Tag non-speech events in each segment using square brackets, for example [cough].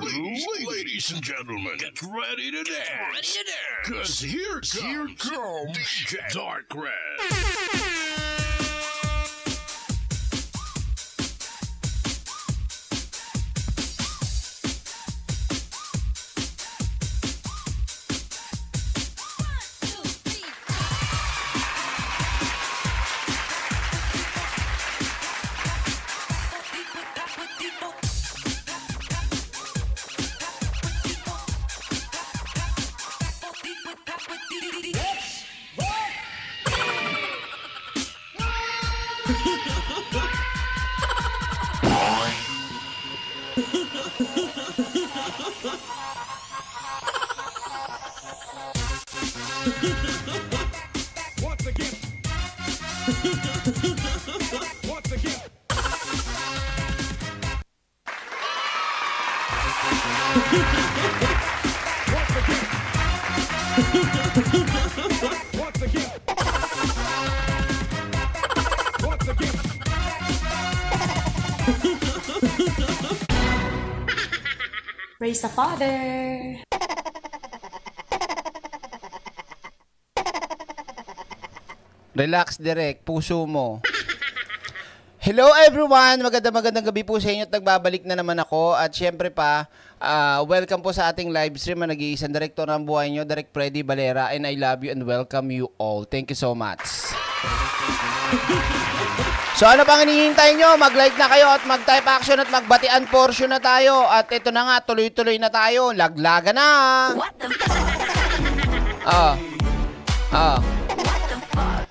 ladies, ladies and gentlemen, get ready to dance. Get ready to dance. Cause here comes, here comes DJ Dark Red. [laughs] sa the father. Relax, direct. Puso mo. Hello everyone! Magandang magandang gabi po sa inyo at nagbabalik na naman ako. At syempre pa, uh, welcome po sa ating live stream na nag-iisang direktor ng buhay nyo, Direk Freddy Valera. And I love you and welcome you all. Thank you so much. So ano pang hinihintay nyo? Mag-like na kayo at mag-type action at magbatian portion na tayo. At ito na nga, tuloy-tuloy na tayo. Laglaga na! What the fuck? Oo. Ah. Oo. Ah.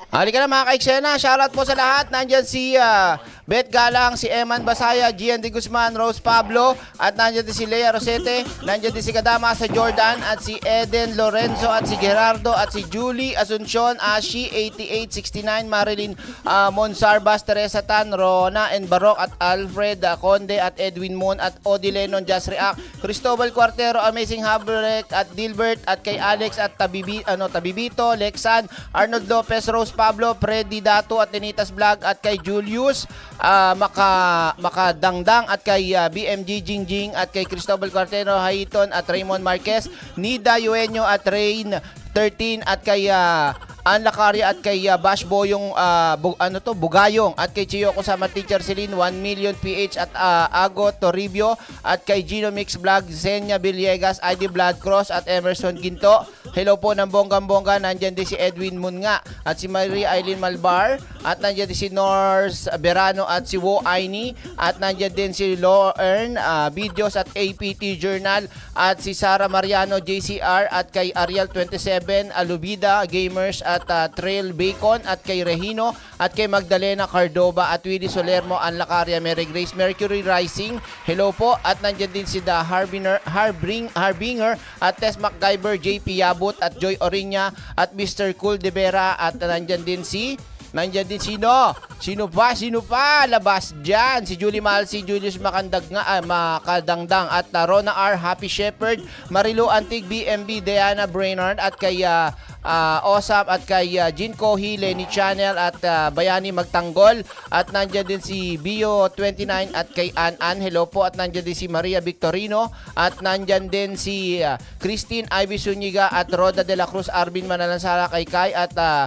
Halika na mga kaiksena. Shoutout po sa lahat. Nandyan si uh, Beth Galang, si Eman Basaya, Gian De Guzman, Rose Pablo, at nandiyan din si Lea Rosete, nandiyan din si Kadama sa Jordan, at si Eden Lorenzo, at si Gerardo, at si Julie Asuncion, Ashi, 8869, Marilyn uh, ah, Monsarbas, Teresa Tan, Rona, and Barok, at Alfred uh, Conde, at Edwin Moon, at Odi Lennon, Just React, Cristobal Cuartero, Amazing Habrek, at Dilbert, at kay Alex, at Tabibi, ano, Tabibito, Lexan, Arnold Lopez, Rose Pablo, Freddy Dato, at Tenitas Vlog, at kay Julius, uh, maka, makadangdang at kay uh, ah, BMG Jingjing at kay Cristobal Cartero Hayton at Raymond Marquez, Nida Yueño at Rain 13 at kay uh, Ann Lacaria at kay uh, Bash Boyong uh, bu- ano to, Bugayong at kay Chio Kusama Teacher Celine 1 million PH at uh, Ago Toribio at kay Gino Mix Vlog Zenya Villegas ID Blood Cross at Emerson Ginto. Hello po ng Bonggang Bongga. Nandiyan din si Edwin Munga at si Maria Eileen Malbar at nandiyan din si Norse Verano at si Wo Aini at nandiyan din si Lauren uh, Videos at APT Journal at si Sara Mariano JCR at kay Ariel 27 Alubida Gamers at uh, Trail Bacon at kay Regino at kay Magdalena Cardoba at Willie Solermo Anlacaria Mary Grace Mercury Rising. Hello po at nandiyan din si The Harbinger, Harbring, Harbinger at Tess MacGyver, JP Yabut at Joy Orinya at Mr. Cool De Vera at nandiyan din si Nandiyan din sino? Sino pa? Sino pa? Labas dyan. Si Julie Malsi, Julius Makandag nga, ah, Makadangdang at uh, Rona R. Happy Shepherd, Marilo Antig, BMB, Diana Brainard at kay uh, uh, Osap at kay uh, ah, Jin Kohi, Lenny Channel at uh, Bayani Magtanggol at nandiyan din si Bio29 at kay An An. Hello po at nandiyan din si Maria Victorino at nandiyan din si uh, Christine Ivy Suniga at Roda de la Cruz Arvin Manalansara kay Kai at uh,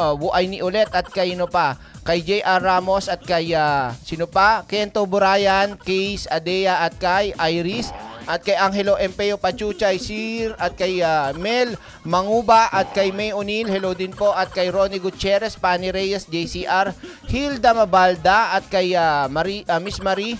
uh, ni ulit at kay no pa kay JR Ramos at kay uh, sino pa? Kento Burayan, Case Adea at kay Iris at kay Angelo Empeo Pachuchay Sir at kay uh, Mel Manguba at kay May Unil Hello din po at kay Ronnie Gutierrez, Pani Reyes, JCR, Hilda Mabalda at kay uh, ah, Marie, uh, ah, Miss Marie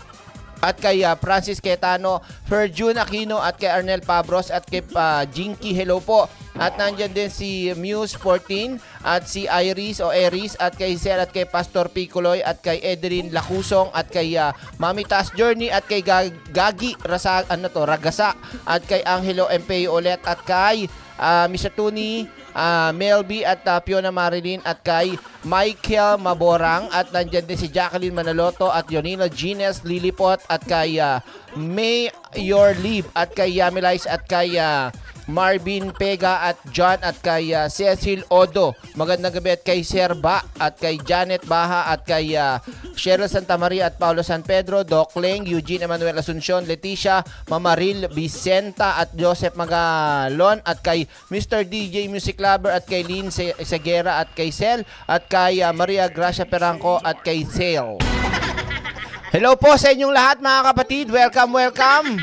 at kay uh, Francis Quetano, Ferjun Aquino at kay Arnel Pabros at kay uh, Jinky. Hello po. At nandyan din si Muse14 at si Iris o Eris at kay Sel at kay Pastor Picoloy at kay Edrin Lacusong at kay uh, Mami Tas Journey at kay Gag- Gagi Rasa, ano to, Ragasa at kay Angelo Empeo ulit at kay uh, Mr. Tony uh, Melby at uh, Fiona Marilyn at kay Michael Maborang at nandyan din si Jacqueline Manaloto at Yonina Gines Lilipot at kay uh, may Your Leave at kay Yamilize at kay uh, Marvin Pega at John at kay uh, Cecil Odo. Magandang gabi at kay Serba at kay Janet Baha at kay uh, Cheryl Santa Maria at Paolo San Pedro, Doc Leng, Eugene Emanuel Asuncion, Leticia, Mamaril Vicenta at Joseph Magalon at kay Mr. DJ Music Lover at kay Lynn Segera at kay Sel at kay uh, Maria Gracia Peranco at kay Sale. Hello po sa inyong lahat mga kapatid. Welcome, welcome.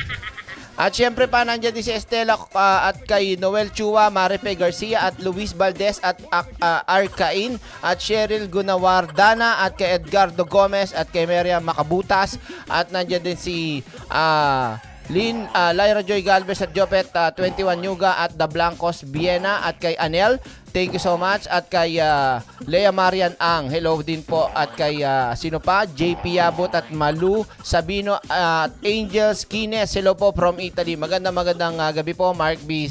At syempre pa nandiyan din si Estela uh, at kay Noel Chua, Maripe Garcia at Luis Valdez at uh, Arcain at Cheryl Gunawardana at kay Edgardo Gomez at kay Maria Makabutas at nandiyan din si uh, Lin, uh, Lyra Joy Galvez at Jopet uh, 21 Yuga at The Blancos Viena at kay Anel Thank you so much. At kay uh, Lea Marian Ang, hello din po. At kay uh, sino pa? JP Yabot at Malu Sabino ah, at Angels Kines, hello po from Italy. Magandang magandang uh, gabi po, Mark B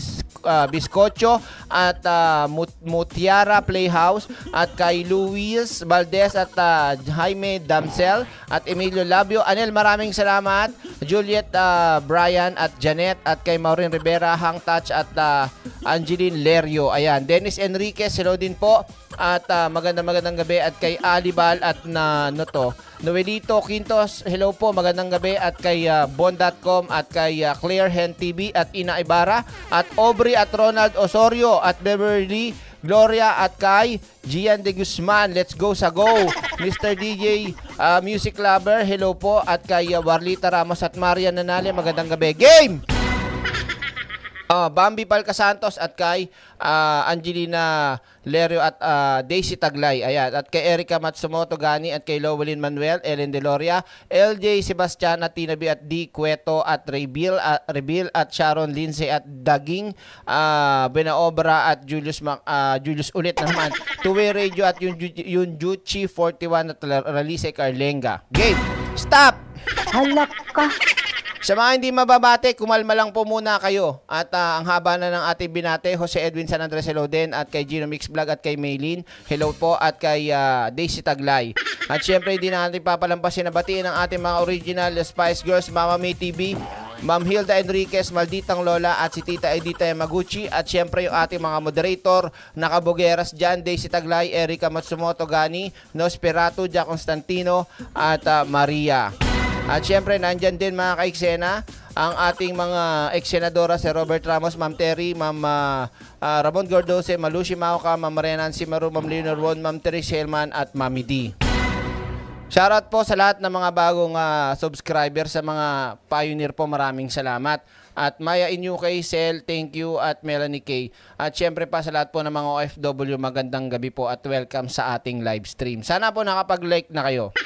uh, Biscocho at uh, Mutiara Playhouse at kay Luis Valdez at uh, Jaime Damsel at Emilio Labio. Anel, maraming salamat. Juliet uh, Brian at Janet at kay Maureen Rivera, Hang Touch at uh, Angeline Lerio. Ayan, Dennis Enriquez, hello din po. At uh, magandang magandang gabi at kay Alibal at na no to. Noelito Quintos, hello po, magandang gabi at kay uh, ah, Bond.com at kay uh, Claire Hen TV at Ina Ibarra at Aubrey at Ronald Osorio at Beverly Gloria at kay Gian de Guzman. Let's go sa go. Mr. DJ uh, Music Lover, hello po. At kay uh, Warlita Ramos at Marian Nanale, magandang gabi. Game! Uh, Bambi Palcasantos at kay uh, Angelina Lerio at uh, Daisy Taglay. Ayan. At kay Erika Matsumoto Gani at kay Lowellin Manuel, Ellen Deloria, LJ Sebastian at Tinabi at D. Cueto at Rebil at, Rebil at Sharon Lindsay at Daging, uh, Benaobra at Julius Mac, uh, Julius ulit naman. Two-way radio at yung Juchi 41 at Ralice Carlenga. Game! Stop! Halak ka! Sa mga hindi mababate, kumalma lang po muna kayo. At uh, ang haba na ng ating binate, Jose Edwin San Andres, hello At kay Gino Mix Vlog at kay Maylin, hello po. At kay uh, Daisy Taglay. At syempre, hindi natin papalampasin na batiin ang ating mga original Spice Girls, Mama May TV, Ma'am Hilda Enriquez, Malditang Lola at si Tita Edita Yamaguchi at syempre yung ating mga moderator na kabugeras dyan, Daisy Taglay, Erika Matsumoto Gani, Nosperato, Jack Constantino at uh, Maria. At syempre, nandyan din mga kaiksena, ang ating mga eksenadora si Robert Ramos, Ma'am Terry, Ma'am uh, uh, Ramon Gordose, Malushi Maoka, Ma'am Maria Nancy Maru, Ma'am Leonor Won, Ma'am Therese Hellman at Mami D. Shoutout po sa lahat ng mga bagong uh, ah, subscriber sa mga pioneer po. Maraming salamat. At Maya in kay Sel, thank you at Melanie K. At syempre pa sa lahat po ng mga OFW, magandang gabi po at welcome sa ating live stream. Sana po nakapag-like na kayo.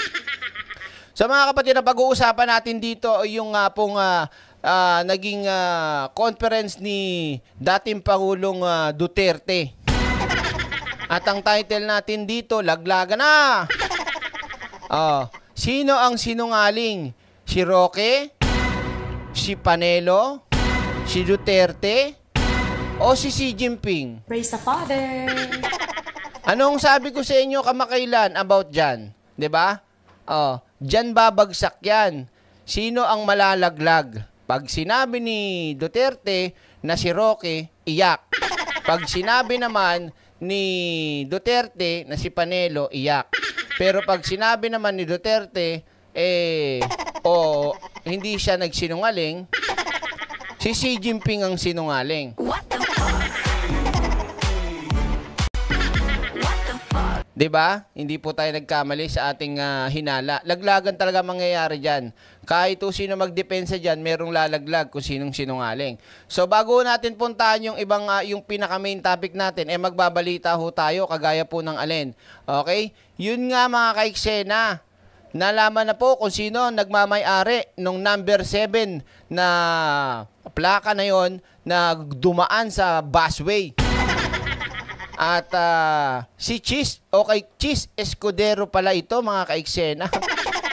So mga kapatid, ang pag-uusapan natin dito ay yung uh, pong uh, uh, naging uh, conference ni dating Pangulong uh, Duterte. [laughs] At ang title natin dito, Laglaga na! [laughs] Oh, sino ang sinungaling? Si Roque? Si Panelo? Si Duterte? O si Xi Jinping? Praise the Father! Anong sabi ko sa inyo kamakailan about dyan? ba? Diba? Oh, Diyan babagsak yan. Sino ang malalaglag? Pag sinabi ni Duterte na si Roque, iyak. Pag sinabi naman ni Duterte na si Panelo, iyak. Pero pag sinabi naman ni Duterte, eh, o oh, hindi siya nagsinungaling, si Xi Jinping ang sinungaling. What? 'Di ba? Hindi po tayo nagkamali sa ating uh, hinala. Laglagan talaga mangyayari diyan. Kahit o sino magdepensa diyan, merong lalaglag kung sinong sinungaling. So bago natin puntahan yung ibang uh, yung pinaka main topic natin, eh magbabalita ho tayo kagaya po ng Alen. Okay? Yun nga mga kaeksena. Nalaman na po kung sino nagmamay-ari nung number 7 na plaka na yon na dumaan sa busway. At uh, si Cheese, o kay Cheese Escudero pala ito mga kaiksena.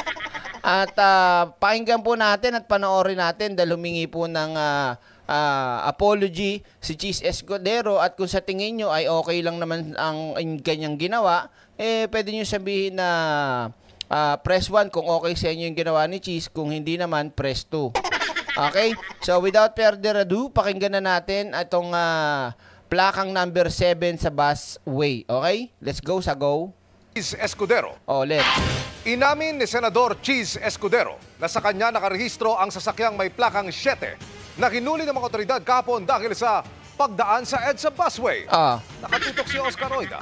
[laughs] at uh, pakinggan po natin at panoorin natin dahil humingi po ng uh, uh, apology si Cheese Escudero at kung sa tingin nyo ay okay lang naman ang kanyang ginawa, eh pwede nyo sabihin na uh, press 1 kung okay sa inyo yung ginawa ni Cheese, kung hindi naman press 2. [laughs] Okay? So without further ado, pakinggan na natin itong uh, Plakang number 7 sa busway. Okay? Let's go sa go. Cheese Escudero. Oh, let's. Inamin ni Senador Cheese Escudero na sa kanya nakarehistro ang sasakyang may plakang 7 na hinuli ng mga otoridad kapon dahil sa pagdaan sa EDSA busway. Ah. Nakatutok si Oscar Oida.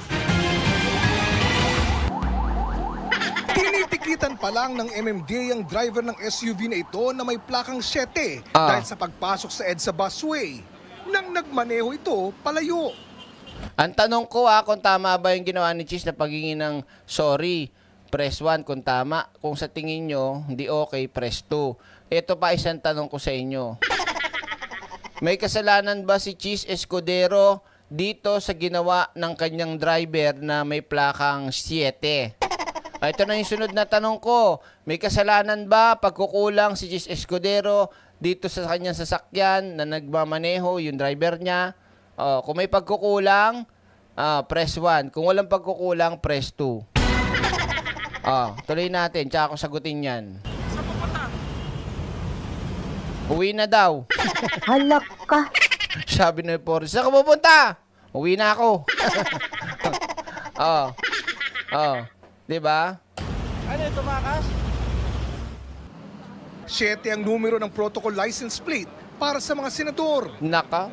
Tinitikitan pa lang ng MMDA ang driver ng SUV na ito na may plakang 7 ah. dahil sa pagpasok sa EDSA busway nang nagmaneho ito palayo. Ang tanong ko ha, ah, kung tama ba yung ginawa ni Chis na paghingi ng sorry, press 1 kung tama. Kung sa tingin nyo, hindi okay, press 2. Ito pa isang tanong ko sa inyo. May kasalanan ba si Chis Escudero dito sa ginawa ng kanyang driver na may plakang 7? Ah, ito na yung sunod na tanong ko. May kasalanan ba pagkukulang si Chis Escudero dito sa kanyang sasakyan na nagmamaneho yung driver niya. Uh, kung may pagkukulang, uh, press 1. Kung walang pagkukulang, press 2. [laughs] Ah, uh, tuloy natin. Tsaka ako sagutin yan. Uwi na daw. Halak [laughs] ka. [laughs] Sabi ni Forrest, saan ka pupunta? Uwi na ako. Oo. Oo. Oh. oh. Diba? Ano, tumakas? 7 ang numero ng protocol license plate para sa mga senador. Naka.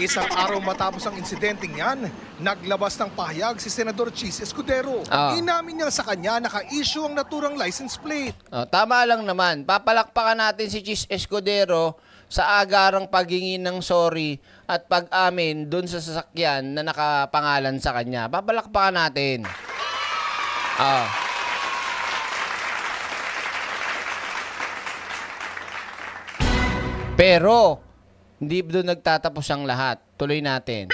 Isang araw matapos ang insidenteng yan, naglabas ng pahayag si Senador Cheese Escudero. Ah. Inamin niya sa kanya naka-issue ang naturang license plate. Oh, tama lang naman. Papalakpakan natin si Cheese Escudero sa agarang paghingi ng sorry at pag-amin doon sa sasakyan na nakapangalan sa kanya. Papalakpakan natin. Ah. Oh. Pero, hindi doon nagtatapos ang lahat. Tuloy natin.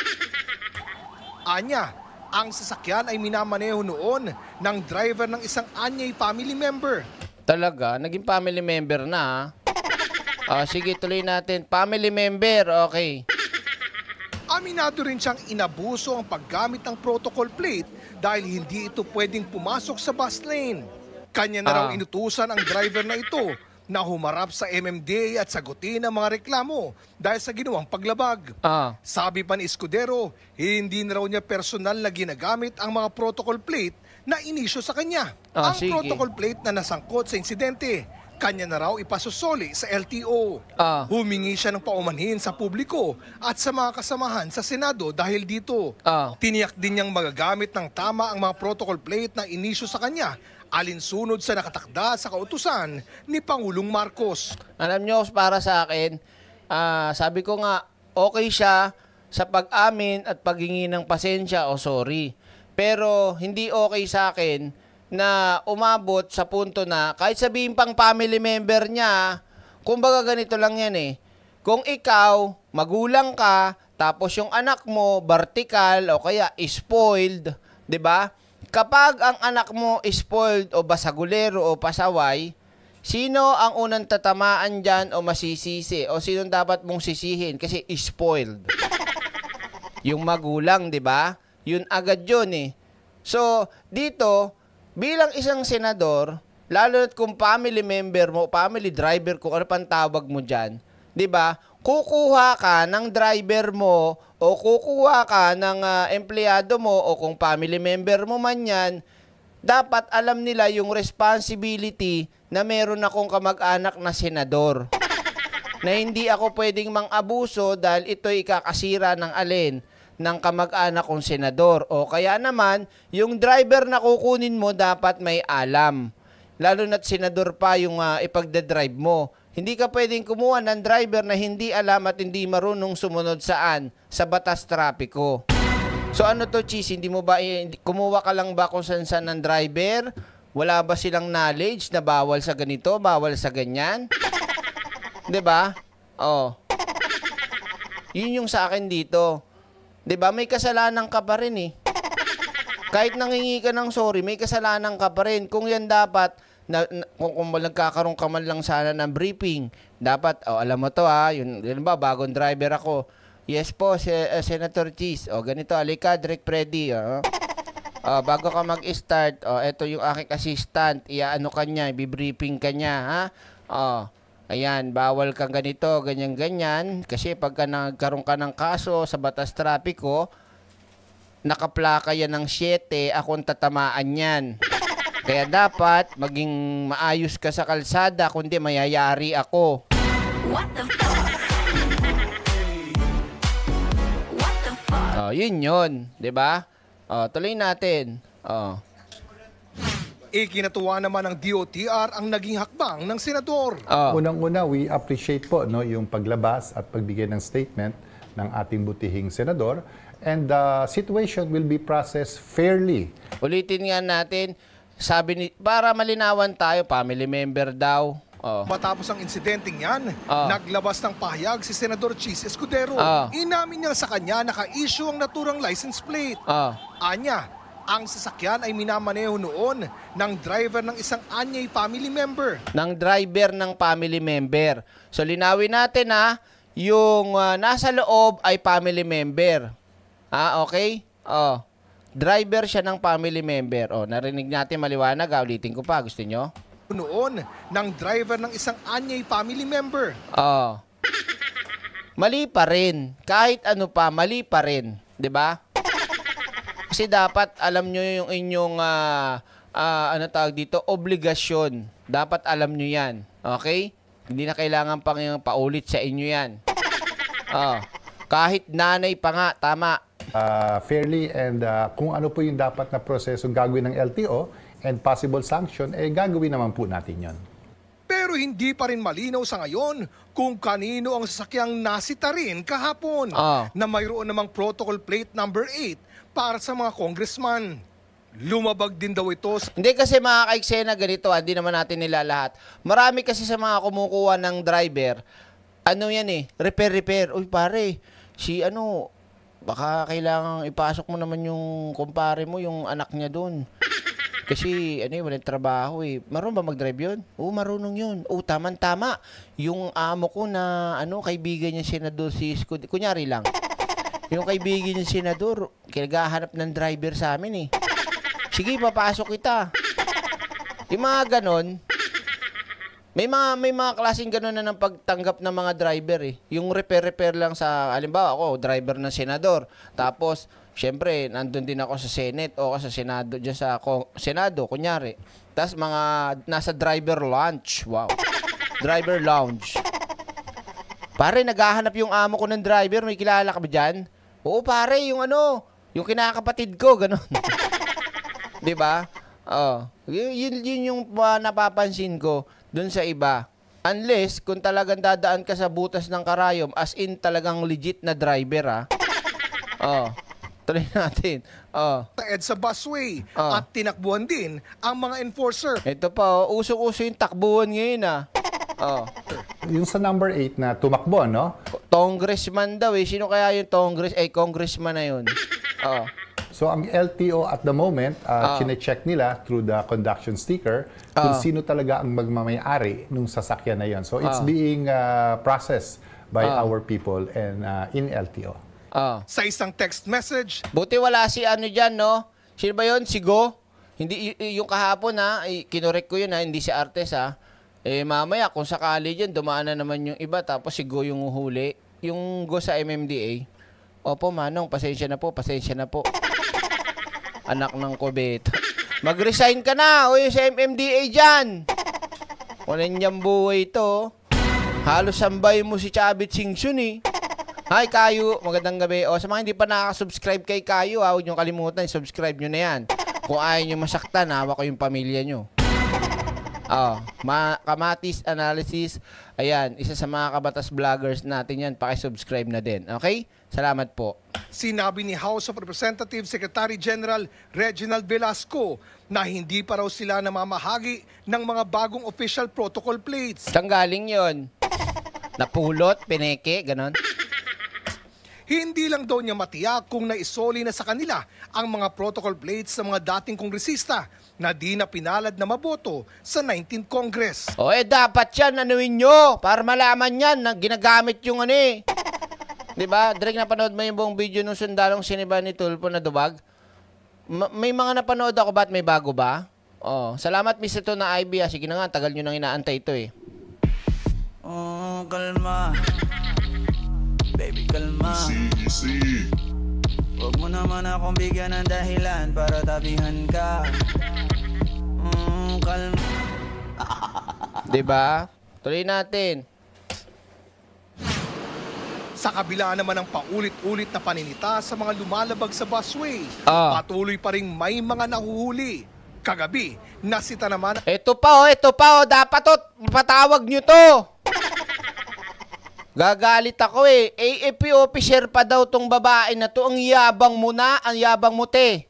Anya, ang sasakyan ay minamaneho noon ng driver ng isang Anyay family member. Talaga? Naging family member na ah. Oh, sige, tuloy natin. Family member, okay. Aminado rin siyang inabuso ang paggamit ng protocol plate dahil hindi ito pwedeng pumasok sa bus lane. Kanya na ah. raw inutusan ang driver na ito na humarap sa MMDA at sagutin ang mga reklamo dahil sa ginawang paglabag. Ah. Sabi pa ni Escudero, hindi na raw niya personal na ginagamit ang mga protocol plate na inisyo sa kanya. Ah, ang sige. protocol plate na nasangkot sa insidente, kanya na raw ipasusoli sa LTO. Ah. Humingi siya ng paumanhin sa publiko at sa mga kasamahan sa Senado dahil dito. Ah. Tiniyak din niyang magagamit ng tama ang mga protocol plate na inisyo sa kanya alinsunod sa nakatakda sa kautusan ni Pangulong Marcos. Alam nyo, para sa akin, uh, sabi ko nga, okay siya sa pag-amin at paghingi ng pasensya o oh, sorry. Pero hindi okay sa akin na umabot sa punto na kahit sabihin pang family member niya, kumbaga ganito lang yan eh. Kung ikaw, magulang ka, tapos yung anak mo, vertical o kaya spoiled, 'di ba? Kapag ang anak mo spoiled o basagulero o pasaway, sino ang unang tatamaan dyan o masisisi? O sino dapat mong sisihin? Kasi spoiled. [laughs] Yung magulang, di ba? Yun agad yun eh. So, dito, bilang isang senador, lalo na kung family member mo, family driver, kung ano pang tawag mo dyan, di ba? kukuha ka ng driver mo o kukuha ka ng uh, empleyado mo o kung family member mo man yan, dapat alam nila yung responsibility na meron akong kamag-anak na senador. na hindi ako pwedeng mang-abuso dahil ito'y ikakasira ng alin ng kamag-anak kong senador. O kaya naman, yung driver na kukunin mo dapat may alam. Lalo na't senador pa yung uh, ipagdadrive mo hindi ka pwedeng kumuha ng driver na hindi alam at hindi marunong sumunod saan sa batas trapiko. So ano to, Cheese? Hindi mo ba, eh, kumuha ka lang ba kung saan saan ng driver? Wala ba silang knowledge na bawal sa ganito, bawal sa ganyan? [laughs] ba? Diba? Oh. Yun yung sa akin dito. ba diba? May kasalanan ka pa rin eh. Kahit nangingi ka ng sorry, may kasalanan ka pa rin. Kung yan dapat, na, na kung, kung nagkakaroon ka man lang sana ng briefing, dapat, oh, alam mo to ha, yun, yun ba, bagong driver ako. Yes po, si, uh, eh, Senator Cheese. O, oh, ganito, alika, Direct Freddy. Oh. oh, bago ka mag-start, oh, ito yung aking assistant. Iaano ka niya, ibibriefing ka niya, ha? Oh, ayan, bawal kang ganito, ganyan-ganyan. Kasi pagka nagkaroon ka ng kaso sa batas trapiko, nakaplaka yan ng 7, akong tatamaan yan. Kaya dapat maging maayos ka sa kalsada, kundi mayayari ako. What the fuck? What the fuck? Oh, yun yun. ba? Oh, tuloy natin. Oh. Ikinatuwa naman ng DOTR ang naging hakbang ng senador. Oh. Unang-una, we appreciate po no, yung paglabas at pagbigay ng statement ng ating butihing senador and the uh, situation will be processed fairly. Ulitin nga natin, sabi ni, para malinawan tayo, family member daw. Oh. Matapos ang insidenteng yan, oh. naglabas ng pahayag si Senador Chis Escudero. Oh. Inamin niya sa kanya naka-issue ang naturang license plate. Oh. Anya, ang sasakyan ay minamaneho noon ng driver ng isang Anyay family member. Ng driver ng family member. So linawin natin ha, yung uh, nasa loob ay family member. Ah, okay? Oh. Driver siya ng family member. O, narinig natin maliwanag. Ulitin ko pa. Gusto nyo? Noon, ng driver ng isang anyay family member. Oo. Mali pa rin. Kahit ano pa, mali pa rin. ba? Diba? Kasi dapat alam nyo yung inyong, uh, uh, ano tawag dito, obligasyon. Dapat alam nyo yan. Okay? Hindi na kailangan pang paulit sa inyo yan. Oh. Kahit nanay pa nga, tama uh, fairly and uh, kung ano po yung dapat na proseso gagawin ng LTO and possible sanction, eh gagawin naman po natin yon. Pero hindi pa rin malinaw sa ngayon kung kanino ang sasakyang nasita rin kahapon ah. na mayroon namang protocol plate number 8 para sa mga congressman. Lumabag din daw ito. Hindi kasi mga kaiksena ganito, hindi ah, naman natin nila lahat. Marami kasi sa mga kumukuha ng driver, ano yan eh, repair-repair. Uy pare, si ano, baka kailangan ipasok mo naman yung kumpare mo, yung anak niya doon. [laughs] Kasi, ano yun, walang trabaho eh. Marunong ba mag-drive yun? Oo, marunong yun. Oo, tama-tama. Yung amo ko na, ano, kaibigan niya senador si Isko. Kunyari lang. Yung kaibigan niya senador, kinagahanap ng driver sa amin eh. Sige, papasok kita. Yung mga ganon, may mga may mga klaseng ganun na ng pagtanggap ng mga driver eh. Yung repair-repair lang sa halimbawa ako, driver ng senador. Tapos syempre nandun din ako sa Senate o sa Senado, diyan sa ko, Senado kunyari. Tapos mga nasa driver lounge. Wow. Driver lounge. Pare, naghahanap yung amo ko ng driver. May kilala ka ba dyan? Oo, pare, yung ano, yung kinakapatid ko, ganun. [laughs] 'Di ba? Oh, yun, yun yung uh, napapansin ko dun sa iba. Unless kung talagang dadaan ka sa butas ng karayom, as in talagang legit na driver ah. [laughs] oh. Tuloy natin. Oh. Taed sa busway oh. at tinakbuhan din ang mga enforcer. Ito pa, oh, usok-uso yung takbuhan ngayon ah. Oh. Yung sa number 8 na tumakbo, no? Congressman daw eh. Sino kaya yung congress? Eh, congressman na yun. oh. So ang LTO at the moment, uh, ah, uh. Ah. check nila through the conduction sticker kung ah. sino talaga ang magmamayari nung sasakyan na yon. So it's uh. being uh, processed by uh. our people and uh, in LTO. Uh. Sa isang text message. Buti wala si ano dyan, no? Sino ba yun? Si Go? Hindi, yung kahapon ha, kinorek ko yun ha, hindi si Artes ha. Eh mamaya kung sakali dyan, dumaan na naman yung iba tapos si Go yung uhuli. Yung Go sa MMDA. Opo, Manong, pasensya na po, pasensya na po. Anak ng kubeta. Mag-resign ka na, o sa MMDA dyan. Walang niyang buhay to. Halos sambay mo si Chabit Singsun eh. Hi Kayo, magandang gabi. O sa mga hindi pa nakaka-subscribe kay Kayo, ha, ah, huwag niyong kalimutan, subscribe niyo na yan. Kung ayaw niyo masaktan, hawa ko yung pamilya niyo. Oh, ma- Kamatis Analysis. Ayan, isa sa mga kabatas vloggers natin yan. Pakisubscribe na din. Okay? Salamat po. Sinabi ni House of Representatives Secretary General Reginald Velasco na hindi pa raw sila namamahagi ng mga bagong official protocol plates. Saan galing yun? Napulot, pineke, ganon? Hindi lang daw niya matiyak kung naisoli na sa kanila ang mga protocol plates ng mga dating kongresista na di na pinalad na maboto sa 19th Congress. O eh, dapat yan, anuin nyo, para malaman yan na ginagamit yung ano eh 'Di ba? Drake napanood mo yung buong video nung sundalong siniba ni Tulpo na dubag? Ma- may mga napanood ako ba't may bago ba? Oh, salamat Mr. Ito na IB. Ah, sige na nga, tagal nyo nang inaantay ito eh. Oh, kalma. Baby, kalma. Easy, easy. Huwag mo naman akong bigyan ng dahilan para tabihan ka. Mm, kalma. Diba? Tuloy natin. Sa kabila naman ng paulit-ulit na paninita sa mga lumalabag sa busway, ah. patuloy pa rin may mga nahuhuli. Kagabi, nasita naman... Ito pa oh, ito pa oh, dapat oh, patawag nyo to! Gagalit ako eh. AFP officer pa daw tong babae na to. Ang yabang mo na, ang yabang mo te.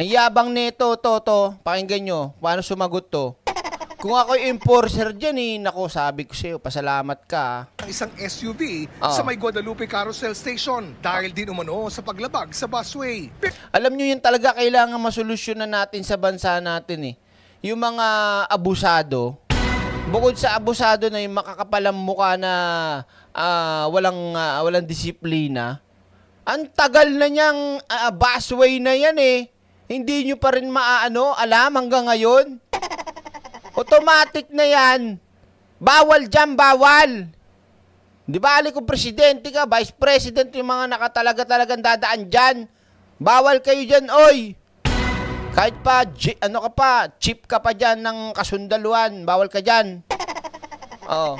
Ang yabang nito, to, to. Pakinggan nyo, paano sumagot to. Kung ako enforcer dyan eh, nako sabi ko sa'yo, pasalamat ka. Ang isang SUV oh. Ah. sa may Guadalupe Carousel Station dahil din umano sa paglabag sa busway. Alam nyo yun talaga kailangan masolusyonan natin sa bansa natin eh. Yung mga abusado, bukod sa abusado na yung makakapalang mukha na uh, walang, uh, walang disiplina, ang tagal na niyang uh, busway na yan eh. Hindi nyo pa rin maaano, alam hanggang ngayon. Automatic na yan. Bawal dyan, bawal. Di ba, ali presidente ka, vice president yung mga nakatalaga-talagang dadaan dyan. Bawal kayo dyan, oy. Kahit pa, ano ka pa, chip ka pa dyan ng kasundaluan. Bawal ka dyan. Oo.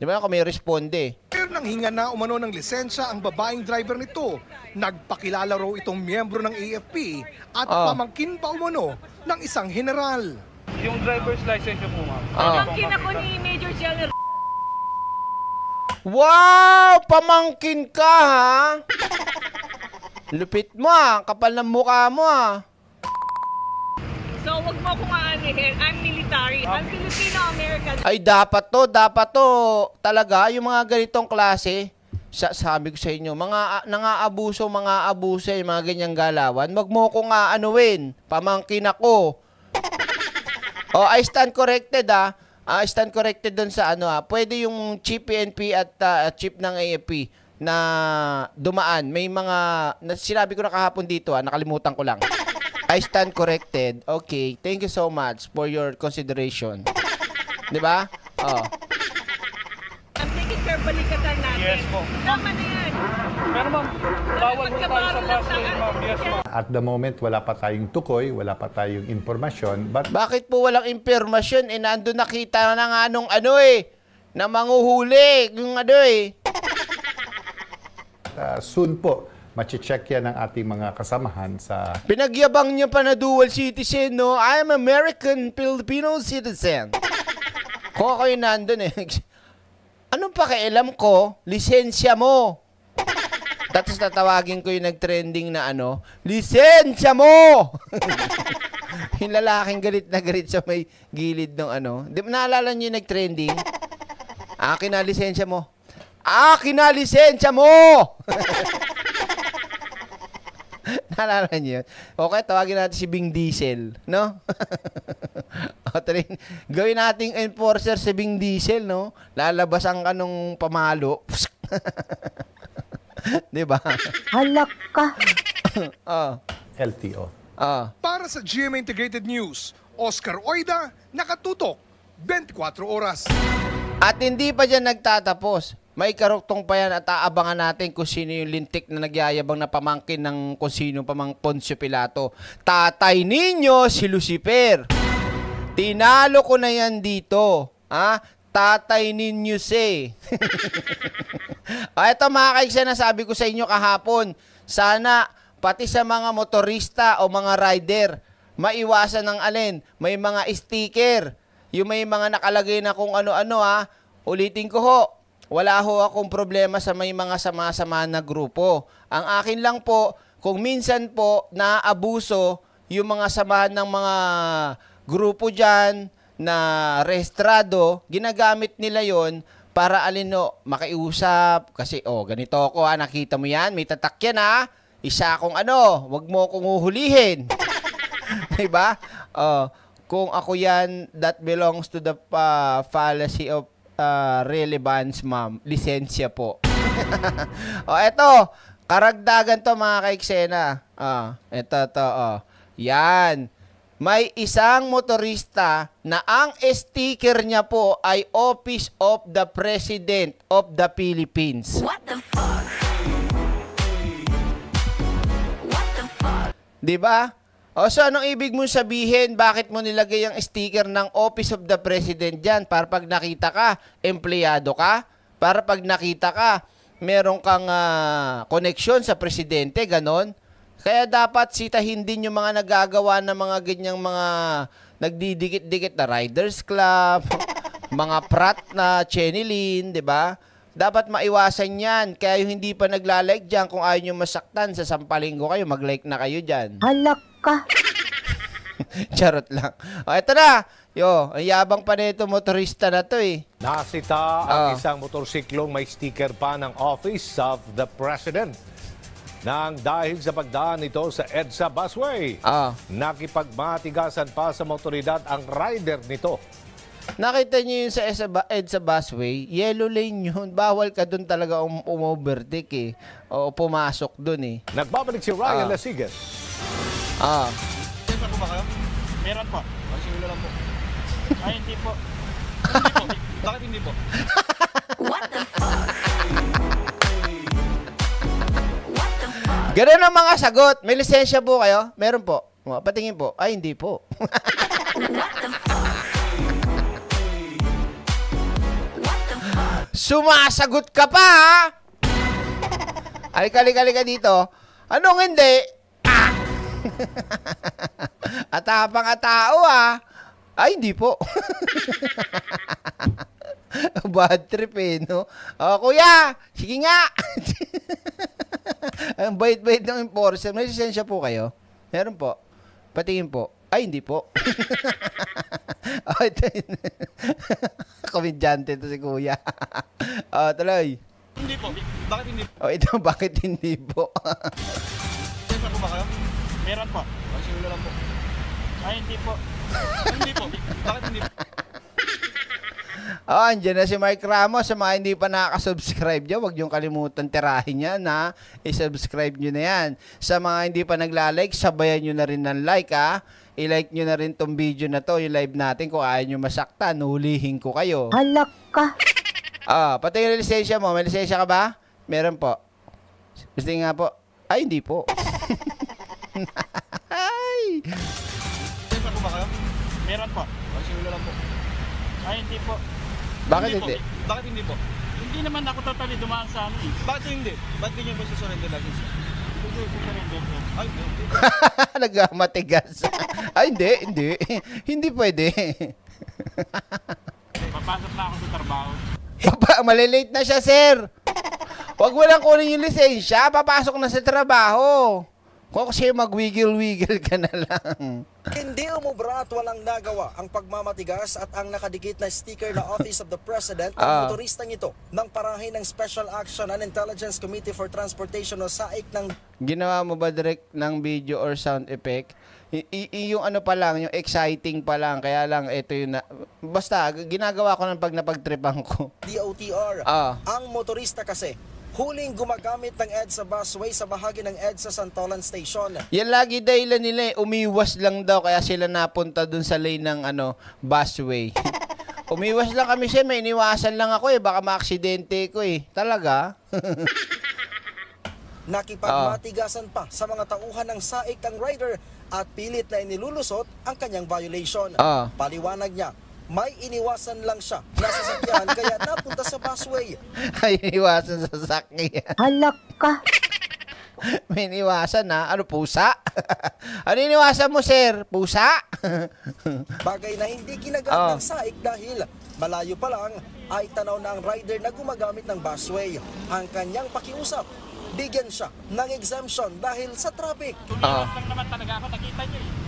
Di ba ako may responde? Pero nang hinga na umano ng lisensya ang babaeng driver nito. Nagpakilala raw itong miyembro ng AFP at oh. pamangkin pa umano ng isang general. Yung driver's license niyo po, ma'am. Ah. Pamangkin ako ni Major General. Wow! Pamangkin ka, ha? Lupit mo, ha? Kapal ng mukha mo, ha? So, wag mo akong aanihin. I'm military. Ah. I'm Filipino-American. Ay, dapat to, dapat to. Talaga, yung mga ganitong klase, sa sabi ko sa inyo, mga nangaabuso, mga abuse, mga ganyang galawan, wag mo kong aanuin. Pamangkin ako. Oh, I stand corrected ah. Uh, stand corrected doon sa ano ah. Pwede yung chip PNP at uh, ah, chip ng AFP na dumaan. May mga na, sinabi ko na kahapon dito ah, nakalimutan ko lang. I stand corrected. Okay, thank you so much for your consideration. 'Di ba? Oh. I'm taking care balikatan natin. Yes po. Tama na 'yan. Pero ma'am, bawal po tayo sa busway, ma'am. Yes, ma'am. At the moment, wala pa tayong tukoy, wala pa tayong impormasyon. But... Bakit po walang impormasyon? Eh, nandun nakita na nga nung ano eh, na manguhuli, yung ano eh. Uh, [laughs] soon po, machi-check yan ng ating mga kasamahan sa... Pinagyabang niya pa na dual citizen, no? I'm American Filipino citizen. Ko kayo nandun eh. [laughs] Anong pakialam ko? Lisensya mo. Tapos tatawagin ko yung nag-trending na ano, lisensya mo! [laughs] yung lalaking galit na galit sa may gilid ng ano. Di, naalala niyo yung nag-trending? Akin na lisensya mo. Akin na lisensya mo! [laughs] Naalala niyo yun? Okay, tawagin natin si Bing Diesel, no? [laughs] o, train, gawin nating enforcer si Bing Diesel, no? Lalabas ang kanong pamalo. [laughs] 'Di ba? Halak ka. [laughs] Ah. oh. LTO. Ah. Para sa GMA Integrated News, Oscar Oida, nakatutok 24 oras. At hindi pa diyan nagtatapos. May karuktong pa yan at aabangan natin kung sino yung lintik na nagyayabang na pamangkin ng kung sino pamang Poncio Pilato. Tatay ninyo si Lucifer. Tinalo ko na yan dito. Ha? Ah tatay ninyo eh. si. [laughs] ah, ito mga kaigsya, nasabi ko sa inyo kahapon, sana pati sa mga motorista o mga rider, maiwasan ng alin, may mga sticker, yung may mga nakalagay na kung ano-ano ha, ah. ulitin ko ho, wala ho akong problema sa may mga sama-sama na grupo. Ang akin lang po, kung minsan po naabuso yung mga samahan ng mga grupo dyan, na rehistrado, ginagamit nila yon para alino, makiusap. Kasi, oh, ganito ako, ah, nakita mo yan, may tatak yan, ah. Isa akong ano, wag mo akong huhulihin. [laughs] di ba Oh, kung ako yan, that belongs to the uh, fallacy of uh, relevance, ma'am. Lisensya po. [laughs] oh, eto, karagdagan to mga kaeksena Ah, oh, eto to, oh. Yan may isang motorista na ang sticker niya po ay Office of the President of the Philippines. What the fuck? What the fuck? 'Di ba? O so anong ibig mong sabihin? Bakit mo nilagay ang sticker ng Office of the President diyan para pag nakita ka, empleyado ka? Para pag nakita ka, meron kang uh, connection sa presidente, ganon? Kaya dapat sitahin din yung mga nagagawa ng mga ganyang mga nagdidikit-dikit na Riders Club, [laughs] mga prat na Chenilin, di ba? Dapat maiwasan yan. Kaya yung hindi pa nagla-like dyan, kung ayaw nyo masaktan, sa sampalinggo kayo, mag-like na kayo dyan. Halak ka. [laughs] Charot lang. O, eto na. Yo, ang yabang pa nito motorista na to eh. Nasita ang oh. isang motorsiklong may sticker pa ng Office of the President nang dahil sa pagdaan nito sa EDSA busway. Ah. Nakipagmatigasan pa sa motoridad ang rider nito. Nakita niyo yun sa EDSA, busway, yellow lane yun. [laughs] Bawal ka doon talaga um- umovertake eh. O pumasok doon eh. Nagbabalik si Ryan ah. Lasigan. Ah. Sensor po ba kayo? Meron po. Pagsimula lang po. [laughs] Ay, hindi po. Hindi po. Bakit hindi po? What the fuck? Ganun ang mga sagot. May lisensya po kayo? Meron po. Oh, patingin po. Ay, hindi po. [laughs] Sumasagot ka pa, ha? Alika-lika-lika dito. Anong hindi? Ah! [laughs] Atapang atao, ah. Ay, hindi po. [laughs] [laughs] Bad trip eh, no? Oh, kuya! Sige nga! [laughs] Ang bait-bait ng enforcer. May lisensya po kayo? Meron po. Patingin po. Ay, hindi po. [laughs] oh, ito yun. Komedyante to si kuya. oh, tuloy. Hindi po. Bakit hindi po? Oh, ito, bakit hindi po? Sensya po ba kayo? Meron po. Pagsimulo lang po. Ay, hindi po. hindi po. Bakit hindi po? oh, andyan na si Mark Ramos. Sa mga hindi pa nakasubscribe dyan, huwag niyong kalimutan tirahin niya na isubscribe nyo na yan. Sa mga hindi pa nagla-like, sabayan nyo na rin ng like ha. I-like nyo na rin tong video na to, yung live natin. Kung ayaw nyo masaktan, hulihin ko kayo. Halak ka. Ah, oh, pati yung lisensya mo. May lisensya ka ba? Meron po. Gusto nga po. Ay, hindi po. [laughs] Ay! Meron po. Pasimula lang po. Ay, hindi po. Bakit hindi? Po. Bakit hindi po? Hindi naman ako totally dumaan sa ano eh. Bakit hindi? Bakit hindi niyo po susurrender license? Hindi, susurrender po. Ay, hindi. [laughs] Nagmatigas. Ay, hindi, hindi. hindi pwede. Papasok na ako sa trabaho. Papa, malilate na siya, sir. Huwag mo lang kunin yung lisensya. Papasok na sa trabaho. Kung kasi magwigil-wigil ka na lang. Hindi umubra at walang nagawa ang pagmamatigas at ang nakadikit na sticker na Office of the President ang ah. motoristang ito ng parahin ng Special Action and Intelligence Committee for Transportation o SAIC ng... Ginawa mo ba direct ng video or sound effect? Y- y- yung ano pa lang, yung exciting pa lang, kaya lang ito yung... Na- Basta, ginagawa ko ng pag napagtripan ko. DOTR. Ah. Ang motorista kasi huling gumagamit ng EDSA busway sa bahagi ng EDSA Santolan Station. Yan lagi dahil nila eh. Umiwas lang daw kaya sila napunta dun sa lane ng ano, busway. [laughs] Umiwas lang kami siya, may eh. iniwasan lang ako eh. Baka maaksidente ko eh. Talaga? [laughs] Nakipagmatigasan pa sa mga tauhan ng saik ang rider at pilit na inilulusot ang kanyang violation. Uh. Paliwanag niya, may iniwasan lang siya na sasakyan [laughs] kaya napunta sa busway. Ay, iniwasan sa sasakyan. Halak ka. May iniwasan na Ano, pusa? [laughs] ano iniwasan mo, sir? Pusa? [laughs] Bagay na hindi ginagamit oh. ng saik dahil malayo pa lang ay tanaw na rider na gumagamit ng busway. Ang kanyang pakiusap, bigyan siya ng exemption dahil sa traffic. Tumiwas oh. lang naman talaga ako, nakita niyo eh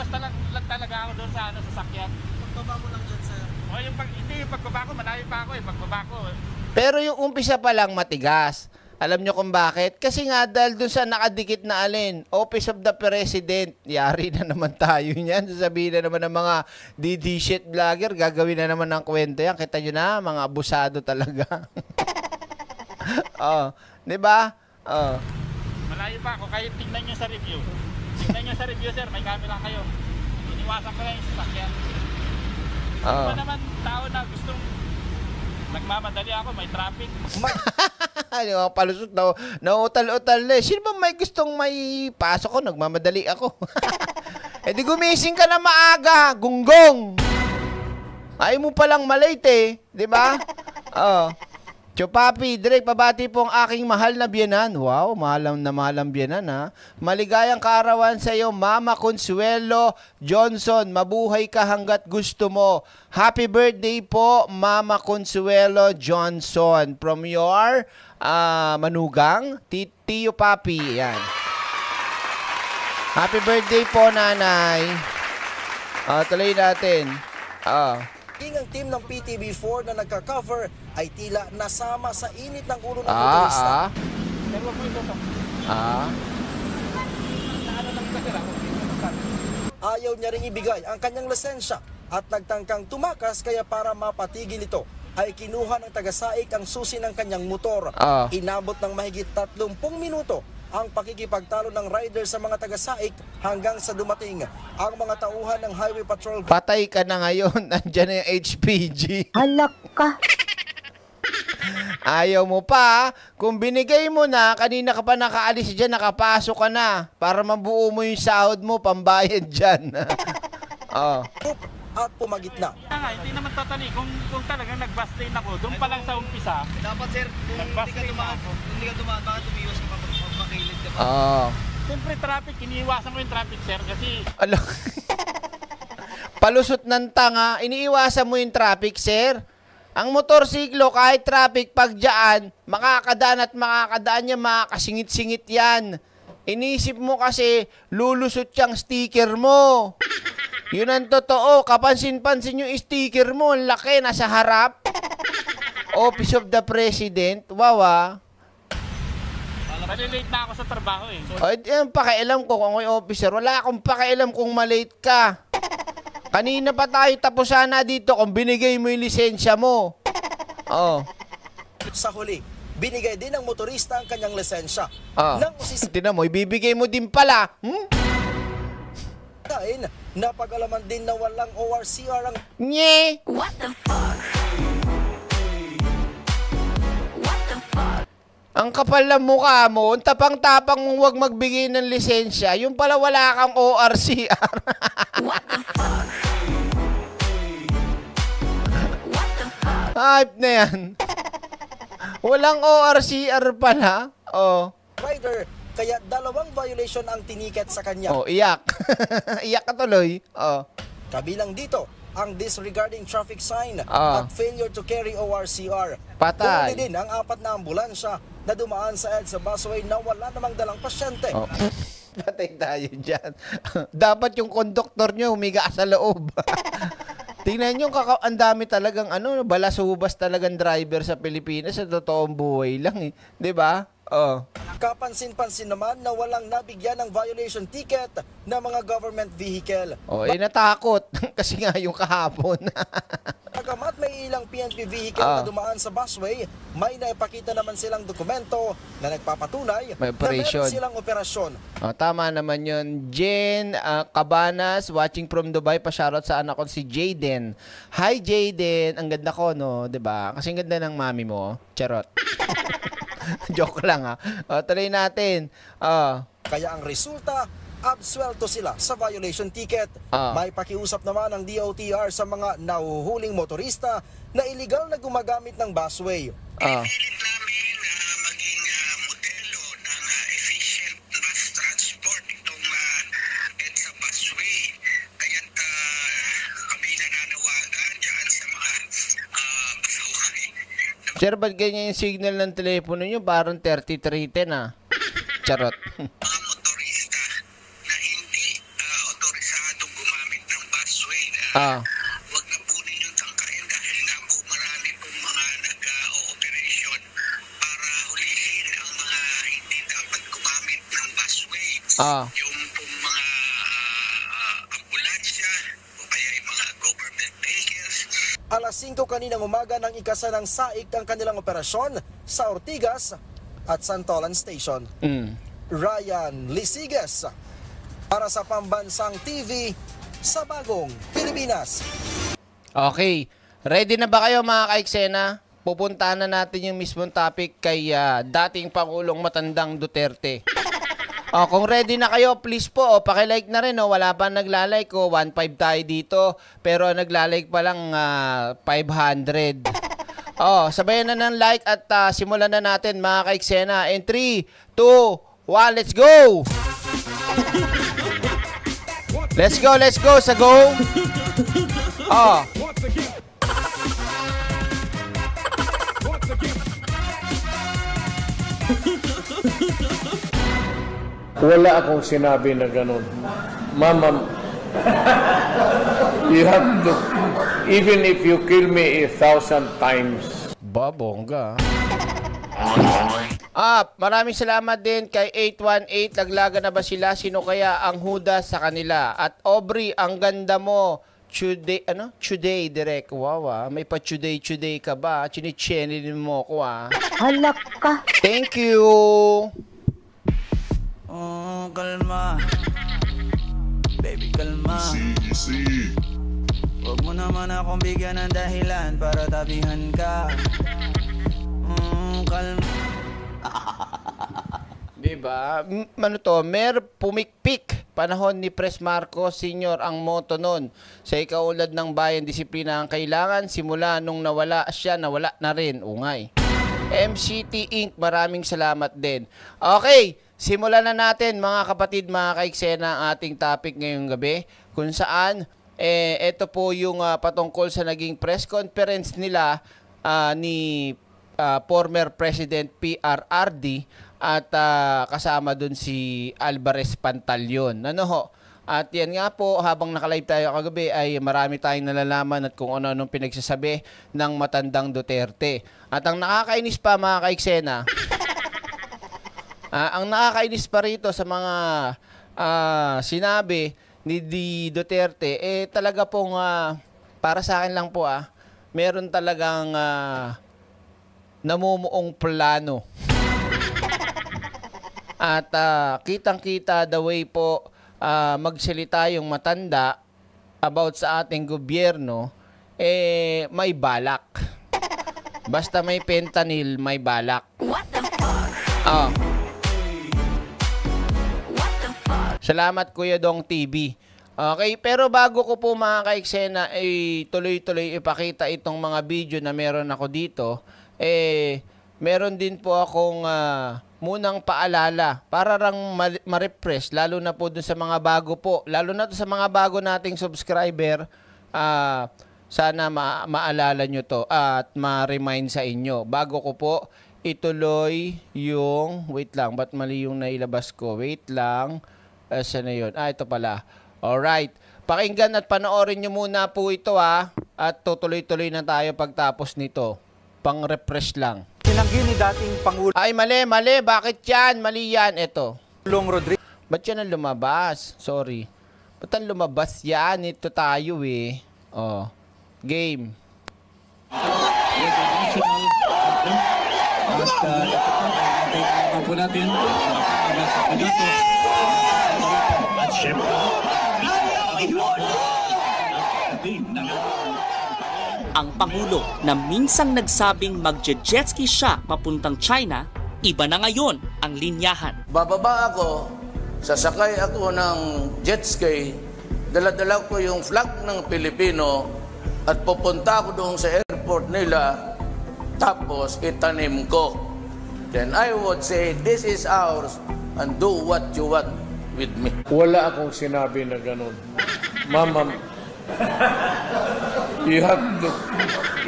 umiwas talag lang talaga ako doon sa ano, sa sakyan. Pagbaba mo lang diyan sir. O, yung pag, hindi, yung pagbaba ko, malayo pa ako eh, pagbaba ko. Eh. Pero yung umpisa pa lang matigas. Alam nyo kung bakit? Kasi nga dahil doon sa nakadikit na alin, Office of the President, yari na naman tayo niyan. Sasabihin na naman ng mga DD shit vlogger, gagawin na naman ng kwento yan. Kita nyo na, mga abusado talaga. [laughs] oh, 'di ba? Oh. Malayo pa ako, kahit tingnan nyo sa review. Kita nyo sa review sir, may camera kayo. Iniwasan ko lang yung sasakyan. Oo. Ano Iba ah. naman tao na gustong nagmamadali ako, may traffic. Ano, [laughs] mga palusot na, nautal-utal na. Eh. Sino ba may gustong may pasok ko? Nagmamadali ako. [laughs] eh di gumising ka na maaga, gunggong. Ay mo palang malate eh, di ba? [laughs] Oo. Oh. Papi, Drake, pabati po ang aking mahal na biyanan. Wow, mahal na mahal ang biyanan ha. Maligayang kaarawan sa iyo, Mama Consuelo Johnson. Mabuhay ka hanggat gusto mo. Happy birthday po, Mama Consuelo Johnson. From your uh, manugang, Tio Papi. Yan. Happy birthday po, nanay. Uh, tuloy natin. Uh, Maging ang team ng PTB4 na nagka-cover ay tila nasama sa init ng ulo ng ah, motorista. Ah. Ah. Ayaw niya rin ibigay ang kanyang lisensya at nagtangkang tumakas kaya para mapatigil ito ay kinuha ng tagasaik ang susi ng kanyang motor. Ah. Inabot ng mahigit 30 minuto ang pakikipagtalo ng rider sa mga taga-saik hanggang sa dumating ang mga tauhan ng Highway Patrol. Patay ka na ngayon, [laughs] nandyan na yung HPG. Halak ka. Ayaw mo pa. Kung binigay mo na, kanina ka pa nakaalis dyan, nakapasok ka na. Para mabuo mo yung sahod mo, pambayad dyan. [laughs] oh. At pumagit na. Nga, hindi naman tatani. Kung, kung talaga nag-bus lane ako, doon pa lang sa umpisa. Dapat sir, kung hindi ka dumaan, kung hindi ka dumaan, baka tumiwas ka gilid ka pa. Oo. Siyempre traffic, iniiwasan ko yung traffic sir kasi... Alo. Palusot ng tanga, iniiwasan mo yung traffic sir. Ang motorsiklo, kahit traffic, pag makakadaan at makakadaan niya, makakasingit-singit yan. Inisip mo kasi, lulusot siyang sticker mo. Yun ang totoo. Kapansin-pansin yung sticker mo. Ang laki, nasa harap. Office of the President. Wawa. Malilate na ako sa trabaho eh. So, Ay, yan, pakialam ko kung ako'y officer. Wala akong pakialam kung malate ka. Kanina pa tayo tapos sana dito kung binigay mo yung lisensya mo. Oo. Oh. Sa huli, binigay din ng motorista ang kanyang lisensya. Ah. Nang usis... Tinan mo, ibibigay mo din pala. Hmm? Dahil, napagalaman din na walang ORCR ang... Nye! What the fuck? Ang kapal ng mukha mo, tapang-tapang mong huwag magbigay ng lisensya, yung pala wala kang ORCR. [laughs] What the fuck? What the fuck? Hype na yan. Walang ORCR pala. Oh. Rider, kaya dalawang violation ang tiniket sa kanya. Oh, iyak. [laughs] iyak ka tuloy. Oh. Kabilang dito, ang disregarding traffic sign oh. at failure to carry ORCR. Patay. Kundi din ang apat na ambulansya na dumaan sa EDSA busway na wala namang dalang pasyente. Oh. [laughs] Patay tayo dyan. [laughs] Dapat yung konduktor nyo humiga sa loob. [laughs] Tingnan nyo, kaka- ang dami talagang ano, balasubas talagang driver sa Pilipinas sa totoong buhay lang eh. 'Di ba? Oo. Kapansin-pansin naman na walang nabigyan ng violation ticket na mga government vehicle. Oh, eh natakot [laughs] kasi nga yung kahapon. [laughs] Bagamat may ilang PNP vehicle uh. na ah. dumaan sa busway, may naipakita naman silang dokumento na nagpapatunay may na meron silang operasyon. Oh, tama naman yun. Jane uh, Cabanas, watching from Dubai, pa-shoutout sa anak ko si Jaden. Hi Jaden, ang ganda ko no, 'di ba? Kasi ang ganda ng mami mo. Charot. [laughs] [laughs] Joke lang ha. Ah. Ah, o, tuloy natin. O. Ah. Kaya ang resulta, absuelto sila sa violation ticket. Ah. May pakiusap naman ang DOTR sa mga nahuhuling motorista na iligal na gumagamit ng busway. Ah. Sir, ba't ganyan yung signal ng telepono nyo? Parang 3310 ah. Charot. na hindi ah, ah. Huwag na po ninyong tangkain dahil nga po marami pong mga nag-ooperation para hulihin ang mga hindi dapat gumamit ng busway. Ah. Yung 5 kaninang umaga ng ikasanang saik ang kanilang operasyon sa Ortigas at Santolan Station. Mm. Ryan Lisigas para sa Pambansang TV sa Bagong Pilipinas. Okay. Ready na ba kayo mga kaeksena? Pupuntahan na natin yung mismong topic kay uh, dating Pangulong Matandang Duterte oh, kung ready na kayo, please po, oh, pakilike na rin. Oh. Wala pa naglalike. Oh. 1.5 tayo dito. Pero nagla-like pa lang uh, ah, 500. oh, sabayan na ng like at uh, simulan na natin mga kaiksena. In 3, 2, 1, let's go! let's go, let's go, sa go! Oh, Wala akong sinabi na ganun. Mama, [laughs] you have to, even if you kill me a thousand times. Babongga. [laughs] Ah, maraming salamat din kay 818. Laglaga na ba sila? Sino kaya ang huda sa kanila? At Aubrey, ang ganda mo. Today, ano? Today, direct. Wow, ah. May pa today, today ka ba? Chinichinin mo ko, ah. Halak ka. Thank you. Oh, kalma Baby, kalma Easy, easy Huwag mo naman akong bigyan ng dahilan para tabihan ka Oh, kalma [laughs] Diba? M- ano to, mer pumikpik panahon ni Pres Marcos Sr. ang moto noon Sa ikaulad ng bayan, disiplina ang kailangan simula nung nawala siya, nawala na rin. Ungay. MCT Inc. Maraming salamat din. Okay, Simulan na natin mga kapatid, mga kaiksena ang ating topic ngayong gabi kung saan eh, ito po yung uh, patungkol sa naging press conference nila uh, ni uh, former President PRRD at uh, kasama dun si Alvarez Pantaleon. Ano ho? At yan nga po, habang nakalive tayo kagabi ay marami tayong nalalaman at kung ano-anong pinagsasabi ng matandang Duterte. At ang nakakainis pa mga kaiksena, Uh, ang nakakainis pa rito sa mga uh, sinabi ni D. Duterte, eh talaga pong uh, para sa akin lang po ah, meron talagang uh, namumuong plano. [laughs] At uh, kitang-kita the way po uh, magsalita yung matanda about sa ating gobyerno, eh may balak. [laughs] Basta may pentanil, may balak. What the fuck? Oh. Salamat Kuya Dong TV. Okay, pero bago ko po mga kaiksena ay eh, tuloy-tuloy ipakita itong mga video na meron ako dito, eh meron din po akong uh, munang paalala para lang ma-refresh lalo na po dun sa mga bago po, lalo na sa mga bago nating subscriber. Uh, sana ma- maalala nyo to at ma-remind sa inyo. Bago ko po ituloy yung, wait lang, ba't mali yung nailabas ko? Wait lang. Uh, siya na yun. Ah, ito pala. Alright. Pakinggan at panoorin nyo muna po ito ha. At tutuloy-tuloy na tayo pagtapos nito. Pang-refresh lang. Tinanggi ni dating Pangulo. Ay, mali, mali. Bakit yan? Mali yan. Ito. Long Rodriguez. Ba't yan ang lumabas? Sorry. Ba't ang lumabas yan? Ito tayo eh. Oh. Game. Game. Basta tatakpan po natin makakagat sa pagdato. At syempre, ang Pangulo na minsang nagsabing magje-jetski siya papuntang China, iba na ngayon ang linyahan. Bababa ako, sasakay ako ng jetski, ski, daladala ko yung flag ng Pilipino at pupunta ako doon sa airport nila tapos itanim ko. Then I would say, this is ours and do what you want with me. Wala akong sinabi na ganun. Mama, you have to,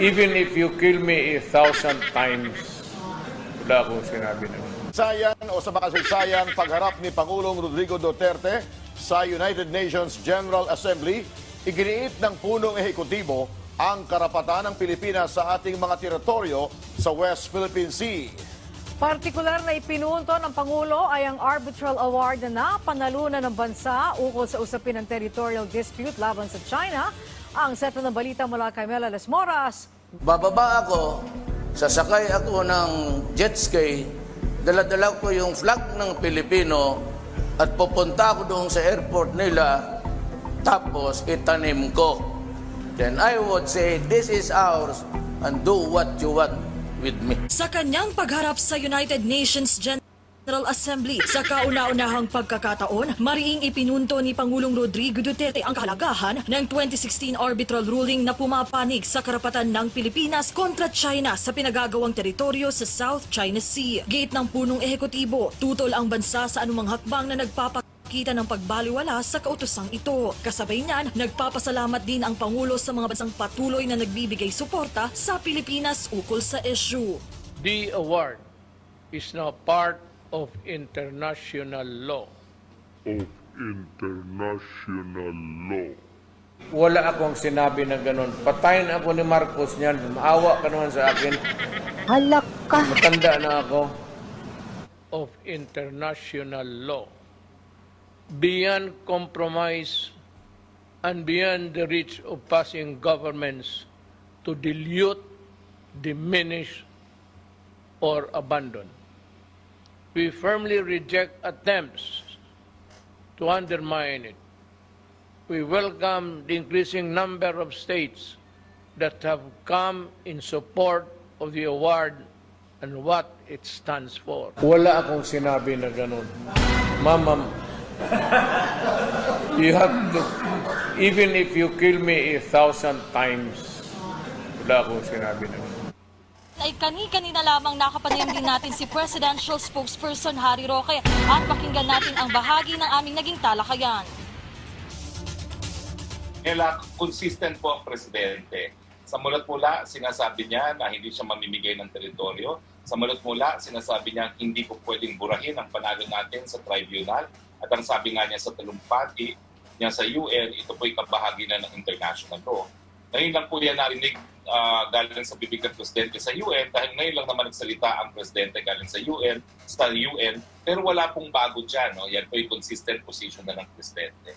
even if you kill me a thousand times, wala akong sinabi na ganun. Sayan o sa makasaysayan, pagharap ni Pangulong Rodrigo Duterte sa United Nations General Assembly, iginiit ng punong ehekutibo ang karapatan ng Pilipinas sa ating mga teritoryo sa West Philippine Sea. Partikular na ipinunto ng Pangulo ay ang arbitral award na napanalunan ng bansa ukol sa usapin ng territorial dispute laban sa China. Ang set ng balita mula kay Mela Las Moras. Bababa ako, sasakay ako ng jet ski, daladala ko yung flag ng Pilipino at pupunta ako doon sa airport nila tapos itanim ko then I would say, this is ours and do what you want with me. Sa kanyang pagharap sa United Nations General Assembly. Sa kauna-unahang pagkakataon, mariing ipinunto ni Pangulong Rodrigo Duterte ang kahalagahan ng 2016 arbitral ruling na pumapanig sa karapatan ng Pilipinas kontra China sa pinagagawang teritoryo sa South China Sea. Gate ng punong ehekutibo, tutol ang bansa sa anumang hakbang na nagpapak kita ng pagbaliwala sa kautosang ito. Kasabay niyan, nagpapasalamat din ang Pangulo sa mga bansang patuloy na nagbibigay suporta sa Pilipinas ukol sa issue. The award is now part of international law. Of international law. Wala akong sinabi na ganun. Patayin ako ni Marcos niyan. Maawa ka naman sa akin. Halak ka. Matanda na ako. Of international law beyond compromise and beyond the reach of passing governments to dilute, diminish, or abandon. We firmly reject attempts to undermine it. We welcome the increasing number of states that have come in support of the award and what it stands for. Wala akong sinabi na ganun. Ma'am, you have to, even if you kill me a thousand times, wala akong sinabi na. Ay kani-kanina lamang nakapanayam din natin si Presidential Spokesperson Harry Roque at pakinggan natin ang bahagi ng aming naging talakayan. Kaya consistent po ang Presidente. Sa mulat-mula, sinasabi niya na hindi siya mamimigay ng teritoryo. Sa mulat-mula, sinasabi niya hindi po pwedeng burahin ang panalo natin sa tribunal at ang sabi nga niya sa talumpati niya sa UN, ito po'y kabahagi na ng international law. Ngayon lang po yan narinig uh, galing sa bibig ng presidente sa UN dahil ngayon lang naman nagsalita ang presidente galing sa UN, sa UN, pero wala pong bago dyan. No? Yan po yung consistent position na ng presidente.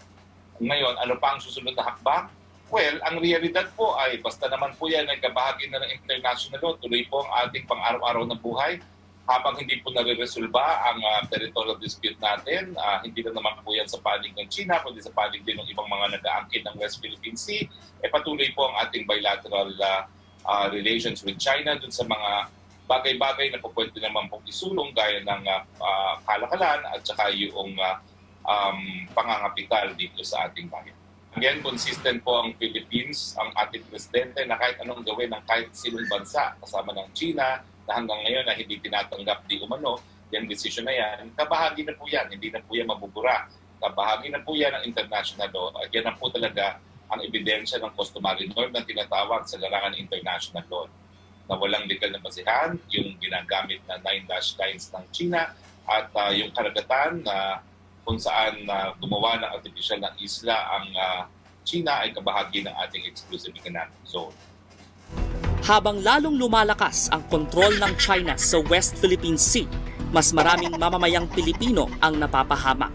Ngayon, ano pa ang susunod na hakbang? Well, ang realidad po ay basta naman po yan ay nagkabahagi na ng international law, tuloy po ang ating pang-araw-araw na buhay, habang hindi po nare-resolba ang uh, territorial dispute natin, uh, hindi na naman po yan sa panig ng China, kundi sa panig din ng ibang mga nag-aangkin ng West Philippine Sea, eh patuloy po ang ating bilateral uh, uh, relations with China dun sa mga bagay-bagay na po pwede naman pong isulong gaya ng uh, kalakalan at saka yung uh, um, pangangapital dito sa ating bayan. Again, consistent po ang Philippines, ang ating presidente na kahit anong gawin ng kahit sinong bansa, kasama ng China, na hanggang ngayon na hindi tinatanggap di umano yung decision na yan, kabahagi na po yan. Hindi na po yan mabubura. Kabahagi na po yan ng international law. At yan na po talaga ang ebidensya ng customary norm na tinatawag sa larangan ng international law na walang legal na basihan, yung ginagamit na 9 dash lines ng China at uh, yung karagatan na uh, kung saan uh, gumawa ng artificial na isla ang uh, China ay kabahagi ng ating exclusive economic zone. Habang lalong lumalakas ang kontrol ng China sa West Philippine Sea, mas maraming mamamayang Pilipino ang napapahamak.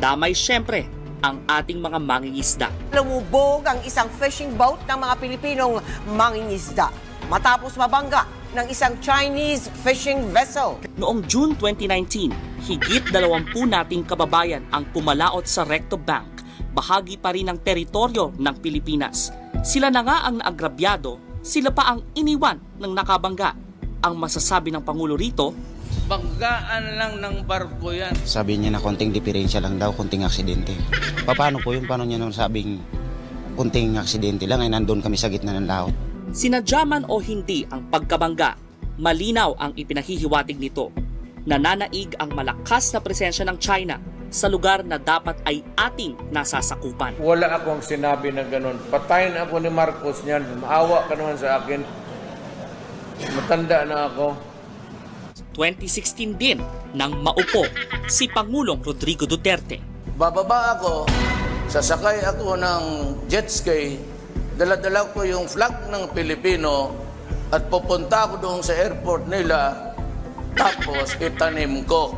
Damay siyempre ang ating mga mangingisda. Lumubog ang isang fishing boat ng mga Pilipinong mangingisda matapos mabangga ng isang Chinese fishing vessel. Noong June 2019, higit 20 nating kababayan ang pumalaot sa Recto Bank, bahagi pa rin ng teritoryo ng Pilipinas. Sila na nga ang naagrabyado sila pa ang iniwan ng nakabangga. Ang masasabi ng Pangulo rito, Banggaan lang ng barko yan. Sabi niya na konting diferensya lang daw, konting aksidente. Paano po yun? Paano niya nung sabing konting aksidente lang ay nandun kami sa gitna ng laot? Sinadyaman o hindi ang pagkabangga, malinaw ang ipinahihiwatig nito nananaig ang malakas na presensya ng China sa lugar na dapat ay ating nasasakupan. Wala akong sinabi na ganun. Patayin ako ni Marcos niyan. Maawa ka naman sa akin. Matanda na ako. 2016 din nang maupo si Pangulong Rodrigo Duterte. Bababa ako, sasakay ako ng jet ski, daladala ko yung flag ng Pilipino at pupunta ako doon sa airport nila tapos, itanim ko.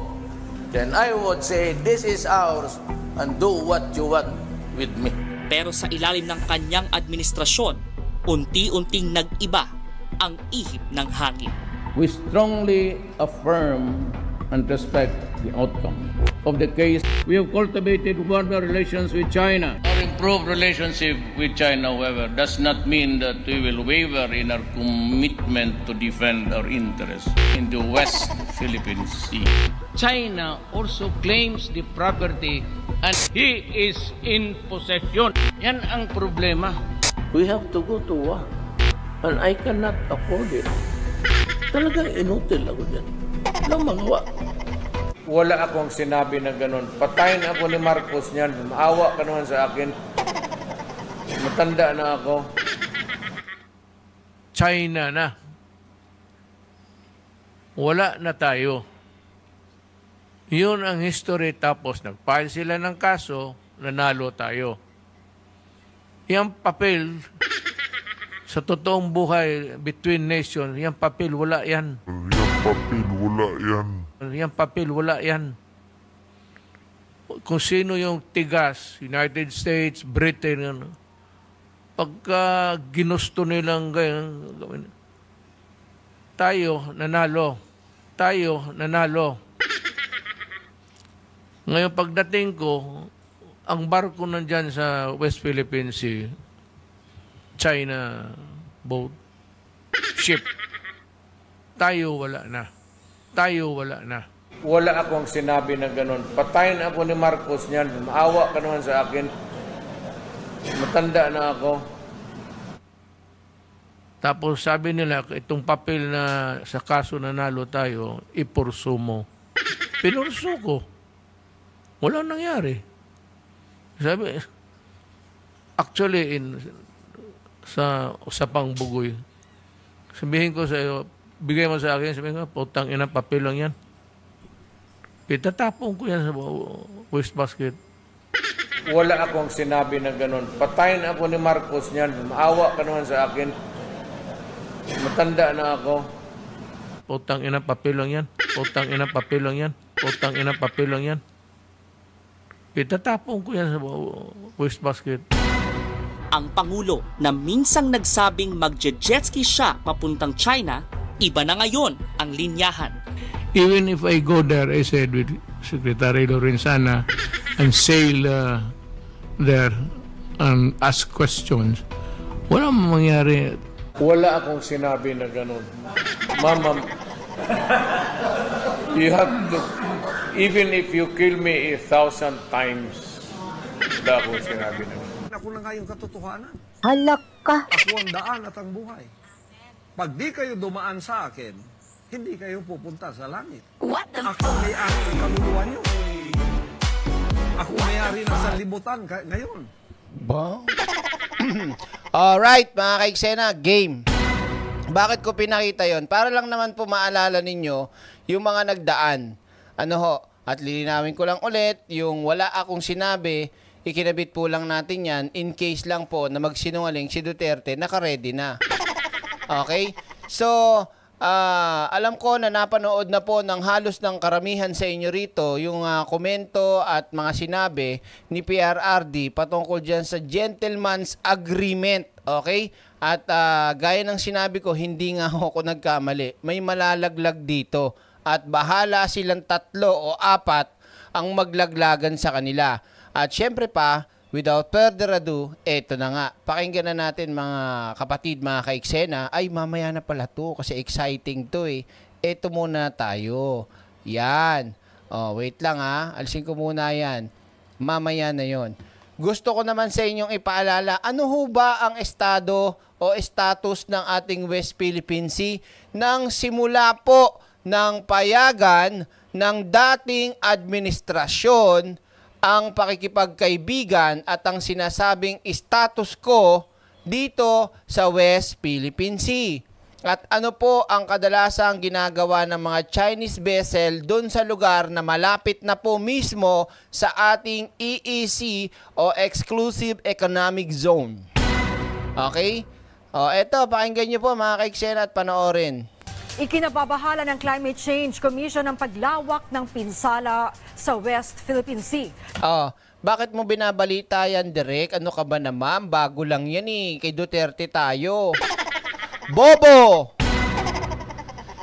Then I would say, this is ours and do what you want with me. Pero sa ilalim ng kanyang administrasyon, unti-unting nag-iba ang ihip ng hangin. We strongly affirm and respect the outcome of the case. We have cultivated warmer relations with China. Our improved relationship with China, however, does not mean that we will waver in our commitment to defend our interests in the West Philippine Sea. China also claims the property and he is in possession. Yan ang problema. We have to go to war and I cannot afford it. Talagang inutil ako dyan. Walang magawa wala akong sinabi na ganun. Patayin ako ni Marcos niyan. Maawa ka naman sa akin. Matanda na ako. China na. Wala na tayo. Yun ang history. Tapos nag sila ng kaso, nanalo tayo. Yang papel, sa totoong buhay between nations, yang papel, wala yan. Yang papel, wala yan. Yan papel, wala yan. Kung sino yung tigas, United States, Britain, ano. Pagka ginusto nilang gawin, tayo nanalo. Tayo nanalo. Ngayon pagdating ko, ang barko nandyan sa West Philippine Sea, China boat, ship. Tayo wala na tayo wala na. Wala akong sinabi na ganun. Patayin ako ni Marcos niyan. Maawa ka naman sa akin. Matanda na ako. Tapos sabi nila, itong papel na sa kaso na nalo tayo, ipurso mo. Pinurso ko. Wala nangyari. Sabi, actually, in, sa usapang bugoy, sabihin ko sa iyo, bigay mo sa akin, sabi ko, putang ina, papel lang yan. Pitatapon ko yan sa waste basket. Wala akong sinabi na ganun. Patayin ako ni Marcos niyan. Maawa ka naman sa akin. Matanda na ako. Putang ina, papel lang yan. Putang ina, papel lang yan. Putang ina, papel lang yan. Pitatapon ko yan sa waste basket ang Pangulo na minsang nagsabing magje-jetski siya papuntang China Iba na ngayon ang linyahan. Even if I go there, I said with Secretary Lorenzana, and sail uh, there and ask questions, wala mangyari. Wala akong sinabi na ganun. Mama, you have to, even if you kill me a thousand times, wala akong sinabi na ganun. Ako na nga yung katotohanan. Halak ka. Ako ang daan at ang buhay. Pag di kayo dumaan sa akin, hindi kayo pupunta sa langit. What the Ako may-ari ng kaluluwa niyo. Ako may-ari ng sanlibutan ngayon. Ba? [clears throat] Alright, mga kaiksena, game. Bakit ko pinakita yon? Para lang naman po maalala ninyo yung mga nagdaan. Ano ho? At lilinawin ko lang ulit, yung wala akong sinabi, ikinabit po lang natin yan in case lang po na magsinungaling si Duterte, naka-ready Ka-ready na. Okay? So, uh, alam ko na napanood na po ng halos ng karamihan sa inyo rito yung uh, komento at mga sinabi ni PRRD patungkol dyan sa gentleman's agreement. Okay? At uh, gaya ng sinabi ko, hindi nga [laughs] ako nagkamali. May malalaglag dito. At bahala silang tatlo o apat ang maglaglagan sa kanila. At syempre pa, Without further ado, eto na nga. Pakinggan na natin mga kapatid, mga kaiksena. Ay, mamaya na pala to kasi exciting to eh. Eto muna tayo. Yan. Oh, wait lang ha. Alisin ko muna yan. Mamaya na yon. Gusto ko naman sa inyong ipaalala, ano ho ba ang estado o status ng ating West Philippine Sea nang simula po ng payagan ng dating administrasyon ang pakikipagkaibigan at ang sinasabing status ko dito sa West Philippine Sea. At ano po ang kadalasang ginagawa ng mga Chinese vessel doon sa lugar na malapit na po mismo sa ating EEC o Exclusive Economic Zone. Okay? O, eto, pakinggan nyo po mga kaiksena at panoorin. Ikinababahala ng Climate Change Commission ang paglawak ng pinsala sa West Philippine Sea. Oh, bakit mo binabalita yan, Direk? Ano ka ba naman? Bago lang yan eh. Kay Duterte tayo. Bobo!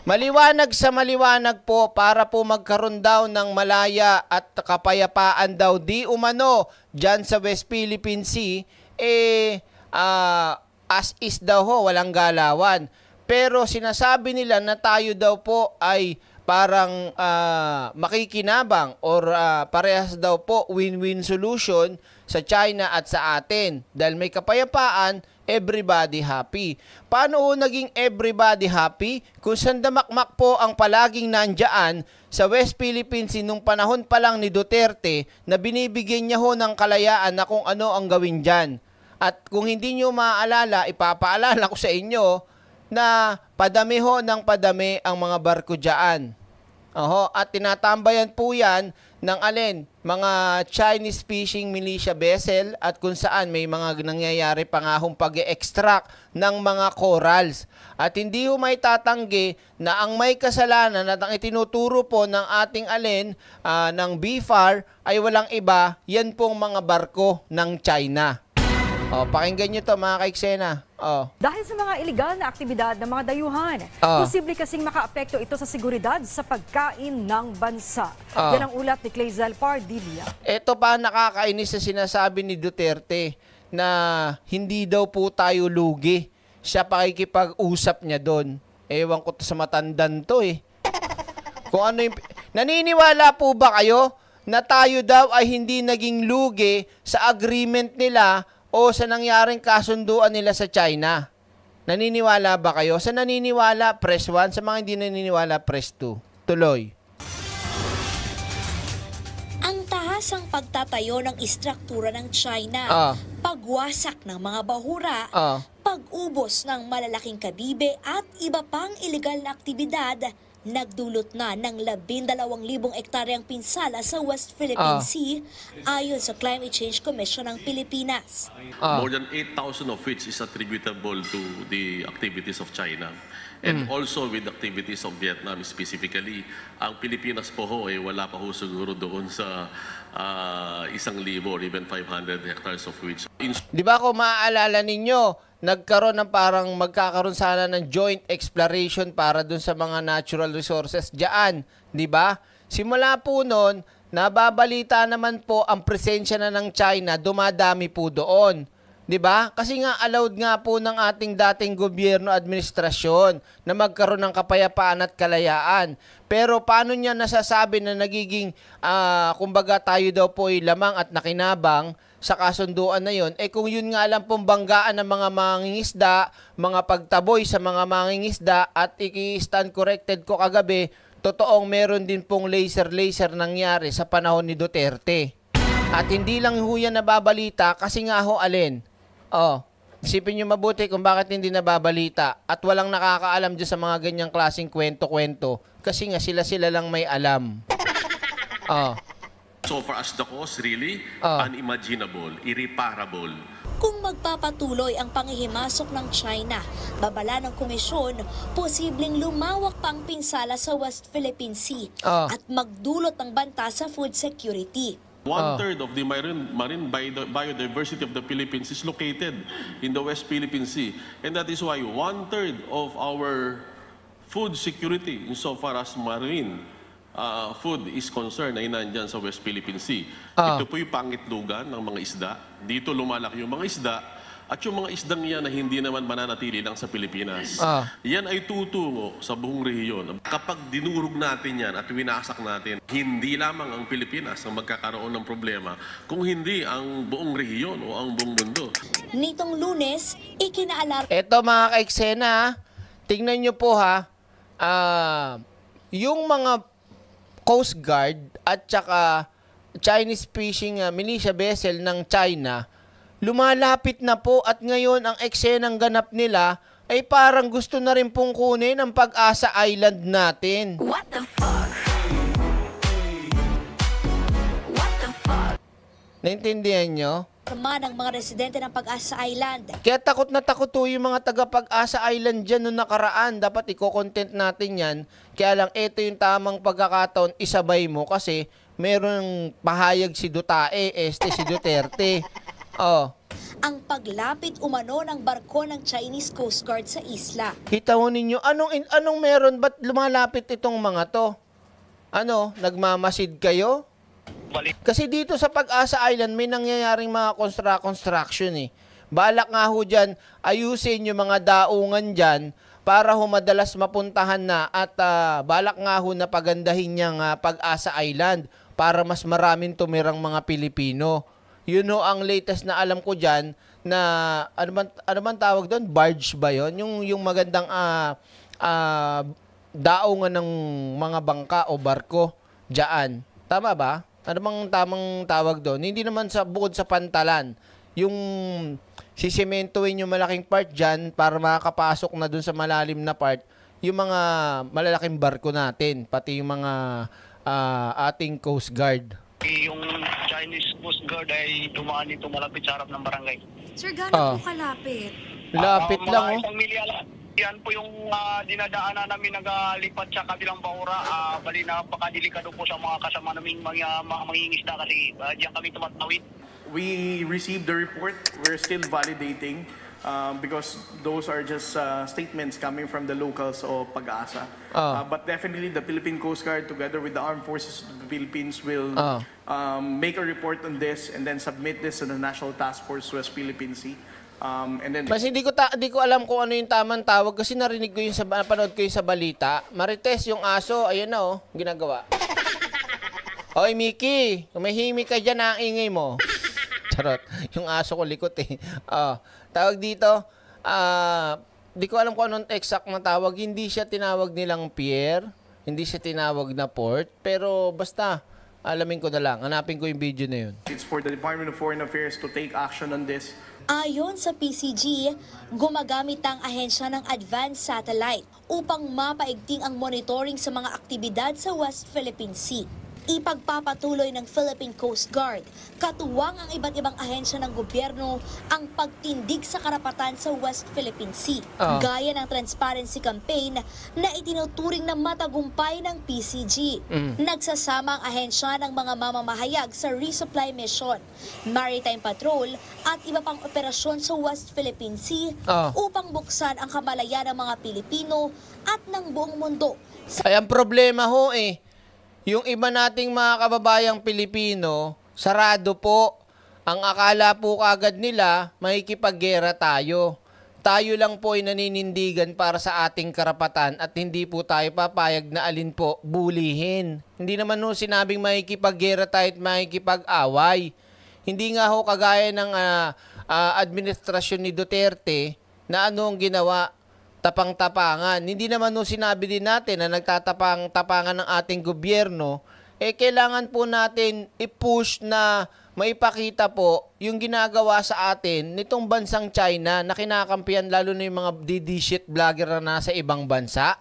Maliwanag sa maliwanag po para po magkaroon daw ng malaya at kapayapaan daw di umano dyan sa West Philippine Sea, eh, uh, as is daw ho, walang galawan. Pero sinasabi nila na tayo daw po ay parang uh, makikinabang or uh, parehas daw po win-win solution sa China at sa atin. Dahil may kapayapaan, everybody happy. Paano ho naging everybody happy? Kung sandamakmak po ang palaging nandyan sa West Philippines nung panahon pa lang ni Duterte na binibigyan niya ho ng kalayaan na kung ano ang gawin dyan. At kung hindi nyo maaalala, ipapaalala ko sa inyo na padami ho ng padami ang mga barko dyan. Oho, at tinatambayan po yan ng alin, mga Chinese fishing militia vessel at kung saan may mga nangyayari pa nga pag extract ng mga corals. At hindi ho may tatanggi na ang may kasalanan at ang itinuturo po ng ating alin uh, ng BFAR ay walang iba, yan pong mga barko ng China. Oh, pakinggan nyo to mga kaiksena. Oh. Dahil sa mga ilegal na aktibidad ng mga dayuhan, oh. posible kasing makaapekto ito sa seguridad sa pagkain ng bansa. Oh. Yan ang ulat ni Clazel Pardilia. Ito pa nakakainis na sinasabi ni Duterte na hindi daw po tayo lugi siya pakikipag-usap niya doon. Ewan ko to sa matandan to eh. Kung ano yung... Naniniwala po ba kayo na tayo daw ay hindi naging lugi sa agreement nila o sa nangyaring kasunduan nila sa China? Naniniwala ba kayo? Sa naniniwala, press 1. Sa mga hindi naniniwala, press 2. Tuloy. Ang tahas ang pagtatayo ng istruktura ng China, ah. pagwasak ng mga bahura, ah. pag-ubos ng malalaking kadibe at iba pang ilegal na aktibidad Nagdulot na ng 12,000 ektaryang pinsala sa West Philippine uh. Sea ayon sa Climate Change Commission ng Pilipinas. Uh. More than 8,000 of which is attributable to the activities of China and mm. also with activities of Vietnam specifically. Ang Pilipinas po ho, eh, wala pa ho siguro doon sa uh, isang libo or even 500 hectares of which. In... Di ba ko maaalala ninyo, nagkaroon ng parang magkakaroon sana ng joint exploration para dun sa mga natural resources diyan, 'di ba? Simula po noon, nababalita naman po ang presensya na ng China, dumadami po doon. 'Di ba? Kasi nga allowed nga po ng ating dating gobyerno administrasyon na magkaroon ng kapayapaan at kalayaan. Pero paano niya nasasabi na nagiging uh, kumbaga tayo daw po ay lamang at nakinabang sa kasunduan na yon, eh kung yun nga lang pong banggaan ng mga mangingisda, mga pagtaboy sa mga mangingisda at iki-stand corrected ko kagabi, totoong meron din pong laser-laser nangyari sa panahon ni Duterte. At hindi lang ho yan nababalita kasi nga ho alin. Oh, isipin nyo mabuti kung bakit hindi nababalita at walang nakakaalam dyan sa mga ganyang klaseng kwento-kwento kasi nga sila-sila lang may alam. Oh. So far as the cost really, Oo. Ah. unimaginable, irreparable. Kung magpapatuloy ang panghihimasok ng China, babala ng komisyon, posibleng lumawak pang pinsala sa West Philippine Sea Oo. Ah. at magdulot ng banta sa food security. One-third ah. of the marine, marine biodiversity of the Philippines is located in the West Philippine Sea. And that is why one-third of our food security, insofar as marine uh, food is concerned ay nandyan sa West Philippine Sea. Ah. Ito po yung pangitlugan ng mga isda. Dito lumalaki yung mga isda at yung mga isdang yan na hindi naman mananatili lang sa Pilipinas. Ah. Yan ay tutungo sa buong rehiyon. Kapag dinurog natin yan at winasak natin, hindi lamang ang Pilipinas ang magkakaroon ng problema, kung hindi ang buong rehiyon o ang buong mundo. Nitong lunes, ikinaalar... Ito mga kaeksena, tingnan nyo po ha, uh, yung mga Coast Guard at saka Chinese fishing uh, militia vessel ng China, lumalapit na po at ngayon ang eksenang ganap nila ay parang gusto na rin pong kunin ang Pag-asa Island natin. What the fuck? What the fuck? Naintindihan nyo? naman ng mga residente ng Pag-asa Island. Kaya takot na takot to yung mga taga Pag-asa Island dyan noong nakaraan. Dapat i-content natin yan. Kaya lang, ito yung tamang pagkakataon, isabay mo kasi merong pahayag si Dutae, este si Duterte. [laughs] oh, ang paglapit umano ng barko ng Chinese Coast Guard sa isla. Kita ninyo, anong, anong meron? Ba't lumalapit itong mga to? Ano, nagmamasid kayo? balik. Kasi dito sa Pag-asa Island, may nangyayaring mga constru- construction eh. Balak nga ho dyan, ayusin yung mga daungan dyan para ho madalas mapuntahan na at uh, balak nga ho na pagandahin niyang uh, Pag-asa Island para mas maraming tumirang mga Pilipino. Yun ho ang latest na alam ko dyan na ano man, ano man tawag doon? Barge ba yon Yung, yung magandang uh, uh, daungan ng mga bangka o barko dyan. Tama ba? ano bang tamang tawag doon? Hindi naman sa bukod sa pantalan. Yung sisementuin yung malaking part dyan para makakapasok na doon sa malalim na part yung mga malalaking barko natin, pati yung mga uh, ating Coast Guard. Yung Chinese Coast Guard ay dumaan dito malapit sa harap ng barangay. Sir, gano'n uh, po ah. kalapit? Ah, Lapit uh, lang, oh. Isang milya lang. Yan po yung uh, dinadaanan namin nagalipat sa kabilang bahura. Uh, bali na pakadelikado po sa mga kasama naming mga, mga mangingisda kasi uh, diyan kami tumatawid. We received the report. We're still validating um, because those are just uh, statements coming from the locals o pag-asa. Uh. Uh, but definitely the Philippine Coast Guard together with the Armed Forces of the Philippines will uh. um, make a report on this and then submit this to the National Task Force West Philippine Sea. Um, and then, kasi hindi ko, ta- hindi ko alam kung ano yung tamang tawag kasi narinig ko yung sa, napanood ko yung sa balita. Marites, yung aso, ayun na oh, ginagawa. [laughs] Oy, Mickey, kumahimik ka dyan, ang ah, ingay mo. [laughs] Charot. Yung aso ko likot eh. Oh, tawag dito, ah, di ko alam kung anong exact na tawag. Hindi siya tinawag nilang Pierre, Hindi siya tinawag na port. Pero basta, alamin ko na lang. Hanapin ko yung video na yun. it's for the Department of Foreign Affairs to take action on this Ayon sa PCG, gumagamit ang ahensya ng advanced satellite upang mapaigting ang monitoring sa mga aktibidad sa West Philippine Sea. Ipagpapatuloy ng Philippine Coast Guard, katuwang ang iba't ibang ahensya ng gobyerno, ang pagtindig sa karapatan sa West Philippine Sea, uh. gaya ng transparency campaign na itinuturing na matagumpay ng PCG. Mm. Nagsasama ang ahensya ng mga mamamahayag sa resupply mission, maritime patrol at iba pang operasyon sa West Philippine Sea uh. upang buksan ang kamalayan ng mga Pilipino at ng buong mundo. Ay, ang problema ho eh, yung iba nating mga kababayang Pilipino, sarado po. Ang akala po kagad nila, makikipaggera tayo. Tayo lang po ay naninindigan para sa ating karapatan at hindi po tayo papayag na alin po bulihin. Hindi naman no sinabing makikipaggera tayo at makikipag-away. Hindi nga ho kagaya ng uh, uh, administrasyon ni Duterte na ano ang ginawa tapang-tapangan. Hindi naman no sinabi din natin na nagtatapang-tapangan ng ating gobyerno, eh kailangan po natin i-push na maipakita po yung ginagawa sa atin nitong bansang China na kinakampihan lalo na yung mga DD shit vlogger na nasa ibang bansa.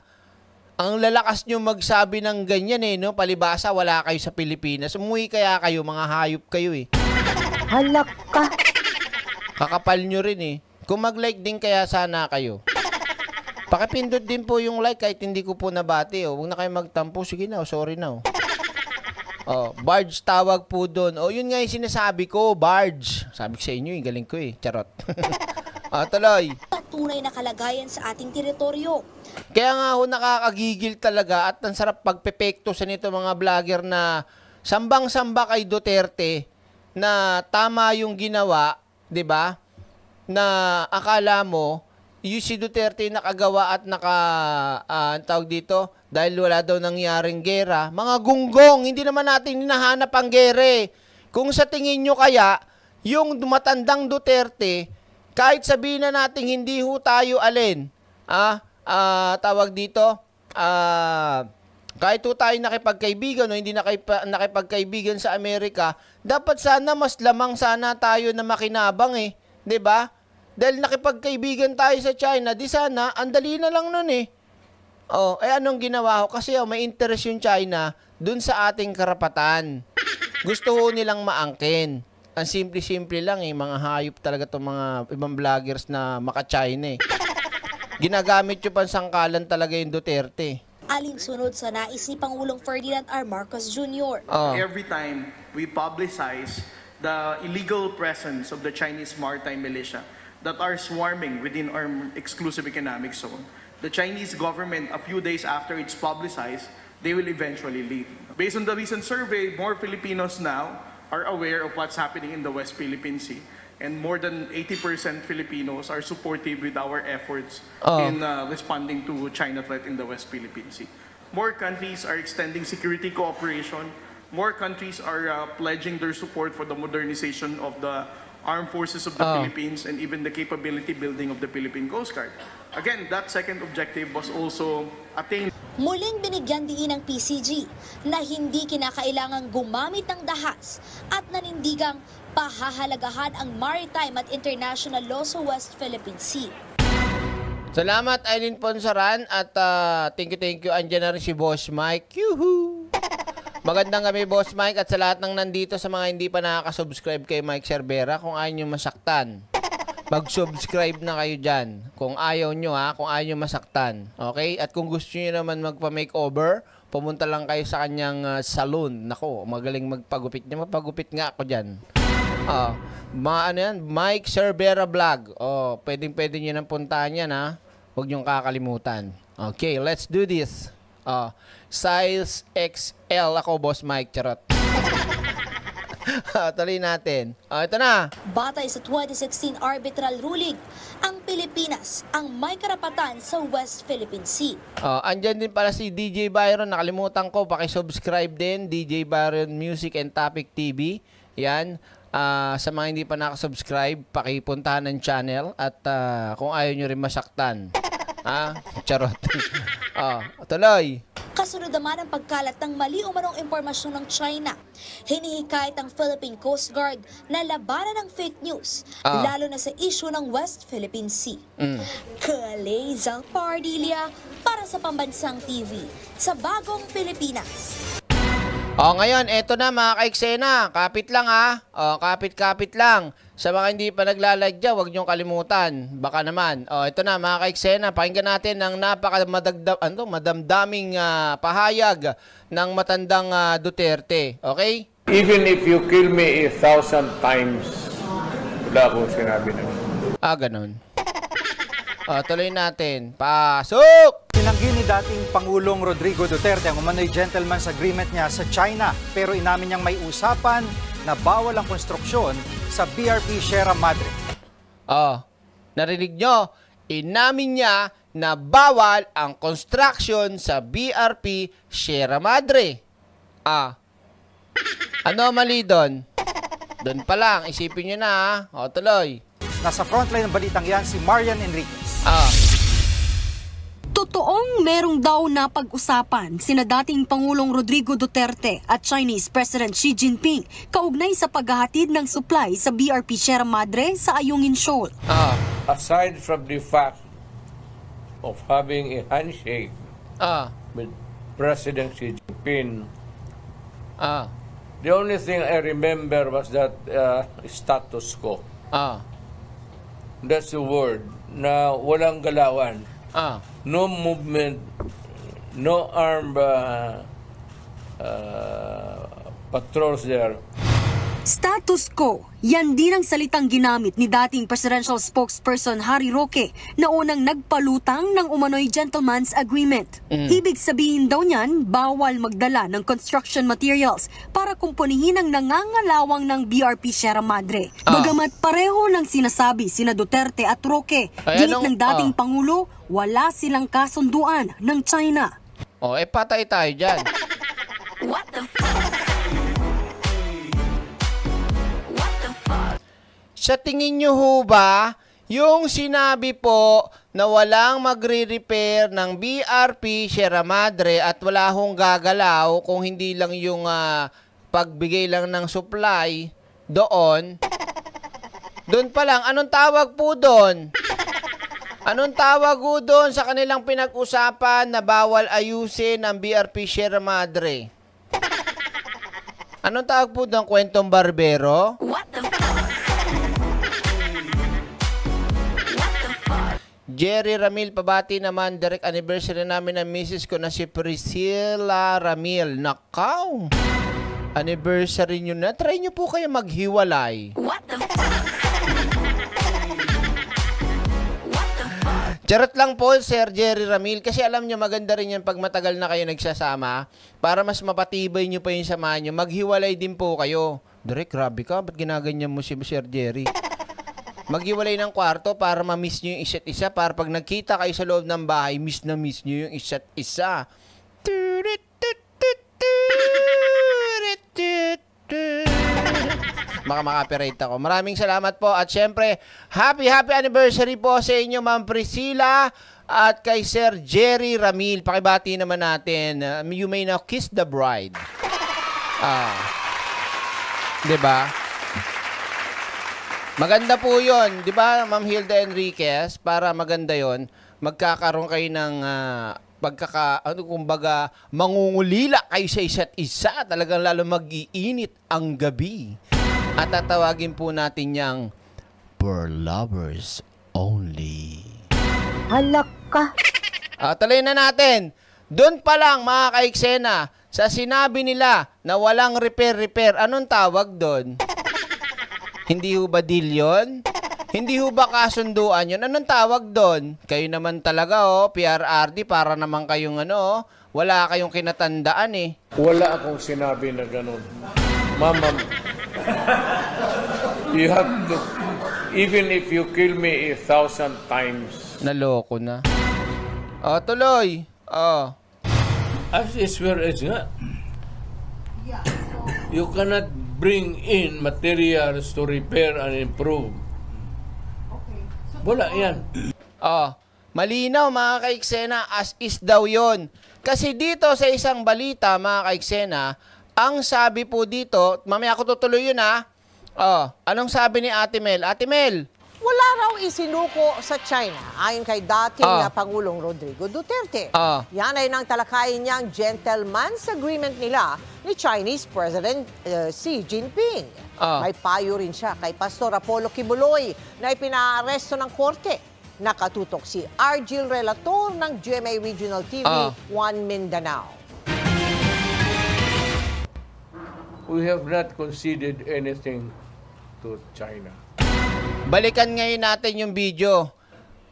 Ang lalakas nyo magsabi ng ganyan eh, no? Palibasa, wala kayo sa Pilipinas. Umuwi kaya kayo, mga hayop kayo eh. Halak ka. Kakapal nyo rin eh. Kung mag-like din kaya sana kayo. Pakipindot din po yung like kahit hindi ko po nabati. Oh. Huwag na kayo magtampo. Sige na, oh, sorry na. Oh. oh, barge tawag po doon. Oh, yun nga yung sinasabi ko, barge. Sabi ko sa inyo, yung galing ko eh. Charot. [laughs] ah, tuloy. Tunay na kalagayan sa ating teritoryo. Kaya nga ho, nakakagigil talaga at ang sarap pagpepekto sa nito mga vlogger na sambang-samba kay Duterte na tama yung ginawa, 'di ba? Na akala mo UC Duterte nakagawa at naka uh, tawag dito dahil wala daw nangyaring gera, mga gunggong, hindi naman natin hinahanap ang gere. Kung sa tingin nyo kaya, yung matandang Duterte, kahit sabihin na natin hindi ho tayo alin, ah, ah tawag dito, ah, kahit ho tayo nakipagkaibigan o hindi nakipa, nakipagkaibigan sa Amerika, dapat sana mas lamang sana tayo na makinabang eh. 'di ba? Dahil nakipagkaibigan tayo sa China, di sana, ang dali na lang nun eh. Oh, eh anong ginawa ko? Kasi oh, may interest yung China dun sa ating karapatan. Gusto ho nilang maangkin. Ang simple-simple lang eh, mga hayop talaga tong mga ibang vloggers na maka-China eh. Ginagamit yung pansangkalan talaga yung Duterte. Alin sunod sa nais ni Pangulong Ferdinand R. Marcos Jr. Oh. Every time we publicize the illegal presence of the Chinese maritime militia, that are swarming within our exclusive economic zone, the Chinese government, a few days after it's publicized, they will eventually leave. Based on the recent survey, more Filipinos now are aware of what's happening in the West Philippine Sea. And more than 80% Filipinos are supportive with our efforts oh. in uh, responding to China threat in the West Philippine Sea. More countries are extending security cooperation. More countries are uh, pledging their support for the modernization of the Armed Forces of the oh. Philippines and even the capability building of the Philippine Coast Guard. Again, that second objective was also attained. Muling binigyan diin ng PCG na hindi kinakailangang gumamit ng dahas at nanindigang pahahalagahan ang maritime at international law sa West Philippine Sea. Salamat Eileen Ponsaran at uh, thank you thank you andyan na rin si Boss Mike. Yuhuu! [laughs] Magandang gabi, Boss Mike, at sa lahat ng nandito sa mga hindi pa nakaka-subscribe kay Mike Cervera, kung ayaw nyo masaktan, mag-subscribe na kayo dyan. Kung ayaw nyo ha, kung ayaw nyo masaktan. Okay? At kung gusto nyo naman magpa-makeover, pumunta lang kayo sa kanyang uh, ah, salon. Nako, magaling magpagupit niya. Mapagupit nga ako dyan. Oo. Uh, ah, ma ano yan? Mike Cervera Vlog. Oh, pwedeng pwede nyo nang puntahan yan ha. Huwag nyong kakalimutan. Okay, let's do this. Oh. Size XL ako, Boss Mike. Charot. oh, [laughs] tuloy natin. Oh, ito na. Batay sa 2016 arbitral ruling, ang Pilipinas ang may karapatan sa West Philippine Sea. Oh, andyan din pala si DJ Byron. Nakalimutan ko. subscribe din. DJ Byron Music and Topic TV. Yan. Uh, sa mga hindi pa nakasubscribe, pakipuntahan ng channel at uh, kung ayaw nyo rin masaktan ah, Charot. ah, tuloy. Kasunod naman ang pagkalat ng mali o umanong impormasyon ng China. Hinihikayat ang Philippine Coast Guard na labanan ng fake news, ah. lalo na sa issue ng West Philippine Sea. Mm. Kalezang Pardilia para sa Pambansang TV sa Bagong Pilipinas. O oh, ngayon, eto na mga kaiksena. Kapit lang ha. O, oh, kapit-kapit lang. Sa mga hindi pa naglalagya, huwag niyong kalimutan. Baka naman. O, ito na mga kaiksena, pakinggan natin ang napaka napakamadagdam, ano, madamdaming uh, pahayag ng matandang uh, Duterte. Okay? Even if you kill me a thousand times, wala akong sinabi na. Ah, ganun. [laughs] O, tuloy natin. Pasok! Tinanggi ni dating Pangulong Rodrigo Duterte ang umano'y gentleman's agreement niya sa China pero inamin niyang may usapan na bawal ang konstruksyon sa BRP Sierra Madre. Oh, narinig nyo? Inamin niya na bawal ang construction sa BRP Sierra Madre. Ah, ano mali doon? Doon pa lang, isipin nyo na ha. Ah. O, tuloy. Nasa frontline ng balitang yan si Marian Enriquez. Ah. Totoong merong daw na pag-usapan sina dating Pangulong Rodrigo Duterte at Chinese President Xi Jinping kaugnay sa paghahatid ng supply sa BRP Sierra Madre sa Ayungin Shoal. Ah. Aside from the fact of having a handshake ah. with President Xi Jinping, ah. the only thing I remember was that uh, status quo. Ah. That's the word na walang galawan. Ah no movement, no armed uh, uh, patrols there. Status quo, yan din ang salitang ginamit ni dating presidential spokesperson Harry Roque na unang nagpalutang ng umano'y gentleman's agreement. Mm. Ibig sabihin daw niyan, bawal magdala ng construction materials para kumpunihin ang nangangalawang ng BRP Sierra Madre. Ah. Bagamat pareho ng sinasabi sina Duterte at Roque, git ng dating ah. Pangulo, wala silang kasunduan ng China. Oh, eh patay tayo dyan. What the fuck? Sa tingin nyo ho ba, yung sinabi po na walang magre-repair ng BRP Sierra Madre at wala hong gagalaw kung hindi lang yung uh, pagbigay lang ng supply doon. Doon pa lang, anong tawag po doon? Anong tawag po doon sa kanilang pinag-usapan na bawal ayusin ang BRP Sierra Madre? Anong tawag po doon? Kwentong barbero? Jerry Ramil, pabati naman. Direct anniversary namin ng misis ko na si Priscilla Ramil. Nakaw! Anniversary nyo na. Try nyo po kayo maghiwalay. What the fuck? Charot lang po, Sir Jerry Ramil. Kasi alam nyo, maganda rin yan pag matagal na kayo nagsasama. Para mas mapatibay nyo pa yung samahan nyo, maghiwalay din po kayo. Direk, grabe ka. Ba't ginaganyan mo si Sir Jerry? Maghiwalay ng kwarto para ma-miss nyo yung isa't isa. Para pag nagkita kayo sa loob ng bahay, miss na miss nyo yung isa't isa. [laughs] Baka maka-operate ako. Maraming salamat po. At syempre, happy, happy anniversary po sa inyo, Ma'am Priscilla at kay Sir Jerry Ramil. Pakibati naman natin. Uh, you may now kiss the bride. Ah. 'Di ba? Maganda po 'yon, Di ba, Ma'am Hilda Enriquez, para maganda yon magkakaroon kayo ng uh, pagkaka, ano kumbaga, mangungulila kayo sa isa't isa. Talagang lalo mag-iinit ang gabi. At tatawagin po natin niyang For Lovers Only. Halaka. ka. Uh, na natin. Doon pa lang, mga kaeksena sa sinabi nila na walang repair-repair, anong tawag doon? Hindi ho ba deal yun? Hindi ho ba kasunduan yun? Anong tawag doon? Kayo naman talaga oh, PRRD, para naman kayong ano, oh, wala kayong kinatandaan eh. Wala akong sinabi na ganun. Mama, you have to, even if you kill me a thousand times. Naloko na. Oh, tuloy. Oh. As is where is nga. You cannot bring in materials to repair and improve. Wala yan. Oh, malinaw mga kaiksena, as is daw yon. Kasi dito sa isang balita mga kaiksena, ang sabi po dito, mamaya ako tutuloy yun ha. Oh, ah, anong sabi ni Ate Mel? Ate Mel, wala raw isinuko sa China ayon kay dating uh, na Pangulong Rodrigo Duterte. Uh, Yan ay nang talakayin niyang gentleman's agreement nila ni Chinese President uh, Xi Jinping. Uh, May payo rin siya kay Pastor Apollo Kibuloy na ipinaaresto ng korte. Nakatutok si Argil Relator ng GMA Regional TV uh, One Mindanao. We have not conceded anything to China. Balikan ngayon natin yung video.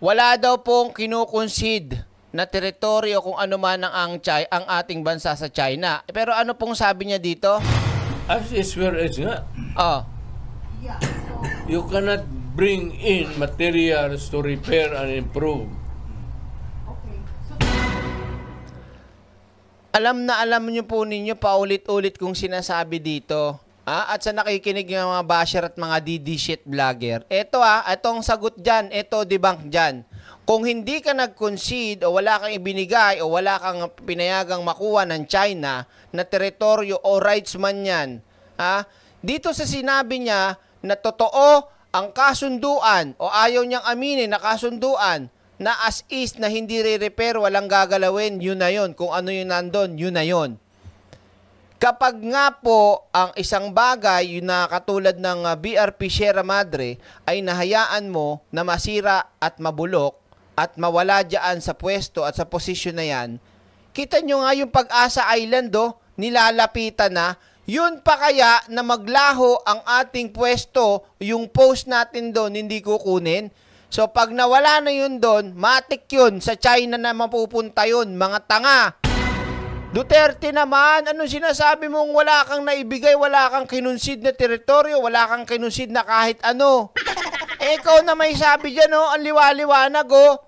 Wala daw pong kinukonsid na teritoryo kung ano man ang, ang, ang ating bansa sa China. Pero ano pong sabi niya dito? As is where is nga. Oh. You cannot bring in materials to repair and improve. Alam na alam niyo po ninyo paulit-ulit kung sinasabi dito Ah, at sa nakikinig ng mga basher at mga DD shit vlogger, eto ah, itong sagot dyan, eto debunk dyan. Kung hindi ka nag-concede o wala kang ibinigay o wala kang pinayagang makuha ng China na teritoryo o rights man yan, ha? Ah, dito sa sinabi niya na totoo ang kasunduan o ayaw niyang aminin na kasunduan na as is na hindi re-repair, walang gagalawin, yun na yun. Kung ano yung nandun, yun na yun. Kapag nga po ang isang bagay na katulad ng ah, BRP Sierra Madre ay nahayaan mo na masira at mabulok at mawala dyan sa pwesto at sa posisyon na yan, kita nyo nga yung pag-asa island do, oh, nilalapitan na, yun pa kaya na maglaho ang ating pwesto, yung post natin doon hindi kukunin? So pag nawala na yun doon, matik yun, sa China na mapupunta yun, mga tanga, Duterte naman, anong sinasabi mong wala kang naibigay, wala kang kinunsid na teritoryo, wala kang kinunsid na kahit ano? Eh, ikaw na may sabi dyan, oh, ang liwaliwanag, oh.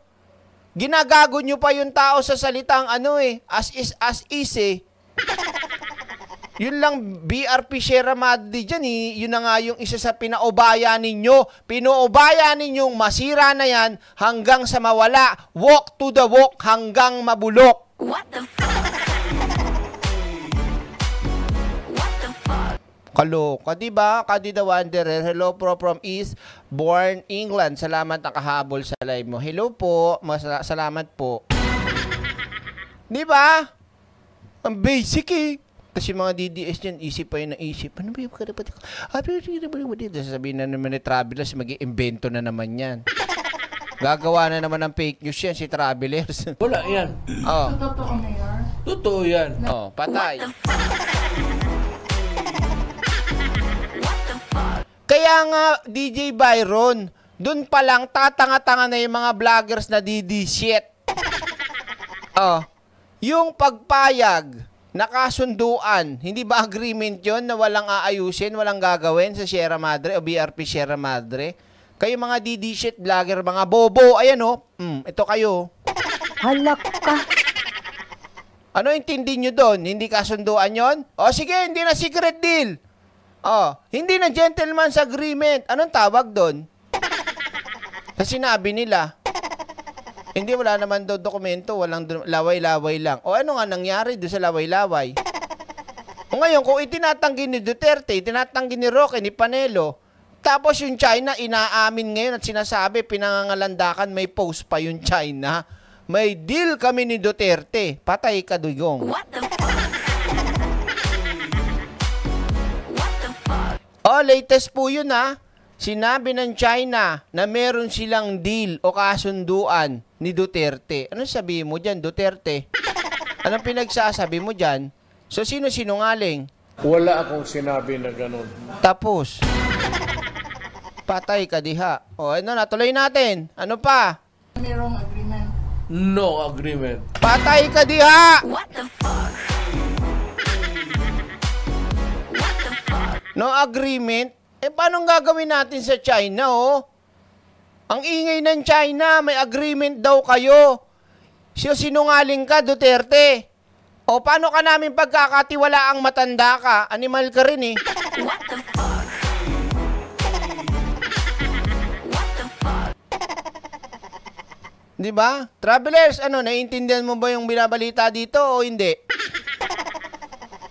Ginagago nyo pa yung tao sa salitang ano eh, as is, as is eh. Yun lang BRP Sierra Madre dyan eh. Yun na nga yung isa sa pinaubaya ninyo. Pinaubaya ninyong masira na yan hanggang sa mawala. Walk to the walk hanggang mabulok. What the fuck? Kaloka, di ba? Kadi the Wanderer. Hello po from East Born, England. Salamat nakahabol sa live mo. Hello po. Masala- salamat po. [laughs] di ba? Ang basic eh. Kasi mga DDS yan, isip pa yun ng isip. Ano ba yung karapat ko? Happy birthday, sabihin na naman ni Travelers, mag iimbento na naman yan. [laughs] Gagawa na naman ng fake news yan si Travelers. Wala yan. Oo. Oh. Totoo, Mayor. Totoo yan. Oh, patay. Kaya nga, DJ Byron, doon pa lang tatanga-tanga na yung mga vloggers na DD shit. [laughs] oh, yung pagpayag, nakasunduan, hindi ba agreement yon na walang aayusin, walang gagawin sa Sierra Madre o BRP Sierra Madre? Kayo mga DD shit vlogger, mga bobo, ayan oh, mm, ito kayo. Halak ka. Ano intindi nyo doon? Hindi kasunduan yon? O sige, hindi na secret deal. Oh, hindi na gentleman's agreement. Anong tawag doon? Kasi [laughs] sinabi nila. Hindi, wala naman daw dokumento. Walang laway-laway lang. O ano nga nangyari doon sa laway-laway? O ngayon, kung itinatanggi ni Duterte, itinatanggi ni Roque, ni Panelo, tapos yung China, inaamin ngayon at sinasabi, pinangangalandakan, may post pa yung China. May deal kami ni Duterte. Patay ka, Dugong. What the Oh, latest po yun ha. Sinabi ng China na meron silang deal o kasunduan ni Duterte. Ano sabi mo dyan, Duterte? Anong pinagsasabi mo dyan? So, sino sinungaling? Wala akong sinabi na ganun. Tapos, patay ka diha. O, ano, natuloy natin. Ano pa? Mayroong agreement. No agreement. Patay ka diha! What the fuck? no agreement, eh paano gagawin natin sa China, oh? Ang ingay ng China, may agreement daw kayo. Siyo sinungaling ka, Duterte. O paano ka namin pagkakatiwala ang matanda ka? Animal ka rin eh. What the fuck? What the fuck? 'Di ba? Travelers, ano, naiintindihan mo ba yung binabalita dito o hindi?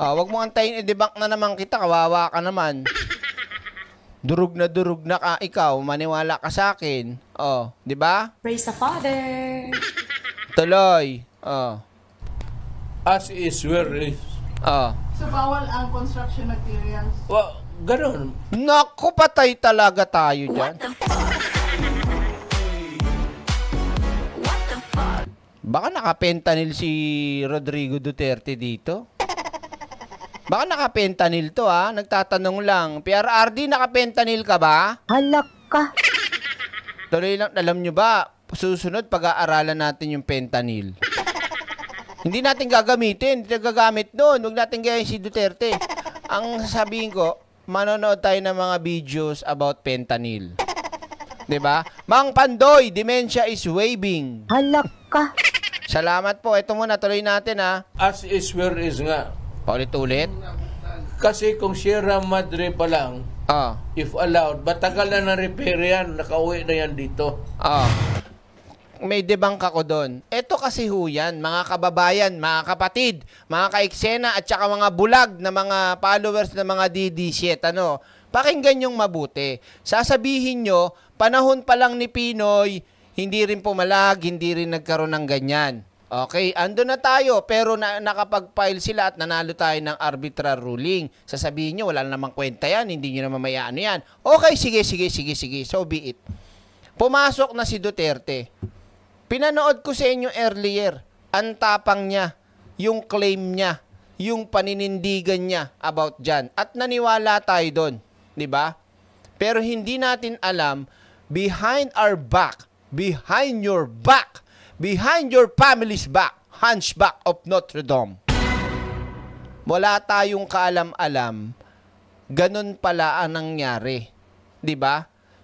Ah, wag mo antayin i-debunk na naman kita, kawawa ka naman. Durug na durug na ka ikaw, maniwala ka sa akin. Oh, 'di ba? Praise the Father. Tuloy. Oh. As is, where is? Oh. So bawal ang construction materials. Well, ganoon. Naku, patay talaga tayo diyan. Baka nakapentanil si Rodrigo Duterte dito. Baka nakapentanil to ha. Nagtatanong lang. PRRD, nakapentanil ka ba? Halak ka. Tuloy lang, alam nyo ba, susunod pag-aaralan natin yung pentanil. Hindi natin gagamitin. Hindi gagamit doon. Huwag natin gayahin si Duterte. Ang sabihin ko, manonood tayo ng mga videos about pentanil. 'Di ba? Mang Pandoy, dementia is waving. Halak ka. Salamat po. Ito muna tuloy natin ha. As is where is nga. Paulit-ulit? Kasi kung Sierra Madre pa lang, ah. if allowed, batagal na ng repair yan, nakauwi na yan dito. Ah. May debunk ako doon. Ito kasi ho yan, mga kababayan, mga kapatid, mga kaeksena at saka mga bulag na mga followers ng mga DD7, ano, pakinggan yung mabuti. Sasabihin nyo, panahon pa lang ni Pinoy, hindi rin pumalag, hindi rin nagkaroon ng ganyan. Okay, ando na tayo pero na, nakapag-file sila at nanalo tayo ng arbitral ruling. Sasabihin nyo, wala namang kwenta yan, hindi nyo naman may ano yan. Okay, sige, sige, sige, sige, so be it. Pumasok na si Duterte. Pinanood ko sa inyo earlier, ang tapang niya, yung claim niya, yung paninindigan niya about dyan. At naniwala tayo doon, di ba? Pero hindi natin alam, behind our back, behind your back, behind your family's back, hunchback of Notre Dame. Wala tayong kaalam-alam, ganun pala ang nangyari. ba? Diba?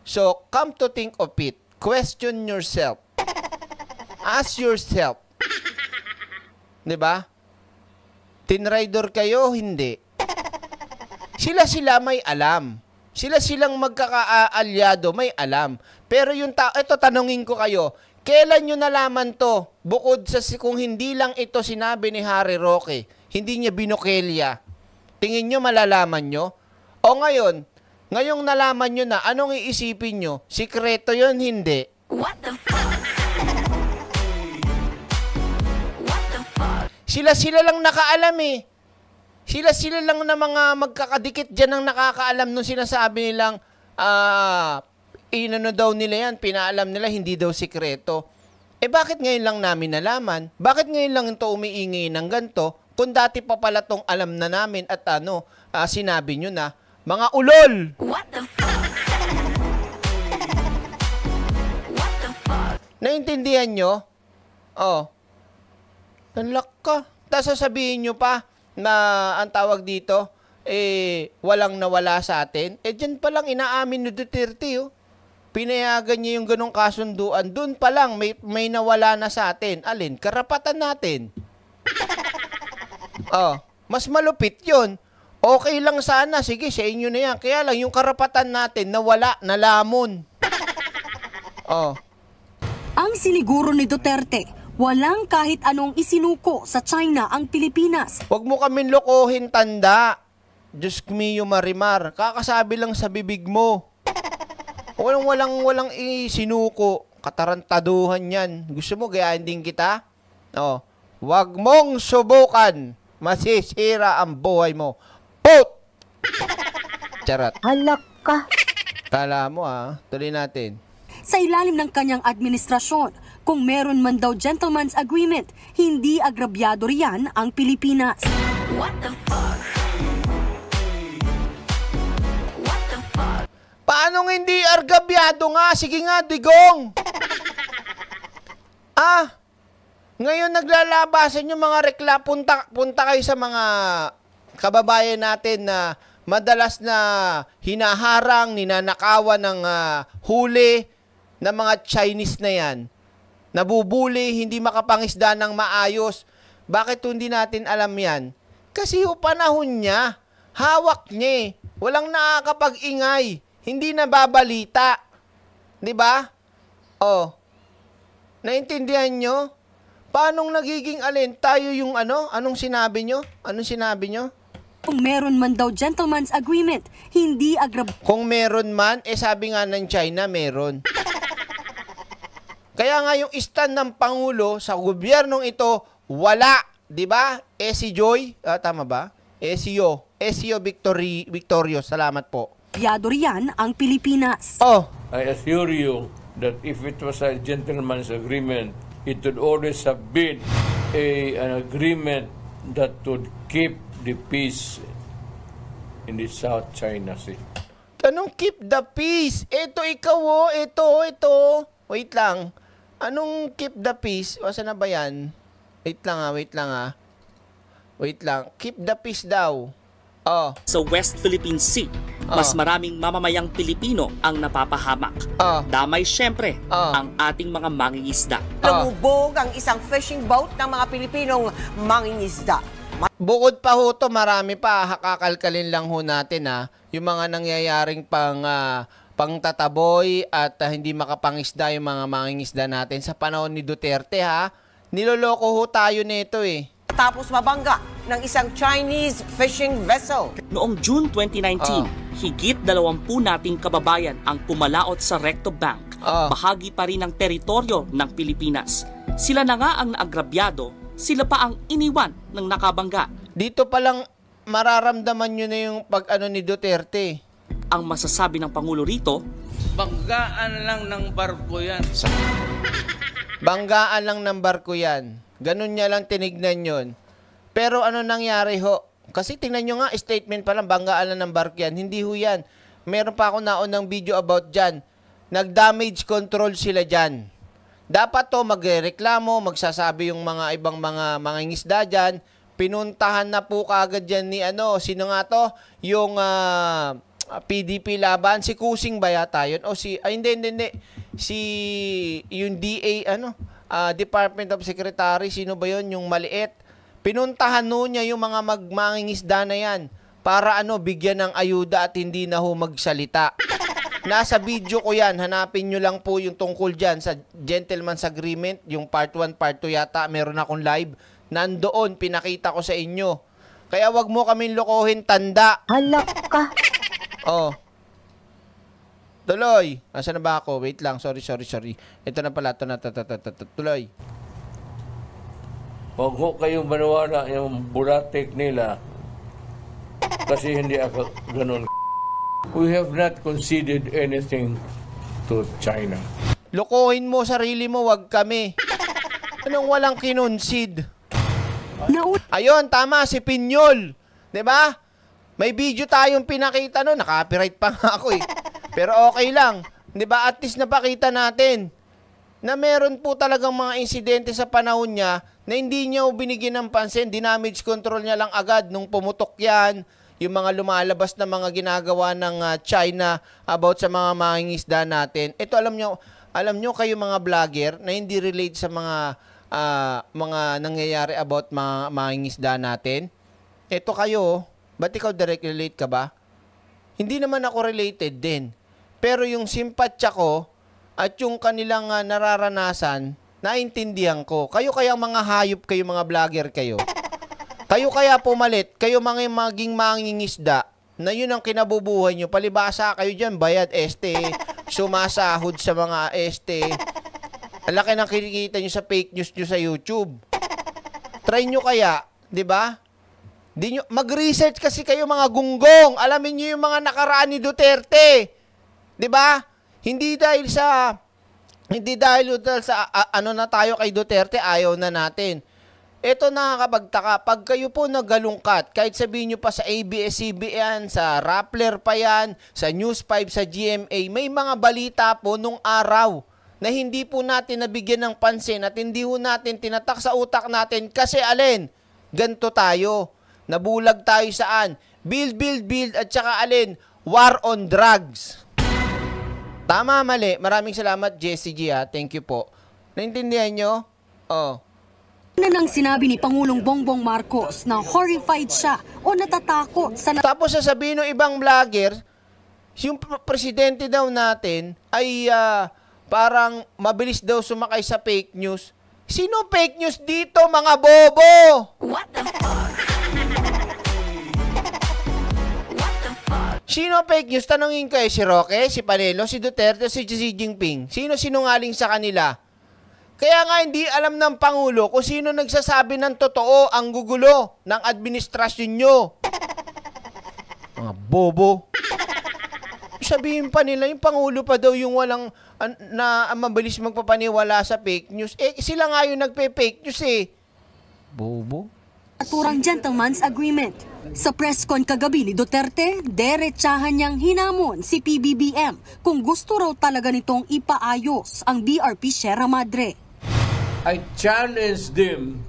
So, come to think of it, question yourself. Ask yourself. ba? Diba? Tinrider kayo, hindi. Sila-sila may alam. Sila silang magkakaalyado, may alam. Pero yung tao, eto tanungin ko kayo, Kailan nyo nalaman to? Bukod sa kung hindi lang ito sinabi ni Harry Roque, hindi niya binokelya. Tingin nyo malalaman nyo? O ngayon, ngayong nalaman nyo na, anong iisipin nyo? Sikreto yon hindi. What the fuck? Sila-sila lang nakaalam eh. Sila-sila lang na mga magkakadikit dyan ang nakakaalam nung sinasabi nilang, ah, inano daw nila yan, pinaalam nila, hindi daw sikreto. Eh bakit ngayon lang namin nalaman? Bakit ngayon lang ito umiingay ng ganto? Kung dati pa pala tong alam na namin at ano, uh, sinabi nyo na, mga ulol! What the fuck? What the fuck? Naintindihan nyo? Oh. Nalak ka. Tapos sasabihin nyo pa na ang tawag dito, eh, walang nawala sa atin. Eh, dyan palang inaamin ni Duterte, oh pinayagan niya yung ganong kasunduan, dun pa lang may, may nawala na sa atin. Alin? Karapatan natin. [laughs] oh, mas malupit yon. Okay lang sana, sige, sa inyo na yan. Kaya lang, yung karapatan natin, nawala, nalamon. [laughs] oh. Ang siniguro ni Duterte, walang kahit anong isinuko sa China ang Pilipinas. Huwag mo kami lokohin, tanda. Diyos me, Marimar, kakasabi lang sa bibig mo. Walang walang walang isinuko. Katarantaduhan yan. Gusto mo gayahin din kita? Oo. Wag mong subukan. Masisira ang buhay mo. Put! [laughs] Charot. Halak ka. Kala mo ah. Tuloy natin. Sa ilalim ng kanyang administrasyon, kung meron man daw gentleman's agreement, hindi agrabyado riyan ang Pilipinas. What the fuck? Paanong hindi argabyado nga? Sige nga, digong. [laughs] ah, ngayon naglalabasan yung mga rekla. Punta, punta kayo sa mga kababayan natin na madalas na hinaharang, ninanakawan ng uh, huli ng mga Chinese na yan. Nabubuli, hindi makapangisda ng maayos. Bakit hindi natin alam yan? Kasi yung panahon niya, hawak niya eh. Walang nakakapag-ingay. Hindi na babalita. 'Di ba? Oh. Naintindihan nyo? Paanong nagiging alin tayo yung ano? Anong sinabi nyo? Anong sinabi nyo? Kung meron man daw gentleman's agreement, hindi agrab... Kung meron man, eh sabi nga ng China, meron. Kaya nga yung stand ng Pangulo sa gobyernong ito, wala. ba? Diba? Eh si Joy, ah, tama ba? Eh si Yo. Eh si Yo Victory, Victorio, salamat po. Piyado riyan ang Pilipinas. Oh. I assure you that if it was a gentleman's agreement, it would always have been a, an agreement that would keep the peace in the South China Sea. Anong keep the peace? Ito ikaw oh, ito, ito. Oh, oh. Wait lang. Anong keep the peace? O, na ba yan? Wait lang ah, wait lang ah. Wait lang. Keep the peace daw. Oh. Sa West Philippine Sea mas ah. maraming mamamayang Pilipino ang napapahamak. Ah. Damay syempre ah. ang ating mga mangingisda. Lumubog ang isang fishing boat ng mga Pilipinong mangingisda. Bukod pa ho to, marami pa. Hakakalkalin lang ho natin ha. Yung mga nangyayaring pang... Uh, pangtataboy at uh, hindi makapangisda yung mga mangingisda natin sa panahon ni Duterte ha. Niloloko ho tayo nito eh matapos mabangga ng isang Chinese fishing vessel. Noong June 2019, uh. Ah. higit 20 nating kababayan ang pumalaot sa Recto Bank, uh. bahagi pa rin ng teritoryo ng Pilipinas. Sila na nga ang naagrabyado, sila pa ang iniwan ng nakabangga. Dito palang mararamdaman nyo na yung pag-ano ni Duterte. Ang masasabi ng Pangulo rito, Banggaan lang ng barko yan. Banggaan lang ng barko yan. Ganun niya lang tinignan yon. Pero ano nangyari ho? Kasi tingnan nyo nga, statement pa lang, banggaan lang ng bark yan. Hindi ho yan. Meron pa ako naon ng video about dyan. Nag-damage control sila dyan. Dapat to magreklamo, magsasabi yung mga ibang mga mga ngisda dyan. Pinuntahan na po kagad dyan ni ano, sino nga to? Yung uh, ah, ah, PDP laban, si Kusing ba yata yun? O si, ay hindi, hindi, hindi. Si, yung DA, ano? uh, Department of Secretary, sino ba yon yung maliit. Pinuntahan no niya yung mga magmangingisda na yan para ano, bigyan ng ayuda at hindi na ho magsalita. Nasa video ko yan, hanapin nyo lang po yung tungkol dyan sa Gentleman's Agreement, yung part 1, part 2 yata, meron akong live. Nandoon, pinakita ko sa inyo. Kaya wag mo kaming lokohin, tanda. Halak ka. Oh. Tuloy! Asan na ba ako? Wait lang. Sorry, sorry, sorry. Ito na pala. Ito na. Tuloy. Huwag ho kayong maniwala yung buratek nila kasi hindi ako ganun. We have not conceded anything to China. Lokohin mo sarili mo, wag kami. Anong walang kinonsid? Ayun, tama, si Pinyol. ba? Diba? May video tayong pinakita no, nakapiright pa nga ako eh. Pero okay lang. 'Di ba? At least napakita natin na meron po talagang mga insidente sa panahon niya na hindi niya binigyan ng pansin, dinamage control niya lang agad nung pumutok 'yan, yung mga lumalabas na mga ginagawa ng ah, China about sa mga mangingisda natin. Ito alam niyo, alam niyo kayo mga vlogger na hindi relate sa mga uh, mga nangyayari about mga mangingisda natin. Ito kayo, oh. ba't ikaw direct relate ka ba? Hindi naman ako related din. Pero yung simpatya ko at yung kanilang uh, nararanasan, naintindihan ko. Kayo kaya mga hayop kayo, mga vlogger kayo. Kayo kaya pumalit, kayo mga maging mangingisda na yun ang kinabubuhay nyo. Palibasa kayo dyan, bayad este, sumasahod sa mga este. Alaki ng kinikita nyo sa fake news nyo sa YouTube. Try nyo kaya, di ba? Di nyo, mag-research kasi kayo mga gunggong. Alamin nyo yung mga nakaraan ni Duterte 'Di ba? Hindi dahil sa hindi dahil sa a, ano na tayo kay Duterte, ayaw na natin. Ito nakakabagtaka, pag kayo po nagalungkat, kahit sabihin nyo pa sa ABS-CBN, sa Rappler pa yan, sa News 5, sa GMA, may mga balita po nung araw na hindi po natin nabigyan ng pansin at hindi po natin tinatak sa utak natin kasi alin, ganto tayo, nabulag tayo saan, build, build, build at saka alin, war on drugs. Tama, mali. Maraming salamat, Jessie G. Ha. Ah. Thank you po. Naintindihan nyo? Oh. Ano nang sinabi ni Pangulong Bongbong Marcos na horrified siya o natatakot sa... Na Tapos sasabihin ng ibang vlogger, yung presidente daw natin ay uh, parang mabilis daw sumakay sa fake news. Sino fake news dito, mga bobo? What the fuck? Sino fake news? Tanungin ko eh, si Roque, si Panelo, si Duterte, si Xi Jinping. Sino sinungaling sa kanila? Kaya nga hindi alam ng Pangulo kung sino nagsasabi ng totoo ang gugulo ng administrasyon nyo. Mga bobo. Sabihin pa nila, yung Pangulo pa daw yung walang an, na mabilis magpapaniwala sa fake news. Eh, sila nga yung nagpe-fake news eh. Bobo. Aturang kurang gentleman's agreement. Sa presscon kagabi ni Duterte, derechahan niyang hinamon si PBBM kung gusto raw talaga nitong ipaayos ang BRP Sierra Madre. I challenge them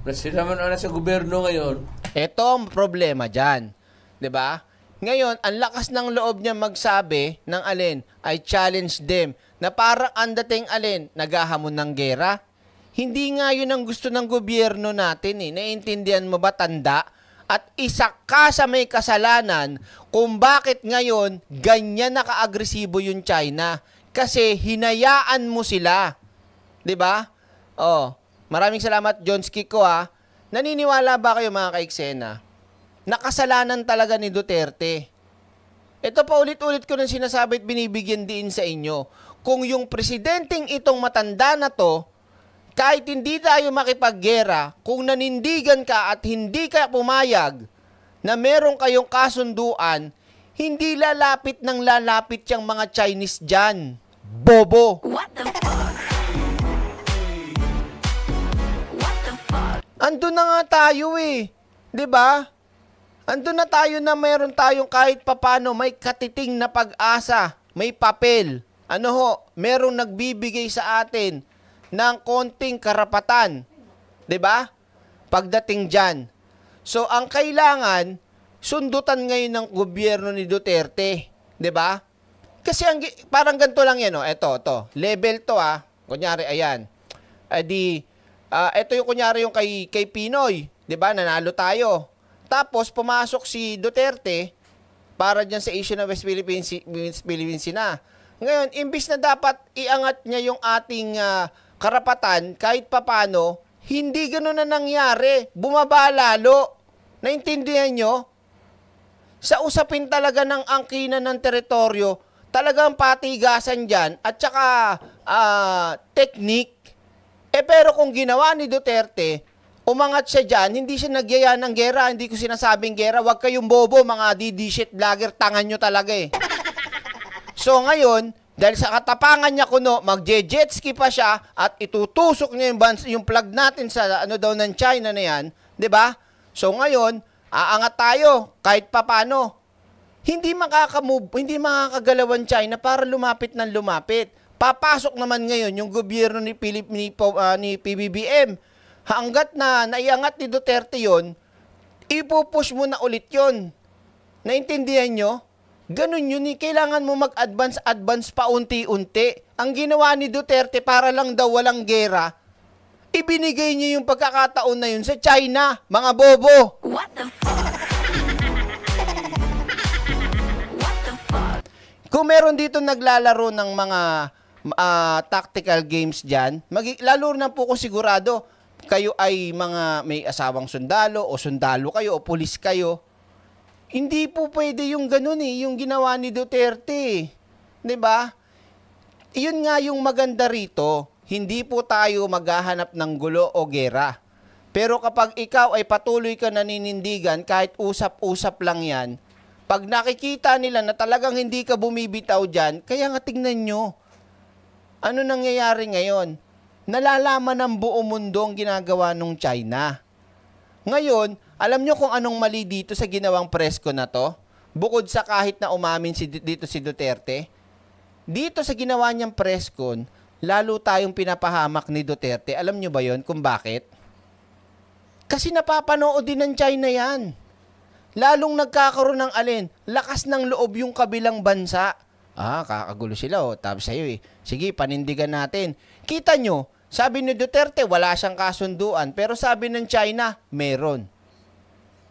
na sila man na sa gobyerno ngayon. Ito ang problema dyan. ba? Diba? Ngayon, ang lakas ng loob niya magsabi ng alin, I challenge them, na parang ang dating alin, naghahamon ng gera. Hindi nga yun ang gusto ng gobyerno natin eh. Naiintindihan mo ba tanda? at isa ka sa may kasalanan kung bakit ngayon ganyan na kaagresibo yung China kasi hinayaan mo sila. 'Di ba? Oh, maraming salamat John ko ha. Ah. Naniniwala ba kayo mga kaiksena? Nakasalanan talaga ni Duterte. Ito pa ulit-ulit ko nang sinasabi at binibigyan din sa inyo. Kung yung presidenteng itong matanda na to, kahit hindi tayo makipaggera, kung nanindigan ka at hindi ka pumayag na meron kayong kasunduan, hindi lalapit ng lalapit yung mga Chinese dyan. Bobo! What the fuck? What na nga tayo eh. 'Di ba? Andun na tayo na meron tayong kahit papano may katiting na pag-asa, may papel. Ano ho, merong nagbibigay sa atin ng konting karapatan. 'Di ba? Pagdating diyan. So ang kailangan sundutan ngayon ng gobyerno ni Duterte, 'di ba? Kasi ang parang ganito lang 'yan, oh. Ito, to. Level to ah. Kunyari ayan. Eh di, uh, ah, ito yung kunyari yung kay kay Pinoy, 'di ba? Nanalo tayo. Tapos pumasok si Duterte para diyan sa issue ng West Philippines West Philippines na. Ngayon, imbis na dapat iangat niya yung ating uh, karapatan kahit papano, hindi ganun na nangyari. Bumaba lalo. Naintindihan nyo? Sa usapin talaga ng angkina ng teritoryo, talagang patigasan dyan at saka uh, technique. Eh pero kung ginawa ni Duterte, umangat siya dyan, hindi siya nagyaya ng gera, hindi ko sinasabing gera, huwag kayong bobo mga DD shit vlogger, tangan nyo talaga eh. So ngayon, dahil sa katapangan niya kuno, magje-jet pa siya at itutusok niya yung, bans, yung plug natin sa ano daw ng China na yan, 'di ba? So ngayon, aangat tayo kahit papano. Hindi makakamove, hindi makakagalawan China para lumapit ng lumapit. Papasok naman ngayon yung gobyerno ni Philip ni, uh, ni PBBM. Hanggat na naiangat ni Duterte 'yon, ipupush mo na ulit 'yon. Naintindihan nyo? Ganun yun, eh. kailangan mo mag-advance-advance pa unti-unti. Ang ginawa ni Duterte para lang daw walang gera, ibinigay niya yung pagkakataon na yun sa China, mga bobo. What the fuck? [laughs] What the fuck? Kung meron dito naglalaro ng mga uh, tactical games dyan, mag- lalo na po ko sigurado, kayo ay mga may asawang sundalo o sundalo kayo o pulis kayo, hindi po pwede yung ganun eh, yung ginawa ni Duterte. 'Di ba? 'Yun nga yung maganda rito. Hindi po tayo maghahanap ng gulo o gera. Pero kapag ikaw ay patuloy ka naninindigan, kahit usap-usap lang yan, pag nakikita nila na talagang hindi ka bumibitaw dyan, kaya nga tingnan nyo, ano nangyayari ngayon? Nalalaman ng buong mundo ang ginagawa ng China. Ngayon, alam nyo kung anong mali dito sa ginawang presko na to? Bukod sa kahit na umamin si, dito si Duterte, dito sa ginawa niyang presko, lalo tayong pinapahamak ni Duterte. Alam nyo ba yon kung bakit? Kasi napapanood din ng China yan. Lalong nagkakaroon ng alin, lakas ng loob yung kabilang bansa. Ah, kakagulo sila o, oh, tab sa'yo eh. Sige, panindigan natin. Kita nyo, sabi ni Duterte, wala siyang kasunduan. Pero sabi ng China, meron.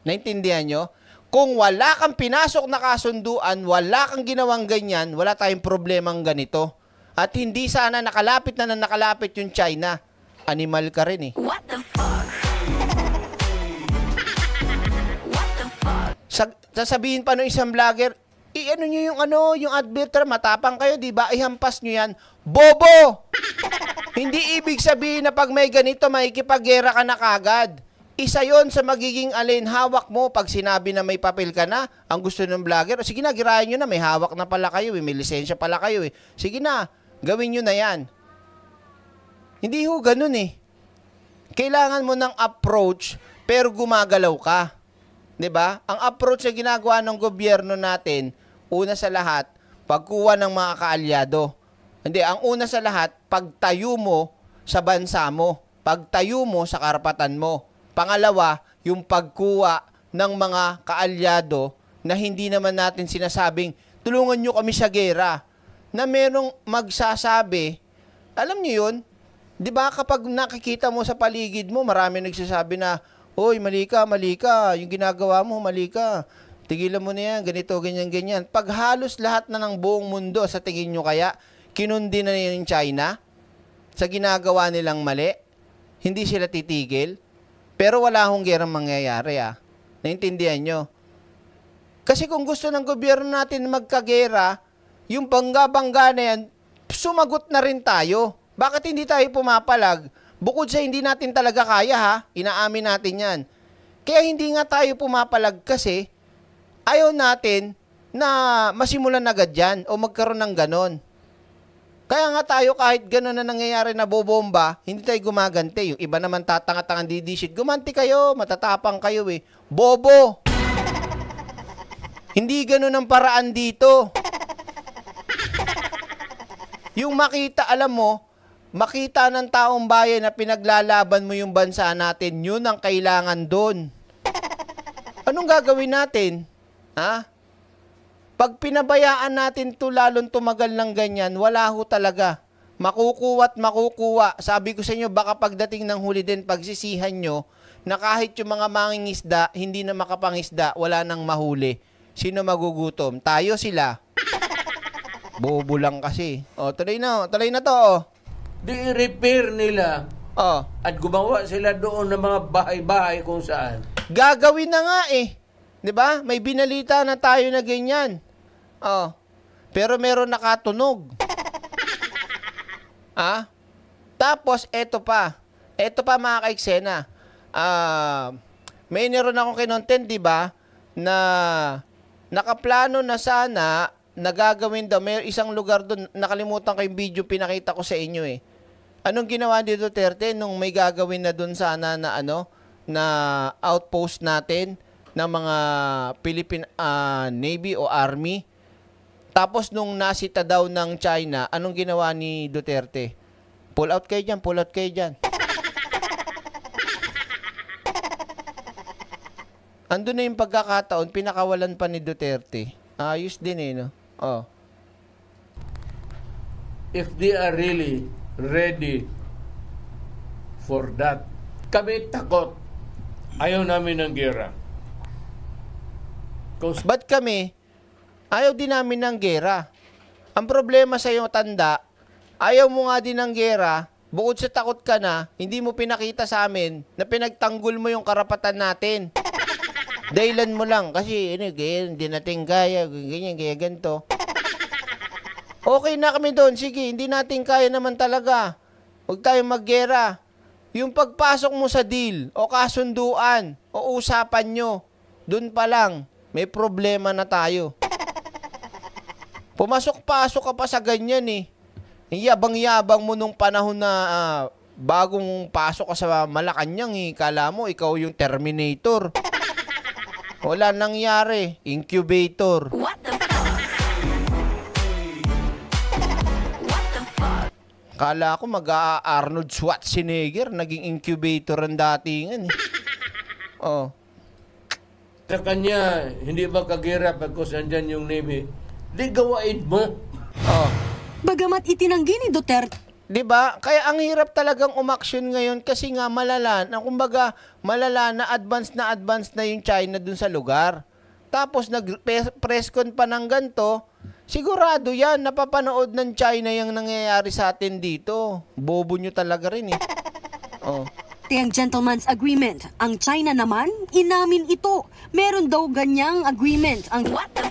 Naintindihan nyo? Kung wala kang pinasok na kasunduan, wala kang ginawang ganyan, wala tayong problemang ganito. At hindi sana nakalapit na na nakalapit yung China. Animal ka rin eh. What the fuck? [laughs] What the fuck? sasabihin pa ng isang vlogger, i-ano eh, nyo yung ano, yung adverter, matapang kayo, di ba? Ihampas nyo yan. Bobo! [laughs] Hindi ibig sabihin na pag may ganito, makikipagera ka na kagad. Isa yon sa magiging alinhawak mo pag sinabi na may papel ka na, ang gusto ng vlogger, sige na, girayan nyo na, may hawak na pala kayo, eh, may lisensya pala kayo. Eh. Sige na, gawin nyo na yan. Hindi ho ganun eh. Kailangan mo ng approach pero gumagalaw ka. 'Di ba? Ang approach na ginagawa ng gobyerno natin, una sa lahat, pagkuha ng mga kaalyado. Hindi, ang una sa lahat, pagtayo mo sa bansa mo, pagtayo mo sa karapatan mo. Pangalawa, yung pagkuha ng mga kaalyado na hindi naman natin sinasabing, tulungan nyo kami sa gera, na merong magsasabi, alam nyo yun, di ba kapag nakikita mo sa paligid mo, marami nagsasabi na, Hoy, mali ka, mali ka. Yung ginagawa mo, mali ka. Tigilan mo na yan, ganito, ganyan, ganyan. Pag halos lahat na ng buong mundo, sa tingin nyo kaya, kinundi na yung China sa ginagawa nilang mali, hindi sila titigil. Pero wala akong gerang mangyayari ah. Naintindihan nyo? Kasi kung gusto ng gobyerno natin magkagera, yung bangga-bangga na yan, sumagot na rin tayo. Bakit hindi tayo pumapalag? Bukod sa hindi natin talaga kaya ha, inaamin natin yan. Kaya hindi nga tayo pumapalag kasi ayaw natin na masimulan agad yan o magkaroon ng ganon. Kaya nga tayo kahit gano'n na nangyayari na bobomba, hindi tayo gumagante. Yung iba naman tatanga tatangatangan didisit, gumanti kayo, matatapang kayo eh. Bobo! hindi gano'n ang paraan dito. Yung makita, alam mo, makita ng taong bayan na pinaglalaban mo yung bansa natin, yun ang kailangan doon. Anong gagawin natin? Ha? Pag pinabayaan natin to lalong tumagal ng ganyan, wala ho talaga. Makukuwa at makukuwa. Sabi ko sa inyo, baka pagdating ng huli din, pagsisihan nyo na kahit yung mga mangingisda, hindi na makapangisda, wala nang mahuli. Sino magugutom? Tayo sila. [laughs] Bobo lang kasi. O, oh, tuloy na, oh. tuloy na to. O. Oh. Di repair nila Oh. at gumawa sila doon ng mga bahay-bahay kung saan. Gagawin na nga eh. 'Di ba? May binalita na tayo na ganyan. Oh. Pero meron nakatunog. ha? [laughs] Ah? Tapos, eto pa. Eto pa mga kaiksena. Ah, uh, may meron akong kinontent, di ba, na nakaplano na sana na gagawin daw. May isang lugar doon, nakalimutan ko yung video pinakita ko sa inyo eh. Anong ginawa ni Duterte nung may gagawin na doon sana na ano, na outpost natin ng mga Philippine uh, Navy o Army? Tapos nung nasita daw ng China, anong ginawa ni Duterte? Pull out kayo dyan, pull out kayo dyan. Ando na yung pagkakataon, pinakawalan pa ni Duterte. Ayos din eh, no? Oh. If they are really ready for that, kami takot. Ayaw namin ng gera. Cause... Ba't kami, Ayaw din namin ng gera. Ang problema sa iyo, tanda, ayaw mo nga din ng gera, bukod sa takot ka na, hindi mo pinakita sa amin na pinagtanggol mo yung karapatan natin. [laughs] Dahilan mo lang kasi ini ano, ganyan, hindi natin kaya, ganyan, kaya ganito. Okay na kami doon, sige, hindi natin kaya naman talaga. Huwag tayong maggera. Yung pagpasok mo sa deal o kasunduan o usapan nyo, doon pa lang, may problema na tayo. Pumasok-pasok ka pa sa ganyan eh. Yabang-yabang mo nung panahon na uh, bagong pasok ka sa Malacanang eh. Kala mo ikaw yung Terminator. Wala nangyari. Incubator. What the fuck? What the fuck? Kala ko mag-a-Arnold Schwarzenegger. Naging incubator ang datingan eh. Oo. Oh. Sa kanya, hindi ba kagirap ako sandyan yung name eh? di mo. Oh. Bagamat itinanggi ni Duterte 'di ba? Kaya ang hirap talagang umaksyon ngayon kasi nga malala na kumbaga malala na advance na advance na yung China dun sa lugar. Tapos nag presscon pa ng ganto, sigurado 'yan napapanood ng China yung nangyayari sa atin dito. Bobo nyo talaga rin eh. Oh. Ang gentleman's agreement, ang China naman, inamin ito. Meron daw ganyang agreement. Ang What the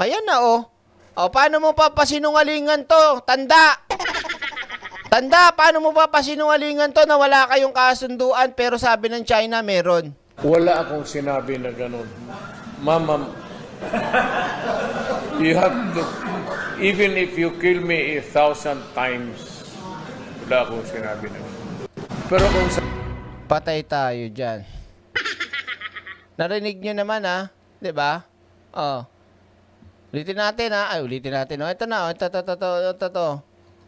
Ayan na oh. O, oh, paano mo papasinungalingan to? Tanda! Tanda, paano mo papasinungalingan to na wala kayong kasunduan pero sabi ng China meron? Wala akong sinabi na ganun. Mama, you have to, even if you kill me a thousand times, wala akong sinabi na ganun. Pero kung sa... Patay tayo dyan. Narinig nyo naman ah, di ba? Oh. Ulitin natin ha. Ay, ulitin natin. Oh, ito na. Oh, ito, ito, ito, ito, ito, ito.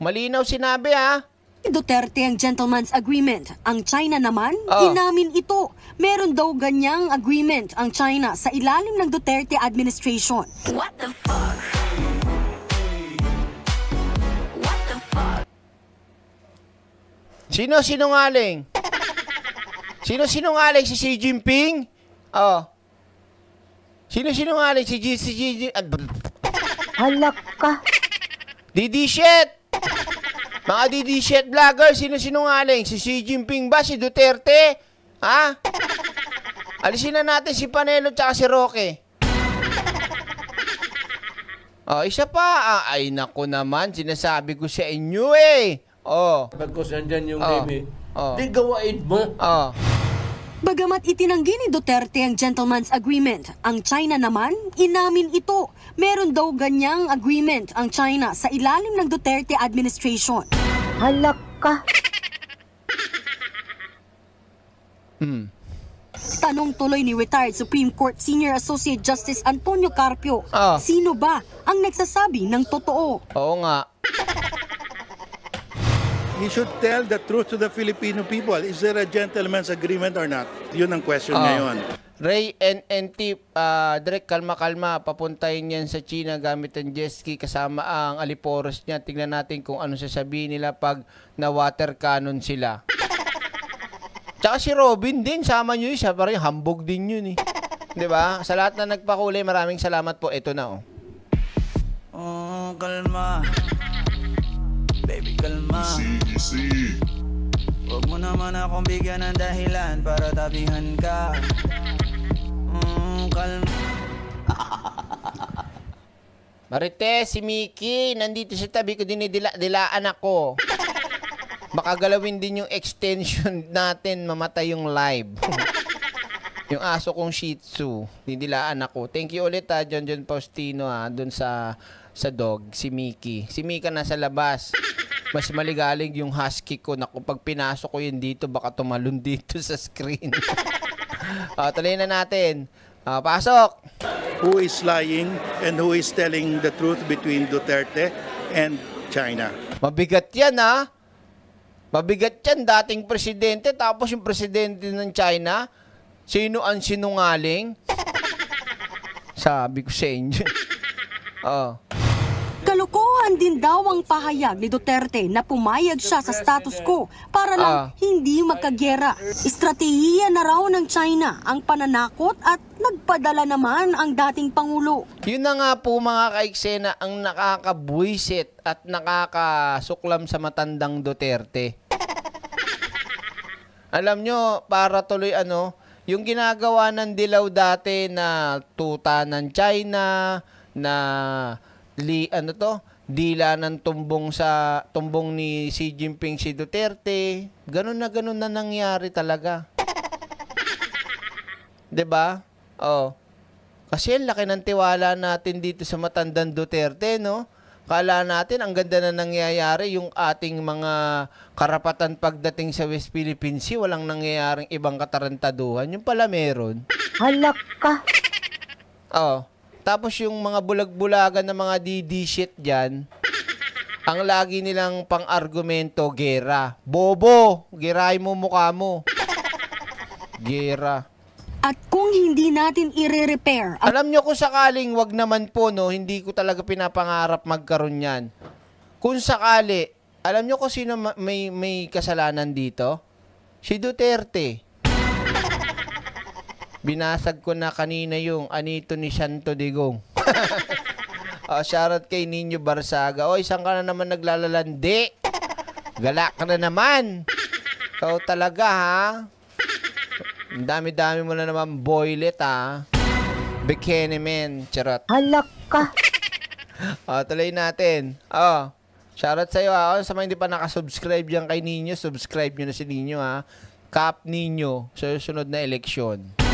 Malinaw sinabi ha. Duterte ang gentleman's agreement. Ang China naman, oh. inamin ito. Meron daw ganyang agreement ang China sa ilalim ng Duterte administration. What the fuck? What the fuck? Sino sinungaling? Sino sinungaling si Xi Jinping? Oh. Sino-sinungaling sino si GC GG? Halak ka. DD shit! Mga DD shit vlogger, sino-sinungaling? sino Si Xi Jinping ba? Si Duterte? Ha? Alisin na natin si Panelo tsaka si Roque. Oh, isa pa. Ah, ay, nako naman. Sinasabi ko sa inyo eh. Oh. Pagkos nandyan yung oh. name eh. Oh. Di gawain mo. Oh. Bagamat itinanggi ni Duterte ang gentleman's agreement, ang China naman inamin ito. Meron daw ganyang agreement ang China sa ilalim ng Duterte administration. Halak ka! Hmm. Tanong tuloy ni retired Supreme Court Senior Associate Justice Antonio Carpio, oh. sino ba ang nagsasabi ng totoo? Oo nga. He should tell the truth to the Filipino people. Is there a gentleman's agreement or not? Yun ang question uh, ngayon. Ray, and NT, uh, ah, Direk, kalma-kalma, papuntahin yan sa China gamit ang jet ski kasama ang aliporos niya. Tingnan natin kung ano sasabihin nila pag na-water cannon sila. [laughs] Tsaka si Robin din, sama nyo yun. Siya parang hambog din yun eh. ba? Diba? Sa lahat na nagpakulay, maraming salamat po. Ito na oh. Oh, kalma. Baby, kalma Easy, easy Huwag mo naman akong bigyan ng dahilan para tabihan ka Mmm, kalma [laughs] Marite, si Mickey, nandito sa tabi ko, dinidila-dilaan ako. Makagalawin din yung extension natin, mamatay yung live. [laughs] Yung aso kong Shih Tzu, didilaan ako. Thank you ulit ha, ah, John John Faustino ha, ah, dun sa sa dog, si Mickey. Si Mika nasa labas. Mas maligaling yung husky ko. Naku, pag pinasok ko yun dito, baka tumalon dito sa screen. uh, [laughs] tuloy na natin. Uh, pasok! Who is lying and who is telling the truth between Duterte and China? Mabigat yan, ha? Ah. Mabigat yan, dating presidente, tapos yung presidente ng China, sino ang sinungaling? [laughs] Sabi ko sa inyo. Oo. [laughs] oh. Kalokohan din daw ang pahayag ni Duterte na pumayag siya sa status quo para lang uh, hindi magkagera. Estratehiya na raw ng China ang pananakot at nagpadala naman ang dating Pangulo. Yun na nga po mga kaiksena ang nakakabwisit at nakakasuklam sa matandang Duterte. Alam nyo, para tuloy ano, yung ginagawa ng dilaw dati na tuta ng China, na li ano to dila ng tumbong sa tumbong ni Xi Jinping si Duterte ganun na ganun na nangyari talaga [laughs] 'di ba oh kasi ang laki ng tiwala natin dito sa matandang Duterte no Kala natin ang ganda na nangyayari yung ating mga karapatan pagdating sa West Philippine Sea, walang nangyayaring ibang katarantaduhan. Yung pala meron. Halak ka. Oo. Oh. Tapos yung mga bulag-bulagan ng mga DD shit dyan, ang lagi nilang pang-argumento, gera. Bobo, gerahin mo mukha mo. Gera. At kung hindi natin i-repair... Alam nyo kung sakaling wag naman po, no, hindi ko talaga pinapangarap magkaroon yan. Kung sakali, alam nyo kung sino may, may kasalanan dito? Si Duterte. Binasag ko na kanina yung anito ni Santo Digong. oh, [laughs] shoutout kay Ninyo Barsaga. Oy, saan ka na naman naglalalandi? Gala ka na naman. Ikaw talaga, ha? Ang dami-dami mo na naman boylet, ha? Bikini man. charot. Halak ka. oh, [laughs] tuloy natin. Oh, Shoutout sa'yo ha. O, oh, sa mga hindi pa nakasubscribe yan kay Ninyo, subscribe nyo na si Ninyo ha. Cap Ninyo sa susunod na eleksyon.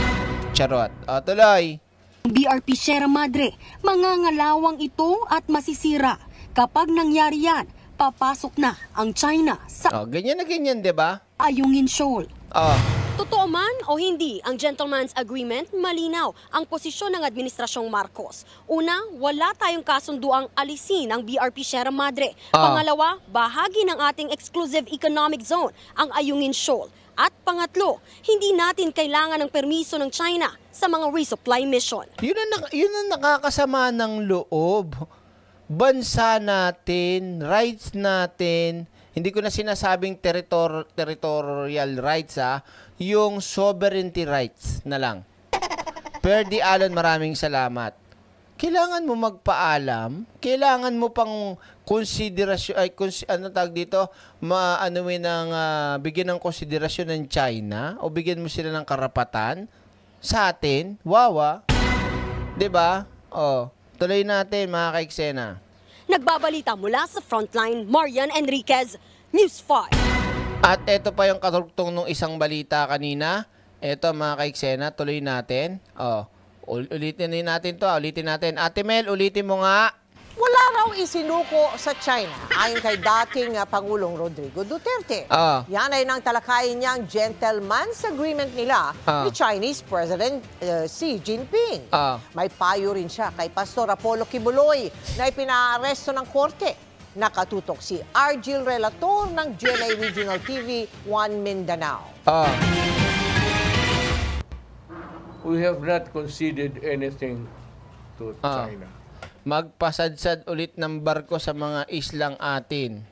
Charot. O, ah, tuloy. BRP Sierra Madre, mangangalawang ito at masisira. Kapag nangyari yan, papasok na ang China sa... O, oh, ganyan na ganyan, di ba? Ayungin Shoal. O. Ah. Totoo man o hindi, ang gentleman's agreement malinaw ang posisyon ng Administrasyong Marcos. Una, wala tayong kasunduang alisin ang BRP Sierra Madre. Ah. Pangalawa, bahagi ng ating exclusive economic zone, ang Ayungin Shoal. At pangatlo, hindi natin kailangan ng permiso ng China sa mga resupply mission. Yun ang, yun ang nakakasama ng loob. Bansa natin, rights natin, hindi ko na sinasabing teritor territorial rights ah, yung sovereignty rights na lang. Perdi Allen, maraming salamat. Kailangan mo magpaalam, kailangan mo pang konsiderasyon ay kons, ano tag dito maano ng uh, ah, bigyan ng konsiderasyon ng China o bigyan mo sila ng karapatan sa atin wawa 'di ba oh tuloy natin mga kaeksena Nagbabalita mula sa frontline Marian Enriquez News 5 At ito pa yung katugtong ng isang balita kanina ito mga kaeksena tuloy natin oh ulitin natin to ah. ulitin natin Ate Mel ulitin mo nga wala raw isinuko sa China ayon kay dating uh, Pangulong Rodrigo Duterte. Uh. Yan ay nang talakayin niyang gentleman's agreement nila uh. ni Chinese President uh, Xi Jinping. Uh. May payo rin siya kay Pastor Apollo Kibuloy na ipinaaresto ng korte nakatutok si Argil Relator ng GMA Regional TV 1 Mindanao. Uh, we have not conceded anything to uh, China magpasadsad ulit ng barko sa mga islang atin.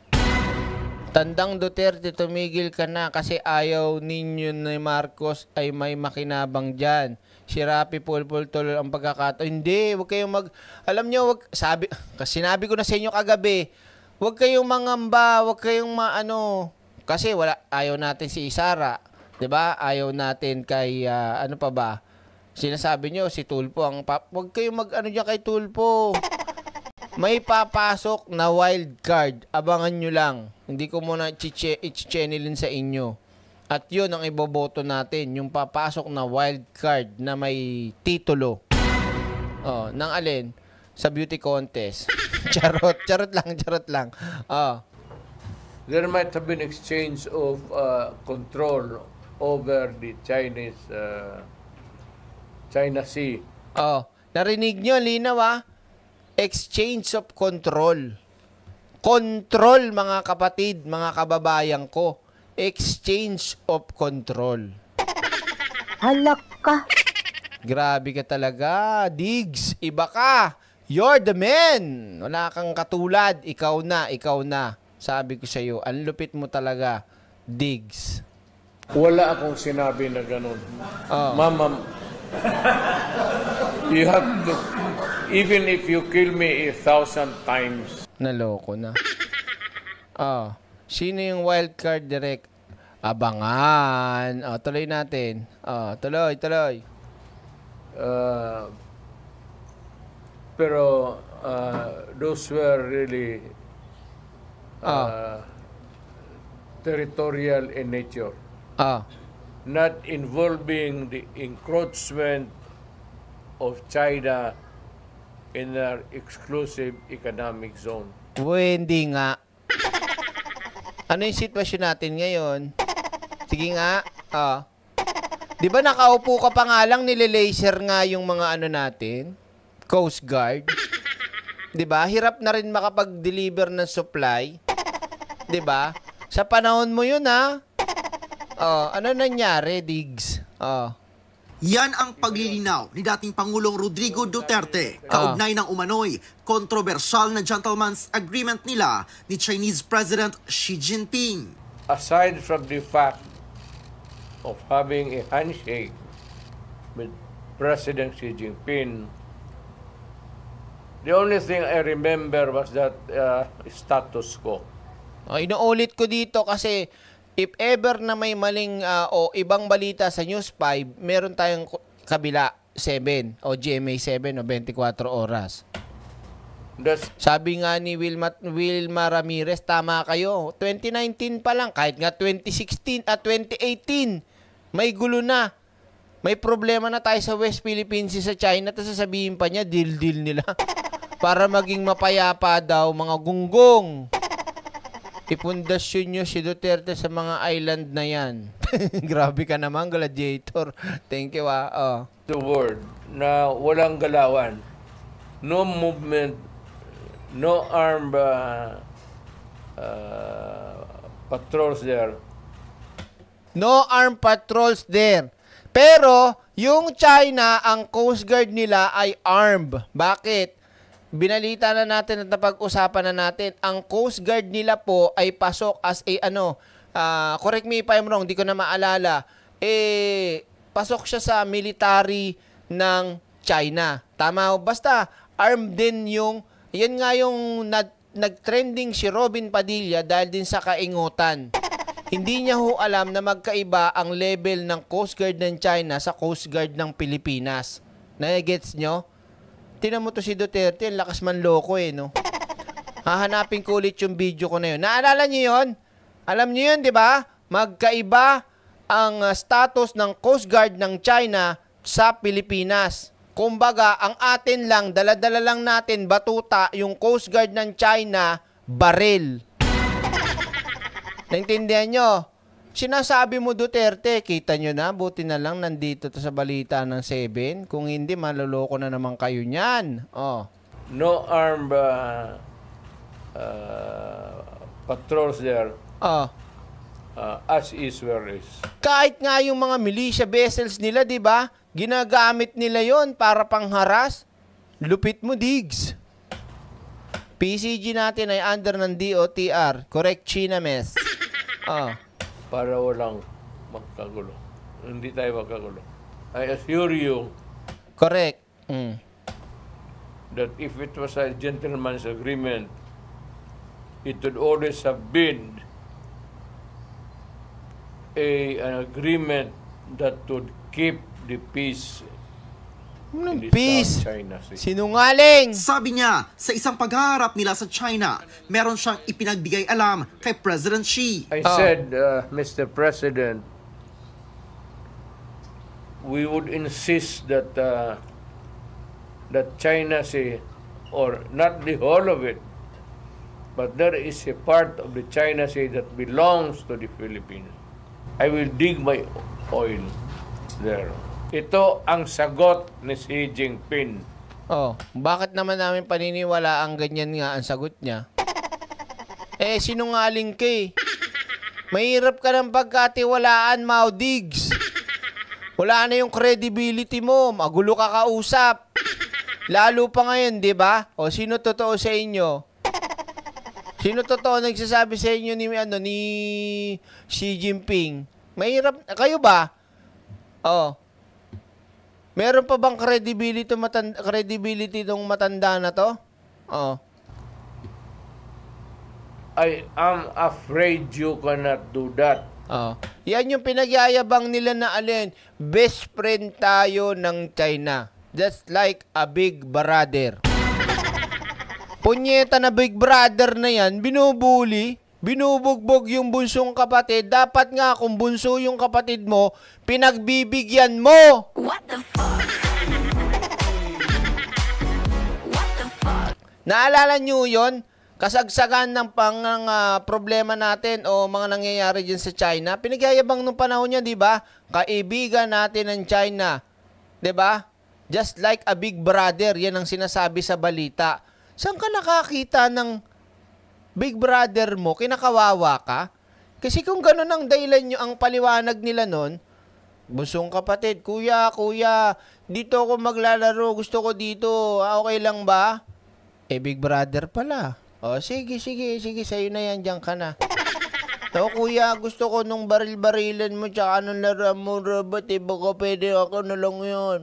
Tandang Duterte, tumigil ka na kasi ayaw ninyo ni Marcos ay may makinabang dyan. Si Rapi Pulpul tuloy ang pagkakataon. Hindi, wag kayong mag... Alam nyo, wag, sabi, kasi [laughs] sinabi ko na sa inyo kagabi, wag kayong mangamba, wag kayong maano. Kasi wala, ayaw natin si Isara. 'di ba? Ayaw natin kay uh, ano pa ba? Sinasabi nyo, si Tulpo ang pap... Huwag kayong mag-ano dyan kay Tulpo. [laughs] May papasok na wild card. Abangan nyo lang. Hindi ko muna i-channelin sa inyo. At yun ang iboboto natin. Yung papasok na wild card na may titulo. Oh, nang alin? Sa beauty contest. [laughs] charot. Charot lang, charot lang. Oh. There might have been exchange of uh, control over the Chinese uh, China Sea. Oh, narinig nyo, linaw ah. Exchange of control. Control, mga kapatid, mga kababayan ko. Exchange of control. Halak ka. Grabe ka talaga. Diggs, iba ka. You're the man. Wala kang katulad. Ikaw na, ikaw na. Sabi ko sa'yo, ang lupit mo talaga. Diggs. Wala akong sinabi na ganun. Oh. Ma'am, ma'am, [laughs] you have to, even if you kill me a thousand times. Naloko na. [laughs] Oh, sino yung wildcard direct? Abangan. Oh, tuloy natin. Oh, tuloy, tuloy. Uh, pero uh, those were really oh. uh, oh. territorial in nature. Ah. Oh not involving the encroachment of China in their exclusive economic zone. Pwede nga. Ano yung sitwasyon natin ngayon? Sige nga. Oh. Di ba nakaupo ka pa nga lang, nililaser nga yung mga ano natin? Coast Guard. Di ba? Hirap na rin makapag-deliver ng supply. Di ba? Sa panahon mo yun ha, ah. Oh, ano nangyari, Diggs? Oh. Yan ang paglilinaw ni dating Pangulong Rodrigo Duterte kaugnay ng umanoy kontrobersyal na gentleman's agreement nila ni Chinese President Xi Jinping. Aside from the fact of having a handshake with President Xi Jinping, the only thing I remember was that uh, status quo. Oh, inuulit ko dito kasi if ever na may maling uh, o ibang balita sa News 5, meron tayong kabila 7 o GMA 7 o 24 oras. That's... Sabi nga ni Wilma, Wilma Ramirez, tama kayo. 2019 pa lang, kahit nga 2016 at 2018, may gulo na. May problema na tayo sa West Philippines sa China tapos sasabihin pa niya, deal-deal nila. [laughs] Para maging mapayapa daw mga gunggong. Ipundasyon nyo si Duterte sa mga island na yan. [laughs] Grabe ka naman, gladiator. Thank you, ah. Oh. The word na walang galawan. No movement, no armed uh, uh, patrols there. No armed patrols there. Pero, yung China, ang Coast Guard nila ay armed. Bakit? Binalita na natin at napag-usapan na natin, ang Coast Guard nila po ay pasok as a ano, uh, correct me if I'm wrong, di ko na maalala, eh, pasok siya sa military ng China. Tama o? Basta, armed din yung, yan nga yung nag, nag-trending si Robin Padilla dahil din sa kaingutan. Hindi niya ho alam na magkaiba ang level ng Coast Guard ng China sa Coast Guard ng Pilipinas. Na gets nyo? Tinan mo to si Duterte, ang lakas man loko eh, no? Hahanapin ko ulit yung video ko na yun. Naalala niyo yun? Alam niyo yun, di ba? Magkaiba ang ah, status ng Coast Guard ng China sa Pilipinas. Kumbaga, ang atin lang, daladala lang natin batuta yung Coast Guard ng China, baril. Naintindihan nyo? Sinasabi mo Duterte, kita nyo na, buti na lang nandito to sa balita ng 7. Kung hindi, maloloko na naman kayo niyan. Oh. No armed uh, uh, patrols there. Oh. Uh, as is where is. Kahit nga yung mga militia vessels nila, di ba? Ginagamit nila yon para pangharas. Lupit mo, Diggs. PCG natin ay under ng DOTR. Correct, Chinames. Oh para walang magkagulo. Hindi tayo magkagulo. I assure you. Correct. Mm. That if it was a gentleman's agreement, it would always have been a, an agreement that would keep the peace peace? Numpis! Sinungaling! Sabi niya, sa isang pagharap nila sa China, meron siyang ipinagbigay alam kay President Xi. I oh. said, uh, Mr. President, we would insist that uh, that China say, or not the whole of it, but there is a part of the China Sea that belongs to the Philippines. I will dig my oil there. Ito ang sagot ni Xi Jinping. Oh, bakit naman namin paniniwala ang ganyan nga ang sagot niya? Eh, sinungaling ka eh. Mahirap ka ng pagkatiwalaan, Mao Diggs. Wala na yung credibility mo. Magulo ka kausap. Lalo pa ngayon, di ba? O, sino totoo sa inyo? Sino totoo nagsasabi sa inyo ni, ano, ni Xi Jinping? Mahirap, kayo ba? Oh, Meron pa bang credibility matanda, credibility ng matanda na to? Oo. I am afraid you cannot do that. Oo. Yan yung pinagyayabang nila na alin, best friend tayo ng China. Just like a big brother. [laughs] Punyeta na big brother na yan, binubuli binubugbog yung bunsong kapatid, dapat nga kung bunso yung kapatid mo, pinagbibigyan mo. What the fuck? [laughs] What the fuck? Naalala nyo yon? Kasagsagan ng pang uh, problema natin o mga nangyayari dyan sa China. Pinagyayabang nung panahon niya, di ba? Kaibigan natin ng China. Di ba? Just like a big brother, yan ang sinasabi sa balita. Saan ka nakakita ng big brother mo, kinakawawa ka? Kasi kung ganun ang dahilan nyo, ang paliwanag nila nun, busong kapatid, kuya, kuya, dito ako maglalaro, gusto ko dito, ah, okay lang ba? Eh, big brother pala. O, oh, sige, sige, sige, sa'yo na yan, dyan ka na. So, [laughs] oh, kuya, gusto ko nung baril-barilan mo, tsaka nung laro mo, robot, eh, baka pwede ako na lang yun.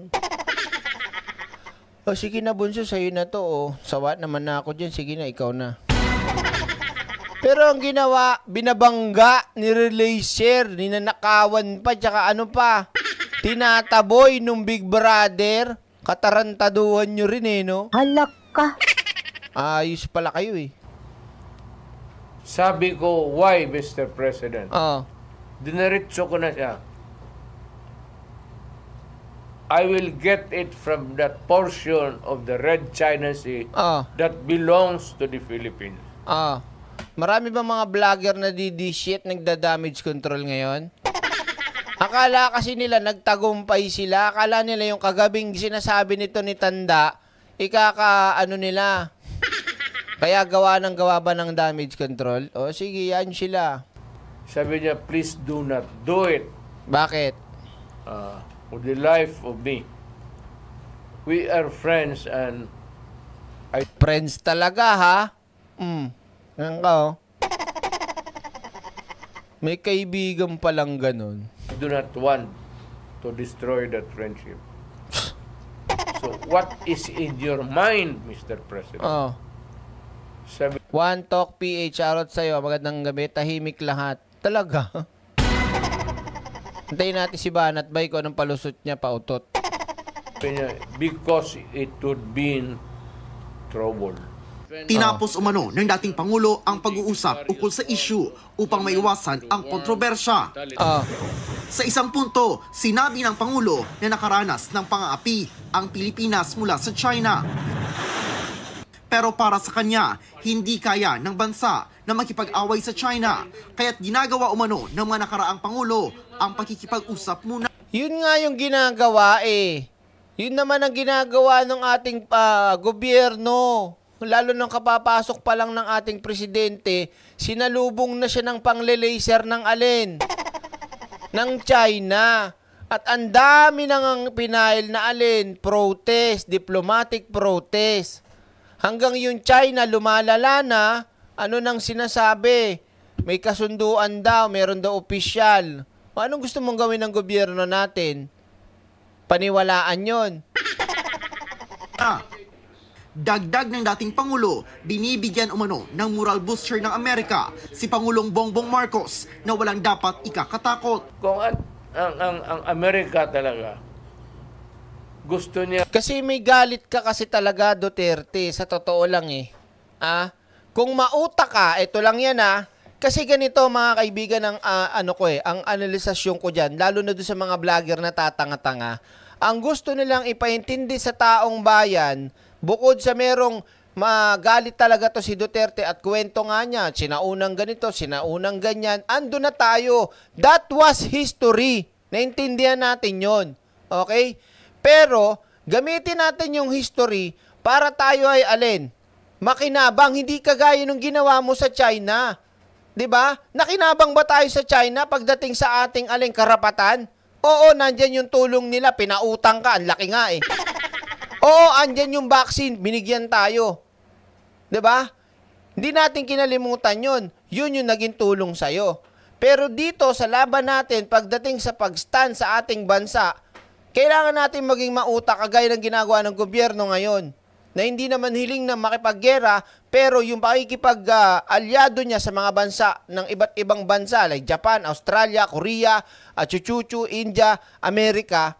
O, [laughs] oh, sige na, bunso, sa'yo na to, o. Oh. Sawa naman na ako dyan, sige na, ikaw na. Pero ang ginawa, binabangga, nirelaser, ninanakawan pa, tsaka ano pa. Tinataboy nung Big Brother. Katarantaduhan nyo rin eh, no? Halak ka. Ayos pala kayo eh. Sabi ko, why, Mr. President? Oo. Dinaritso ko na siya. I will get it from that portion of the Red China Sea Oo. that belongs to the Philippines. Oo. Marami ba mga vlogger na didi-shit nagda-damage control ngayon? Akala kasi nila nagtagumpay sila. Akala nila yung kagabing sinasabi nito ni Tanda, ikaka ano nila. Kaya gawa ng gawa ba ng damage control? O sige, yan sila. Sabi niya, please do not do it. Bakit? Uh, for the life of me. We are friends and... I... Friends talaga ha? Mm. Ayan ka, oh. May kaibigan palang ganun. I do not want to destroy that friendship. so, what is in your mind, Mr. President? Oo. Oh. Seven... One Talk PH, shoutout sa'yo. Magandang gabi. Tahimik lahat. Talaga? Hintayin [laughs] natin si Banat Bay kung anong palusot niya pautot. Because it would be in trouble. Tinapos umano ng dating Pangulo ang pag-uusap ukol sa isyu upang maiwasan ang kontrobersya. Uh. Sa isang punto, sinabi ng Pangulo na nakaranas ng pangaapi ang Pilipinas mula sa China. Pero para sa kanya, hindi kaya ng bansa na makipag-away sa China. Kaya't ginagawa umano ng mga nakaraang Pangulo ang pakikipag-usap muna. Yun nga yung ginagawa eh. Yun naman ang ginagawa ng ating uh, gobyerno lalo nang kapapasok pa lang ng ating presidente, sinalubong na siya ng pangle ng alin? ng China. At ang dami nang pinail na alin, protest, diplomatic protest. Hanggang yung China lumalala na, ano nang sinasabi? May kasunduan daw, meron daw opisyal. O anong gusto mong gawin ng gobyerno natin? Paniwalaan yon. Ah. Dagdag ng dating Pangulo, binibigyan umano ng moral booster ng Amerika si Pangulong Bongbong Marcos na walang dapat ikakatakot. Kung ang, ang, ang, ang Amerika talaga, gusto niya... Kasi may galit ka kasi talaga, Duterte, sa totoo lang eh. Ah, kung mauta ka, ito lang yan ah, kasi ganito mga kaibigan ng uh, ah, ano ko eh, ang analisasyon ko diyan, lalo na do sa mga vlogger na tatanga-tanga. Ang gusto nilang ipaintindi sa taong bayan Bukod sa merong magalit talaga to si Duterte at kwento nga niya, sinaunang ganito, sinaunang ganyan, ando na tayo. That was history. Naintindihan natin yon Okay? Pero, gamitin natin yung history para tayo ay alin? Makinabang, hindi kagaya nung ginawa mo sa China. 'Di ba? Nakinabang ba tayo sa China pagdating sa ating alin karapatan? Oo, nandiyan yung tulong nila, pinautang ka, ang laki nga eh. Oh, andyan yung vaccine, binigyan tayo. 'Di ba? Hindi natin kinalimutan 'yon. 'Yun yung naging tulong sa'yo. Pero dito sa laban natin pagdating sa pagstan sa ating bansa, kailangan natin maging mautak kagaya ng ginagawa ng gobyerno ngayon na hindi naman hiling na makipaggera pero yung pakikipag-alyado ah, uh, niya sa mga bansa ng iba't ibang bansa like Japan, Australia, Korea, at uh, Chuchuchu, India, Amerika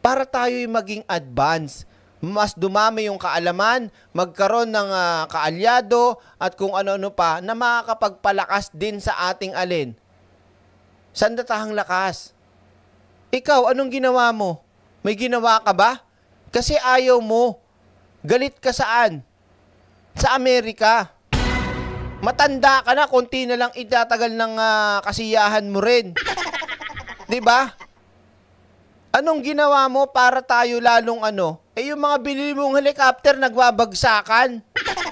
para tayo maging advance mas dumami yung kaalaman, magkaroon ng uh, kaalyado at kung ano-ano pa na makakapagpalakas din sa ating alin. Sandatahang lakas. Ikaw, anong ginawa mo? May ginawa ka ba? Kasi ayaw mo. Galit ka saan? Sa Amerika. Matanda ka na, konti na lang itatagal ng uh, kasiyahan mo rin. 'Di ba? Anong ginawa mo para tayo lalong ano, eh, yung mga binili mong helicopter, nagbabagsakan. [laughs]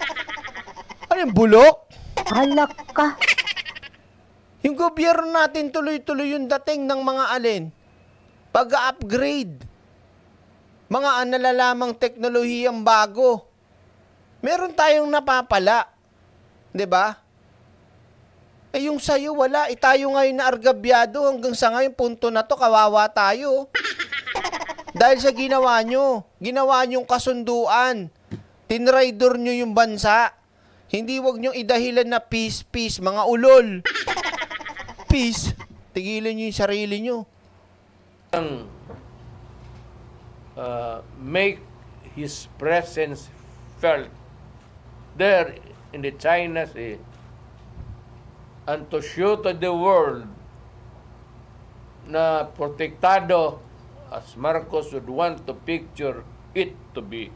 Ano yung bulok? Alak ka. Yung gobyerno natin tuloy-tuloy yung dating ng mga alin. Pag-upgrade. Mga analalamang teknolohiyang bago. Meron tayong napapala. ba? Diba? Eh yung sa'yo wala. Eh tayo ngayon na argabyado hanggang sa ngayon punto na to kawawa tayo. Dahil sa ginawa nyo, ginawa nyong kasunduan. Tinraidor nyo yung bansa. Hindi wag nyo idahilan na peace, peace, mga ulol. Peace. Tigilan nyo yung sarili nyo. Uh, make his presence felt there in the China Sea and to show to the world na protektado as Marcos would want to picture it to be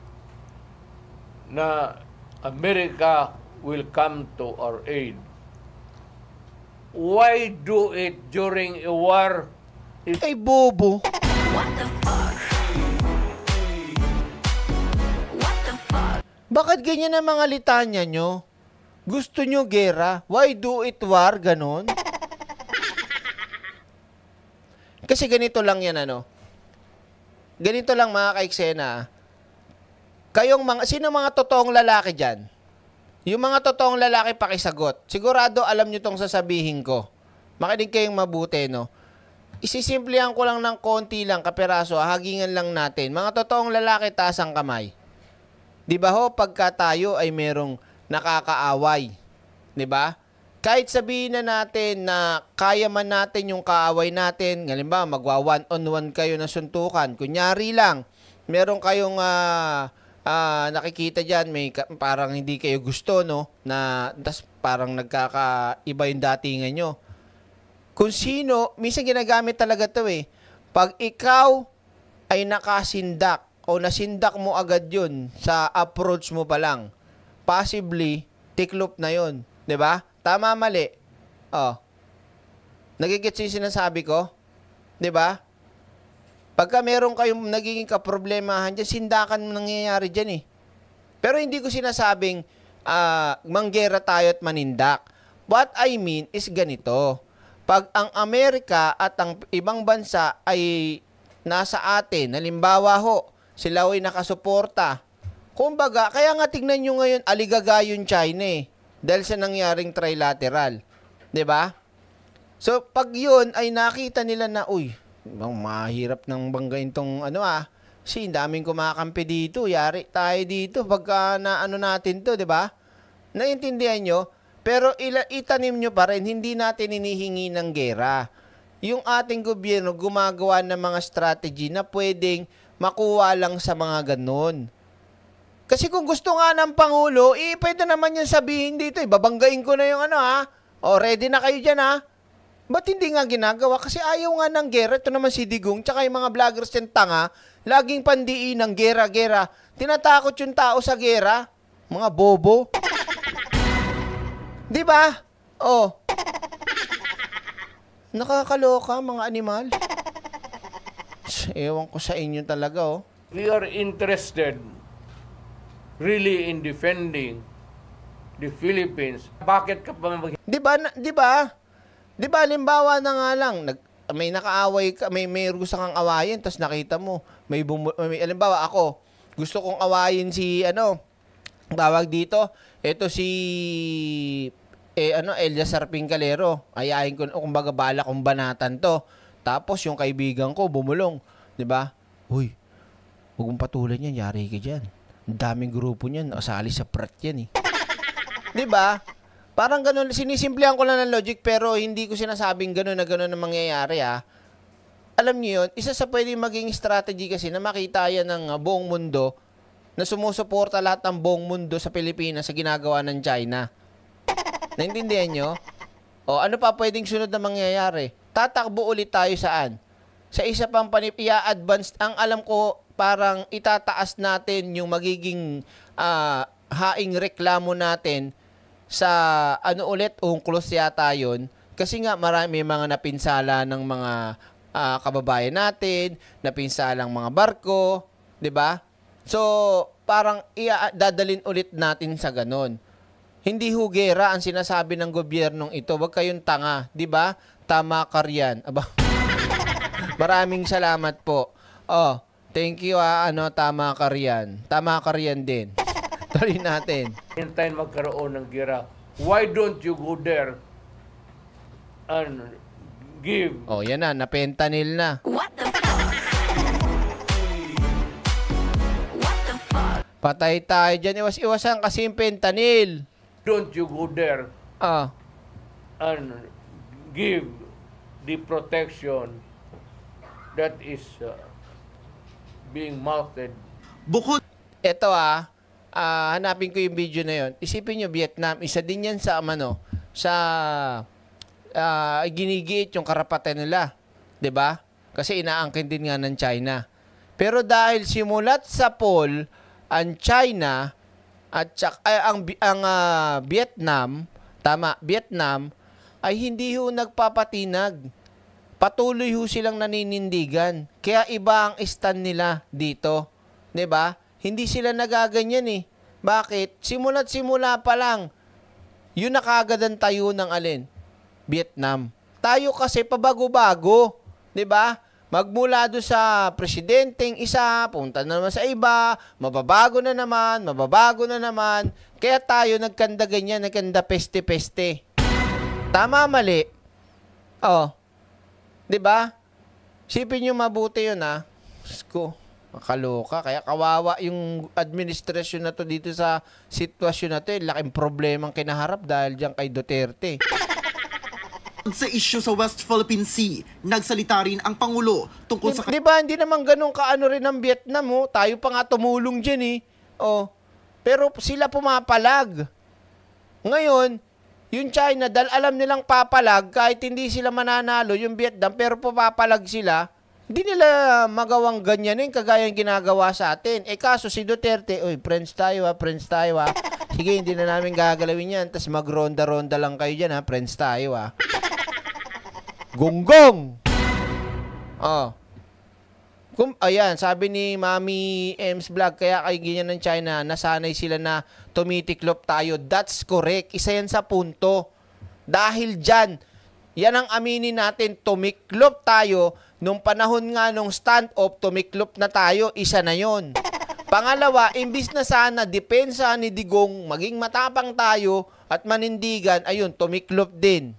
na America will come to our aid. Why do it during a war? It Ay bobo! What the fuck? What the fuck? Bakit ganyan ang mga litanya nyo? Gusto nyo gera? Why do it war? Ganon? [laughs] Kasi ganito lang yan ano ganito lang mga kaiksena, kayong mga, sino mga totoong lalaki dyan? Yung mga totoong lalaki pakisagot. Sigurado alam nyo tong sasabihin ko. Makinig kayong mabuti, no? Isisimplihan ko lang ng konti lang, kaperaso, hagingan lang natin. Mga totoong lalaki, taas ang kamay. Di ba ho, pagka tayo ay merong nakakaaway. Di ba? kahit sabihin na natin na kaya man natin yung kaaway natin, halimbawa magwa one-on-one kayo na suntukan, kunyari lang, meron kayong uh, uh, nakikita diyan may parang hindi kayo gusto no na tas parang nagkakaiba yung datingan nyo. Kung sino, minsan ginagamit talaga to eh. Pag ikaw ay nakasindak o nasindak mo agad yun sa approach mo pa lang, possibly, tiklop na yun. ba? Diba? Tama, mali. Oh. Nagigits yung sinasabi ko? Di ba? Pagka meron kayong nagiging kaproblemahan dyan, sindakan mo nangyayari dyan eh. Pero hindi ko sinasabing uh, manggera tayo at manindak. What I mean is ganito. Pag ang Amerika at ang ibang bansa ay nasa atin, halimbawa ho, sila ay nakasuporta. Kumbaga, kaya nga tignan nyo ngayon, aligagayon China eh dahil sa nangyaring trilateral. 'Di ba? So pag 'yun ay nakita nila na uy, bang mahirap ng banggain tong ano ah. Si daming kumakampi dito, yari tayo dito pagka na ano natin 'to, 'di ba? Naiintindihan nyo? Pero ila, itanim nyo pa rin, hindi natin inihingi ng gera. Yung ating gobyerno gumagawa ng mga strategy na pwedeng makuha lang sa mga ganun. Kasi kung gusto nga ng Pangulo, eh, pwede naman yan sabihin dito. Eh. Babanggain ko na yung ano ha. Ah. O, oh, ready na kayo dyan ha. Ah. Ba't hindi nga ginagawa? Kasi ayaw nga ng gera. Ito naman si Digong, tsaka yung mga vloggers yung tanga, laging pandiin ng gera-gera. Tinatakot yung tao sa gera. Mga bobo. Di ba? Oh. Nakakaloka mga animal. Ewan ko sa inyo talaga oh. We are interested really in defending the Philippines, bakit ka pa mag- Di ba, di ba? Di ba, limbawa na nga lang, nag, may nakaaway ka, may, may gusto kang awayin, tapos nakita mo, may, bum- may alimbawa ako, gusto kong awayin si, ano, bawag dito, ito si, eh, ano, Eliasar Pincalero, ayayin ko, oh, kumbaga bala kong banatan to, tapos yung kaibigan ko, bumulong, di ba? Uy, huwag mong patulan yan, yari ka dyan daming grupo niyan. Nakasali sa prat yan eh. [laughs] Di ba? Parang ganun, sinisimplihan ko lang ng logic pero hindi ko sinasabing ganun na ganun na mangyayari ha. Ah. Alam niyo yun, isa sa pwedeng maging strategy kasi na makita yan ng ah, buong mundo na sumusuporta lahat ng buong mundo sa Pilipinas sa ginagawa ng China. [laughs] Naintindihan nyo? O ano pa pwedeng sunod na mangyayari? Tatakbo ulit tayo saan? Sa isa pang panip, i-advance, ang alam ko, parang itataas natin yung magiging uh, haing reklamo natin sa ano ulit, unclos yata yun. Kasi nga marami mga napinsala ng mga uh, kababayan natin, napinsalang mga barko, 'di ba? So, parang ia ulit natin sa ganun. Hindi hugera ang sinasabi ng gobyernong ito. Huwag kayong tanga, 'di ba? Tama ka riyan. Aba. [laughs] Maraming salamat po. Oh, Thank you ah, ano, tama ka riyan. Tama ka riyan din. [laughs] Tuloy natin. Hintayin magkaroon ng gira. Why don't you go there and give? Oh, yan na, napentanil na. What the What the fuck? Patay tayo dyan. Iwas-iwasan kasi yung pentanil. Don't you go there Ah, and give the protection that is uh, being mounted. Bukod... Ito ah, uh, hanapin ko yung video na yon. Isipin niyo Vietnam, isa din yan sa, ano, sa ah, ginigit yung karapatan nila. 'di ba? Kasi inaangkin din nga ng China. Pero dahil simulat sa poll, ang China at saka, ay, ang, ang uh, Vietnam, tama, Vietnam, ay hindi ho nagpapatinag patuloy ho silang naninindigan. Kaya iba ang stand nila dito. ba? Diba? Hindi sila nagaganyan eh. Bakit? Simula't simula pa lang, yun na ang tayo ng alin? Vietnam. Tayo kasi pabago-bago. ba? Diba? Magmula do sa presidenteng isa, punta na naman sa iba, mababago na naman, mababago na naman. Kaya tayo nagkanda ganyan, nagkanda peste-peste. Tama, mali. Oh, 'Di ba? Sipin niyo mabuti 'yun ha. Ah. Sko, makaloka. Kaya kawawa yung administrasyon na to dito sa sitwasyon na to. Eh. Laking problema ang kinaharap dahil diyan kay Duterte. [laughs] Sa isyu sa West Philippine Sea, nagsalita rin ang Pangulo tungkol sa... Di ba, hindi naman ganun kaano rin ang Vietnam, oh. Tayo pa nga tumulong dyan, eh. Oh. Pero sila pumapalag. Ngayon, yung China, dahil alam nilang papalag, kahit hindi sila mananalo yung Vietnam, pero papalag sila, hindi nila magawang ganyan yung kagaya yung ginagawa sa atin. Eh kaso si Duterte, uy, friends tayo ha, ah, friends tayo ha. Ah. Sige, hindi na namin gagalawin yan. Tapos magronda-ronda lang kayo dyan ha, ah, friends tayo ha. Gunggong! Oh. Kung, ayan, sabi ni Mami M's Vlog, kaya kay ganyan ng China, nasanay sila na tumitiklop tayo. That's correct. Isa yan sa punto. Dahil dyan, yan ang aminin natin, tumiklop tayo. Nung panahon nga nung stand-up, tumiklop na tayo. Isa na yon. Pangalawa, imbis na sana depensa ni Digong, maging matapang tayo at manindigan, ayun, tumiklop din.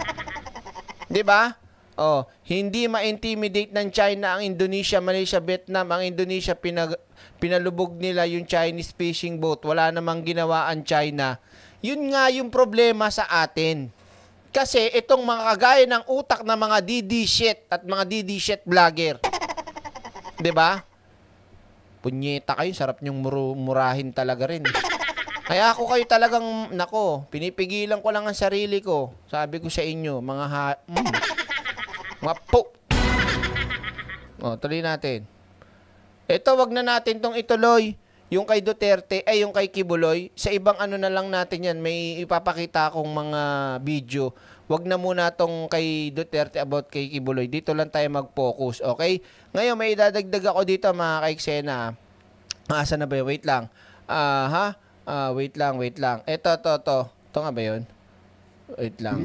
[laughs] 'Di ba? Oh, hindi ma-intimidate ng China ang Indonesia, Malaysia, Vietnam. Ang Indonesia, pinag- pinalubog nila yung Chinese fishing boat. Wala namang ginawa ang China. Yun nga yung problema sa atin. Kasi itong mga kagaya ng utak ng mga DD shit at mga DD shit vlogger. [laughs] 'Di ba? Punyeta kayo, sarap niyong mur- murahin talaga rin. Kaya ako kayo talagang nako, pinipigilan ko lang ang sarili ko. Sabi ko sa inyo, mga ha- mm. Mapo. [laughs] Oh, tuloy natin. Ito, wag na natin tong ituloy. Yung kay Duterte, ay yung kay Kibuloy, sa ibang ano na lang natin yan, may ipapakita akong mga video. Wag na muna tong kay Duterte about kay Kibuloy. Dito lang tayo mag-focus, okay? Ngayon, may idadagdag ako dito mga kaiksena. Ah, Asa na ba yun? Wait lang. Ah, uh, ha? Uh, wait lang, wait lang. Ito, to, to. Ito nga ba yun? Wait lang.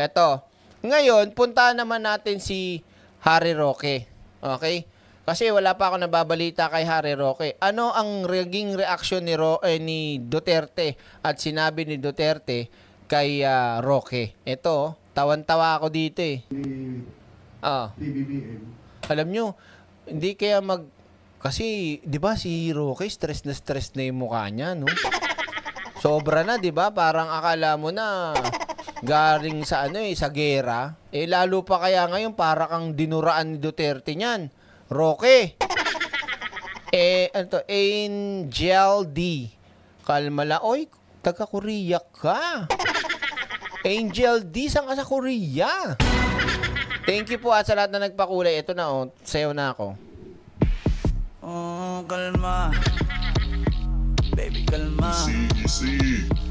Ito. Ngayon, punta naman natin si Harry Roque. Okay? Kasi wala pa ako nababalita kay Harry Roque. Ano ang naging reaction ni, Ro- eh, ni Duterte at sinabi ni Duterte kay uh, Roque? Ito, tawan-tawa ako dito eh. ah. PBBM. Alam nyo, hindi kaya mag... Kasi, di ba si Roque, stress na stress na yung mukha niya, no? Sobra na, di ba? Parang akala mo na galing sa ano eh, sa gera. Eh lalo pa kaya ngayon para kang dinuraan ni Duterte niyan. Roque. Eh, ano to? Angel D. Kalma la. Oy, taga Korea ka. Angel D, saan ka sa Korea? Thank you po at ah, sa lahat na nagpakulay. Ito na oh, sayo na ako. Oh, kalma. Baby, kalma. Easy, easy.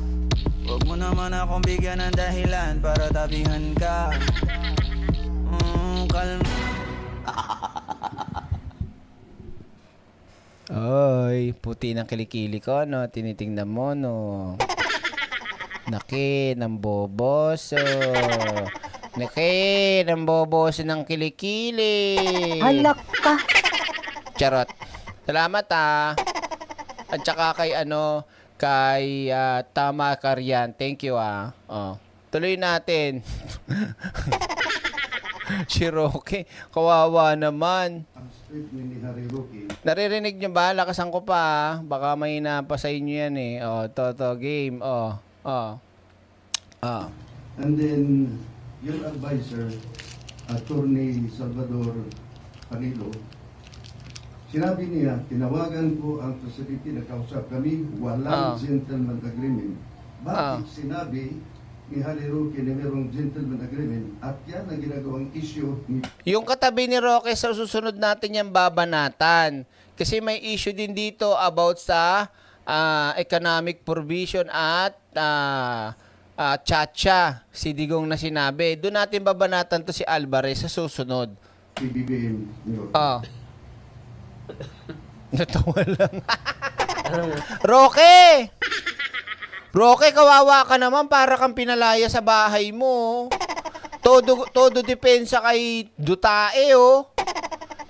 Huwag mo naman akong bigyan ng dahilan para tabihan ka mm, Kalma [laughs] Oy, puti ng kilikili ko, no? Tinitingnan mo, no? Naki, ng boboso. Naki, ng boboso ng kilikili. Halak ka. Charot. Salamat, ha. Ah. At saka kay ano, kay uh, Tama Karyan. Thank you ah. Oh. Tuloy natin. Shiroke, [laughs] kawawa naman. Naririnig nyo ba? Lakasan ko pa. Ah. Baka may napa sa inyo yan eh. Oh, toto game. Oh, oh. Oh. And then, your advisor, Attorney Salvador Panilo, Sinabi niya, tinawagan ko ang facility na kausap kami, walang oh. gentleman agreement. Bakit oh. sinabi ni Harry Roque na mayroong gentleman agreement at yan ang ginagawang issue ni... Yung katabi ni Roque sa susunod natin yung babanatan. Kasi may issue din dito about sa uh, economic provision at uh, uh, Chacha, si Digong na sinabi. Doon natin babanatan to si Alvarez sa susunod. PBBM. Oh. [laughs] Natawa lang. [laughs] Roke! Roque, kawawa ka naman para kang pinalaya sa bahay mo. Todo, todo depensa kay Dutae, oh.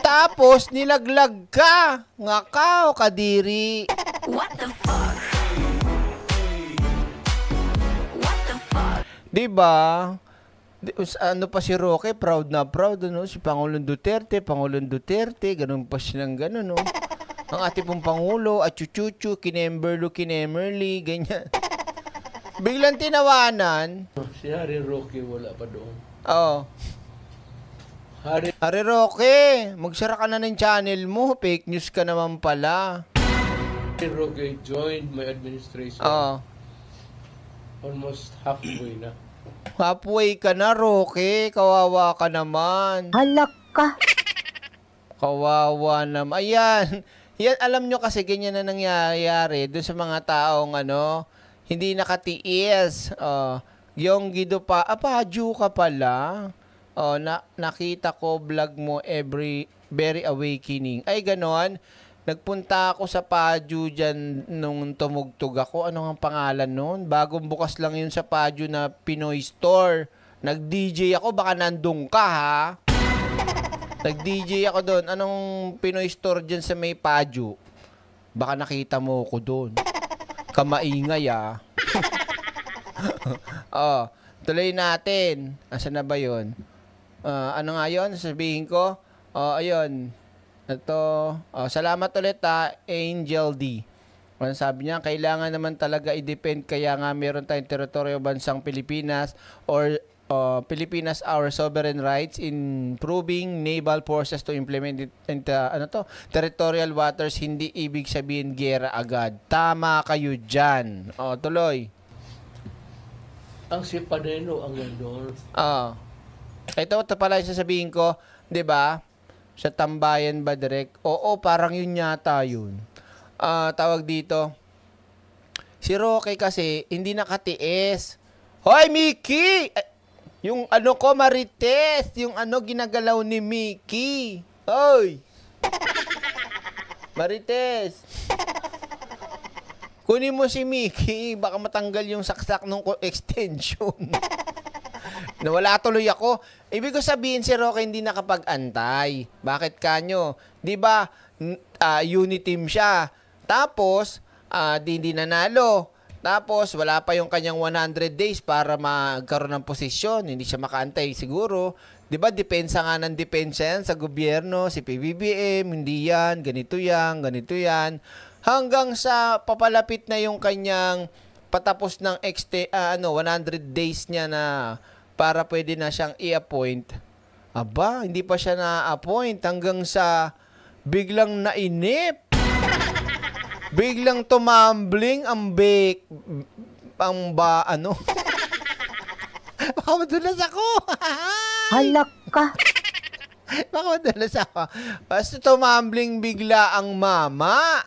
Tapos, nilaglag ka. Ngakaw, kadiri. What the fuck? What the fuck? Diba? ano pa si Roque, proud na proud, ano? Si Pangulong Duterte, Pangulong Duterte, ganun pa siya silang ganun, no? Oh ang ati pong Pangulo, at chuchuchu, kinemberlo, kinemerly, ganyan. Biglang tinawanan. Si Harry Roque wala pa doon. Oo. Harry, Harry Rocky, magsara ka na ng channel mo. Fake news ka naman pala. Harry Roque joined my administration. Oo. Almost halfway na. Halfway ka na, Rocky. Kawawa ka naman. Halak ka. Kawawa naman. Ayan. Yan, alam nyo kasi ganyan na nangyayari doon sa mga taong ano, hindi nakatiis. Oh, yung gido pa, apaju ka pala. Oh, na, nakita ko vlog mo every very awakening. Ay, ganon. Nagpunta ako sa Paju dyan nung tumugtog ako. Ano ang pangalan noon? Bagong bukas lang yun sa Paju na Pinoy Store. Nag-DJ ako, baka nandun ka ha. Tag dj ako doon. Anong Pinoy store dyan sa may Paju? Baka nakita mo ko doon. Kamaingay ah. [laughs] oh, tuloy natin. Asa na ba yon? Uh, ah, ano nga yon? Sabihin ko? Oh, uh, ayun. Ito. Oh, salamat ulit ha, ah, Angel D. Ano sabi niya, kailangan naman talaga i-depend kaya nga meron tayong teritoryo bansang Pilipinas or uh, Pilipinas our sovereign rights in proving naval forces to implement it and uh, ano to territorial waters hindi ibig sabihin gera agad tama kayo diyan oh tuloy ang si Padeno ang gandor ah oh. uh, ito ito pala yung sasabihin ko 'di ba sa tambayan ba direct oo parang yun yata yun uh, tawag dito si Rocky kasi hindi nakatiis Hoy, Mickey! Ay, eh, yung ano ko, Marites. Yung ano, ginagalaw ni Mickey. Oy! Marites! Kunin mo si Mickey. Baka matanggal yung saksak ng extension. [laughs] Nawala tuloy ako. Ibig ko sabihin si Roque hindi nakapag-antay. Bakit kanyo? 'Di ba? Uh, unity team siya. Tapos, uh, di, hindi nanalo. Tapos, wala pa yung kanyang 100 days para magkaroon ng posisyon. Hindi siya makaantay siguro. Di ba, depensa nga ng depensa yan sa gobyerno, si PBBM, hindi yan, ganito yan, ganito yan. Hanggang sa papalapit na yung kanyang patapos ng XT, uh, ah, ano, 100 days niya na para pwede na siyang i-appoint. Aba, hindi pa siya na-appoint hanggang sa biglang nainip Biglang tumambling ang bake ang ba ano? [laughs] Baka madulas ako. Halak ka. Baka madulas ako. Basta tumambling bigla ang mama.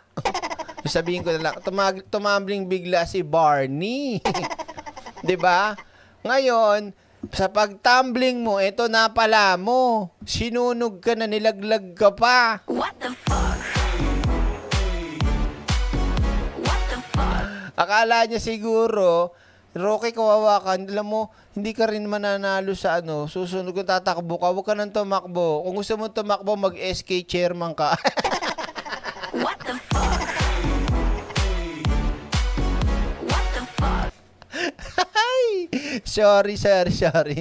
Sabihin ko na lang, tumag- tumambling bigla si Barney. [laughs] 'Di ba? Ngayon, sa pagtumbling mo, eto na pala mo. Sinunog ka na, nilaglag ka pa. What the Akala niya siguro, Rocky, kawawa ka. Alam mo, hindi ka rin mananalo sa ano, susunod kung tatakbo ka, huwag ka nang tumakbo. Kung gusto mo tumakbo, mag-SK chairman ka. [laughs] What the fuck? sorry, sorry, sorry.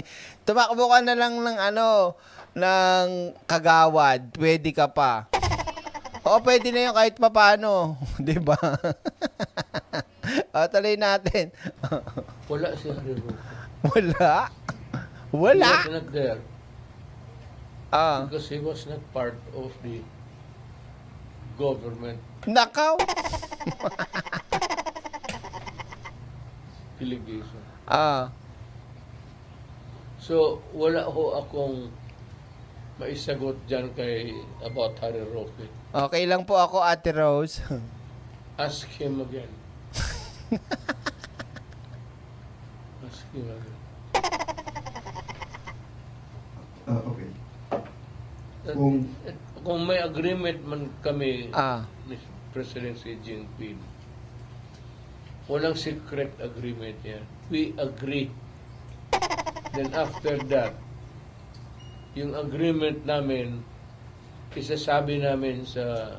Tumakbo ka na lang ng ano, ng kagawad. Pwede ka pa. [laughs] Oo, pwede na yun kahit pa paano. [laughs] ba? diba? O, [laughs] ah, tuloy natin. [laughs] Wala si Harry Roque. Wala? Wala? He was not there. Ah. Because he was not part of the government. Nakaw! [laughs] Delegation. Ah. So, wala ho akong maisagot dyan kay about Harry Roque. Okay lang po ako, Ate Rose. Ask him again uh, okay. Kung, kung may agreement man kami ah. ni President Xi Jinping, walang secret agreement niya. We agree. Then after that, yung agreement namin, isasabi namin sa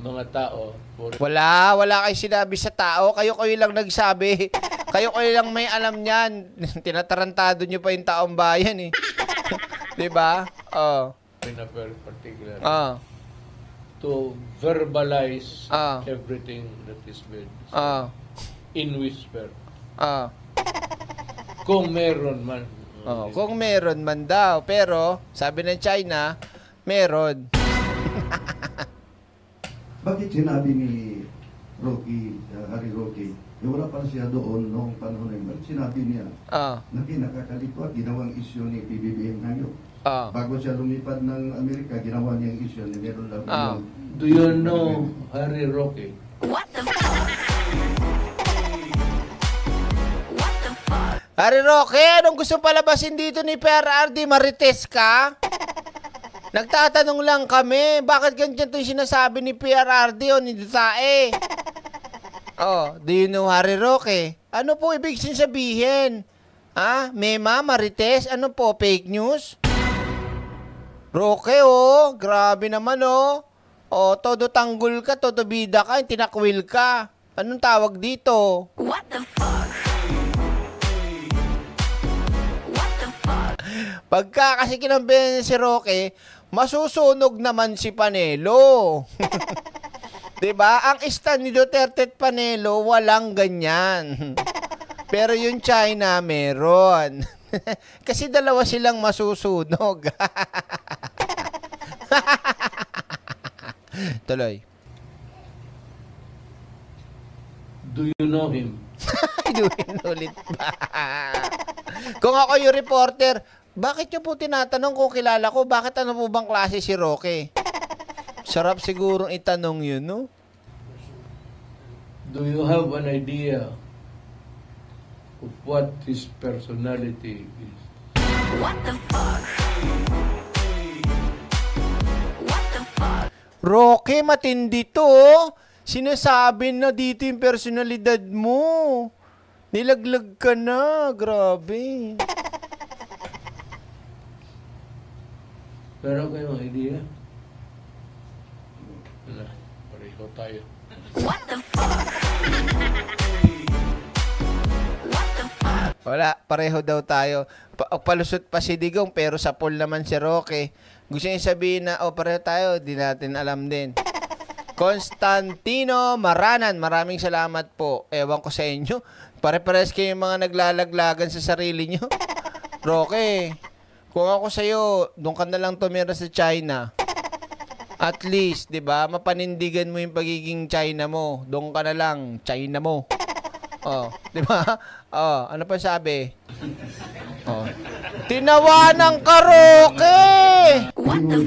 mga tao. For... Wala, wala kayo sinabi sa tao. Kayo kayo lang nagsabi. [laughs] kayo kayo lang may alam niyan. [laughs] Tinatarantado niyo pa yung taong bayan eh. [laughs] 'Di ba? Oh. In a very particular. Oh. To verbalize oh. everything that is said. Oh. In whisper. Oh. Kung meron man. Oh, kung meron man daw, pero sabi ng China, meron. Bakit sinabi ni Rocky, uh, Harry Rocky, eh, wala pa siya doon noong panahon na yun. Sinabi niya uh. na kinakakalito at ginawang isyo ni PBBM ngayon. Uh. Bago siya lumipad ng Amerika, ginawa niya ang isyo ni Meron Love. Uh. Ah. Do you know Harry Rocky? What the fuck? What Harry Rocky, anong gusto palabasin dito ni Per Ardi? Marites ka? Nagtatanong lang kami, bakit ganyan to sinasabi ni PRRD o ni Dutae? oh, do you know Harry Roque? Ano po ibig sabihin? Ha? Mema, Marites, ano po, fake news? Roque, oh, grabe naman, oh. Oh, todo tanggol ka, todo bida ka, tinakwil ka. Anong tawag dito? What the fuck? What the fuck? Pagka kasi kinambihan si Roque, masusunog naman si Panelo. [laughs] 'Di ba? Ang stand ni Duterte at Panelo walang ganyan. Pero yung China meron. [laughs] Kasi dalawa silang masusunog. [laughs] Tuloy. Do you know him? Do you know ulit Kung ako yung reporter, bakit nyo po tinatanong kung kilala ko? Bakit ano po bang klase si Roque? Sarap sigurong itanong yun, no? Do you have an idea of what his personality is? What the fuck? What the fuck? Roque, matindi to. Oh. Sinasabi na dito yung personalidad mo. Nilaglag ka na. Grabe. [laughs] Meron kayong idea? Wala. Pareho tayo. What the fuck? What the fuck? Wala, pareho daw tayo. Pa- oh, palusot pa si Digong pero sa pool naman si Roque. Gusto niya sabihin na, oh, pareho tayo, di natin alam din. Constantino Maranan, maraming salamat po. Ewan ko sa inyo. Pare-pares kayong mga naglalaglagan sa sarili nyo. Roque, kung ako sa'yo, doon ka na lang tumira sa China. At least, di ba, mapanindigan mo yung pagiging China mo. Doon ka na lang, China mo. Oh, di ba? Oh, ano pa sabi? Oh. Tinawa ng karaoke! What the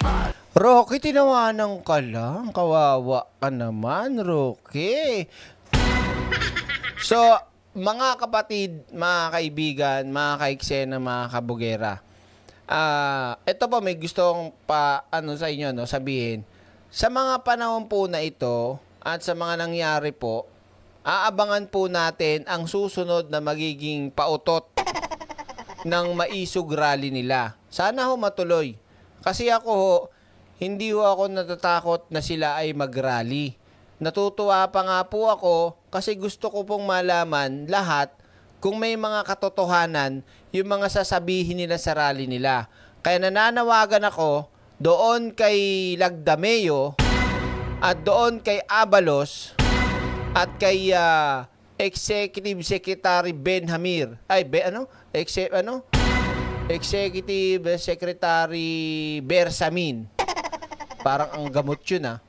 fuck? Rocky, tinawanan ka lang. Kawawa ka naman, Rocky. So, mga kapatid, mga kaibigan, mga kaiksena, mga kabugera, ah, uh, ito po may gusto kong pa ano sa inyo no sabihin. Sa mga panahon po na ito at sa mga nangyari po, aabangan po natin ang susunod na magiging pautot ng maisog rally nila. Sana ho matuloy. Kasi ako ho, hindi ho ako natatakot na sila ay mag-rally. Natutuwa pa nga po ako kasi gusto ko pong malaman lahat kung may mga katotohanan yung mga sasabihin nila sa rally nila. Kaya nananawagan ako doon kay Lagdameo at doon kay Abalos at kay uh, Executive Secretary Benhamir. Ay, be, ano? Exe, ano? Executive Secretary Bersamin. Parang ang gamot yun ah.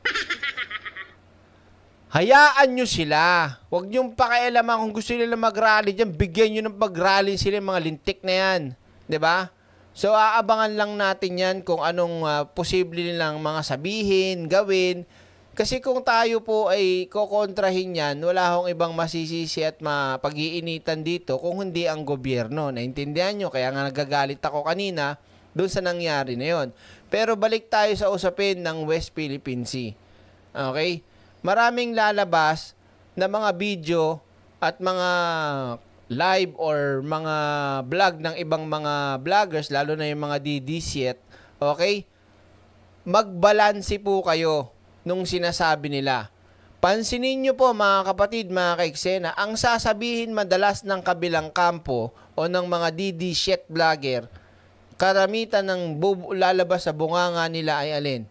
Hayaan nyo sila. Huwag nyo pakialaman kung gusto nila mag-rally dyan. Bigyan nyo ng pag-rally sila yung mga lintik na yan. ba? Diba? So, aabangan lang natin yan kung anong uh, posible nilang mga sabihin, gawin. Kasi kung tayo po ay kokontrahin yan, wala hong ibang masisisi at mapag-iinitan dito kung hindi ang gobyerno. Naintindihan nyo? Kaya nga nagagalit ako kanina doon sa nangyari na yon. Pero balik tayo sa usapin ng West Philippine Sea. Okay? maraming lalabas na mga video at mga live or mga vlog ng ibang mga vloggers, lalo na yung mga DDCet, okay? Magbalansi po kayo nung sinasabi nila. Pansinin nyo po mga kapatid, mga kaiksena, ang sasabihin madalas ng kabilang kampo o ng mga DD shit vlogger, karamitan ng lalabas sa bunganga nila ay alin?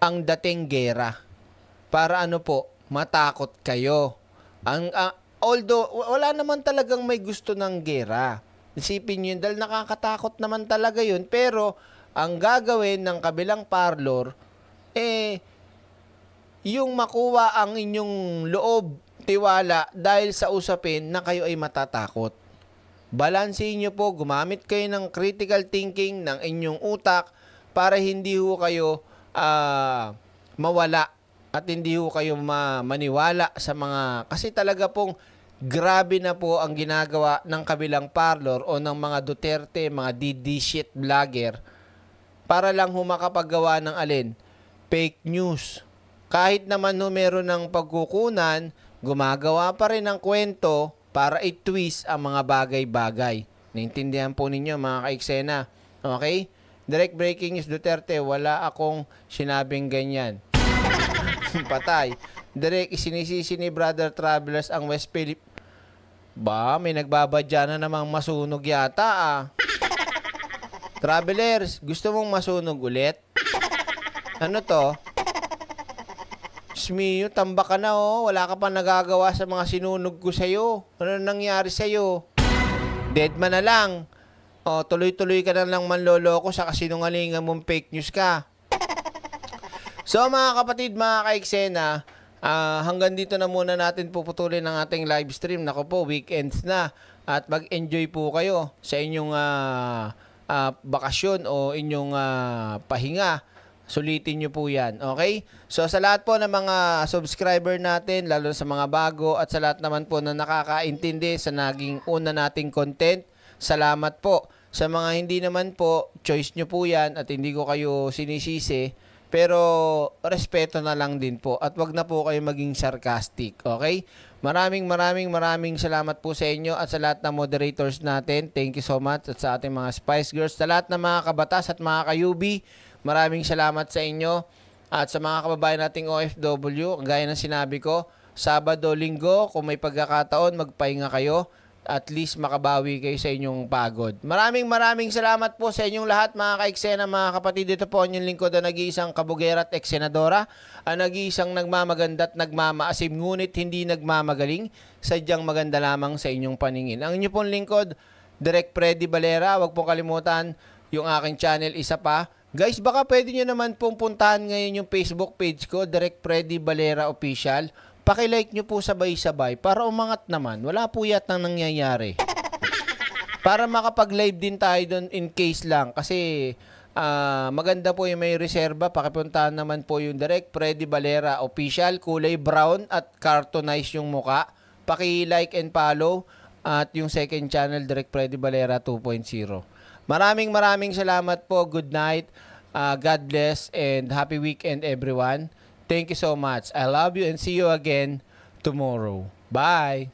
Ang dating gera para ano po, matakot kayo. Ang uh, although wala naman talagang may gusto ng gera. Isipin niyo yun dahil nakakatakot naman talaga yun pero ang gagawin ng kabilang parlor eh yung makuha ang inyong loob tiwala dahil sa usapin na kayo ay matatakot. Balansin niyo po, gumamit kayo ng critical thinking ng inyong utak para hindi ho kayo uh, mawala at hindi ho kayo maniwala sa mga kasi talaga pong grabe na po ang ginagawa ng kabilang parlor o ng mga Duterte, mga DD shit vlogger para lang humakapaggawa ng alin fake news. Kahit naman ho meron ng pagkukunan, gumagawa pa rin ng kwento para i-twist ang mga bagay-bagay. Naintindihan po ninyo mga kaiksena. Okay? Direct breaking is Duterte, wala akong sinabing ganyan. [laughs] patay. Direk, isinisisi ni Brother Travelers ang West Philip. Ba, may nagbabadya na namang masunog yata ah. [laughs] Travelers, gusto mong masunog ulit? Ano to? Smiyo, tamba ka na oh. Wala ka pa nagagawa sa mga sinunog ko sa'yo. Ano nangyari sa'yo? Dead man na lang. O, oh, tuloy-tuloy ka na lang manloloko sa kasinungalingan mong fake news ka. So mga kapatid, mga kaeksena, uh, hanggang dito na muna natin puputulin ang ating live stream. Nako po, weekends na. At mag-enjoy po kayo sa inyong uh, uh, bakasyon o inyong uh, pahinga. Sulitin nyo po yan. Okay? So sa lahat po ng mga subscriber natin, lalo sa mga bago at sa lahat naman po na nakakaintindi sa naging una nating content, salamat po. Sa mga hindi naman po, choice nyo po yan at hindi ko kayo sinisisi pero respeto na lang din po at wag na po kayo maging sarcastic, okay? Maraming maraming maraming salamat po sa inyo at sa lahat ng moderators natin. Thank you so much at sa ating mga Spice Girls, sa lahat ng mga kabatas at mga kayubi. Maraming salamat sa inyo at sa mga kababayan nating OFW. Gaya ng sinabi ko, Sabado, Linggo, kung may pagkakataon, magpahinga kayo at least makabawi kayo sa inyong pagod. Maraming maraming salamat po sa inyong lahat mga kaeksena, mga kapatid. Dito po ang inyong lingkod na nag-iisang kabugera at eksenadora, ang nag-iisang nagmamaganda at nagmamaasim, ngunit hindi nagmamagaling, sadyang maganda lamang sa inyong paningin. Ang inyo pong lingkod, Direct Freddy Valera, huwag pong kalimutan yung aking channel, isa pa. Guys, baka pwede nyo naman pong puntahan ngayon yung Facebook page ko, Direct Freddy Valera Official Pakilike nyo po sabay-sabay para umangat naman. Wala po yatang nangyayari. Para makapag-live din tayo doon in case lang. Kasi uh, maganda po yung may reserva. Pakipuntahan naman po yung direct. Freddy Valera official. Kulay brown at cartonized yung muka. Paki-like and follow. At yung second channel, Direct Freddy Valera 2.0. Maraming maraming salamat po. Good night. Uh, God bless and happy weekend everyone. Thank you so much. I love you and see you again tomorrow. Bye!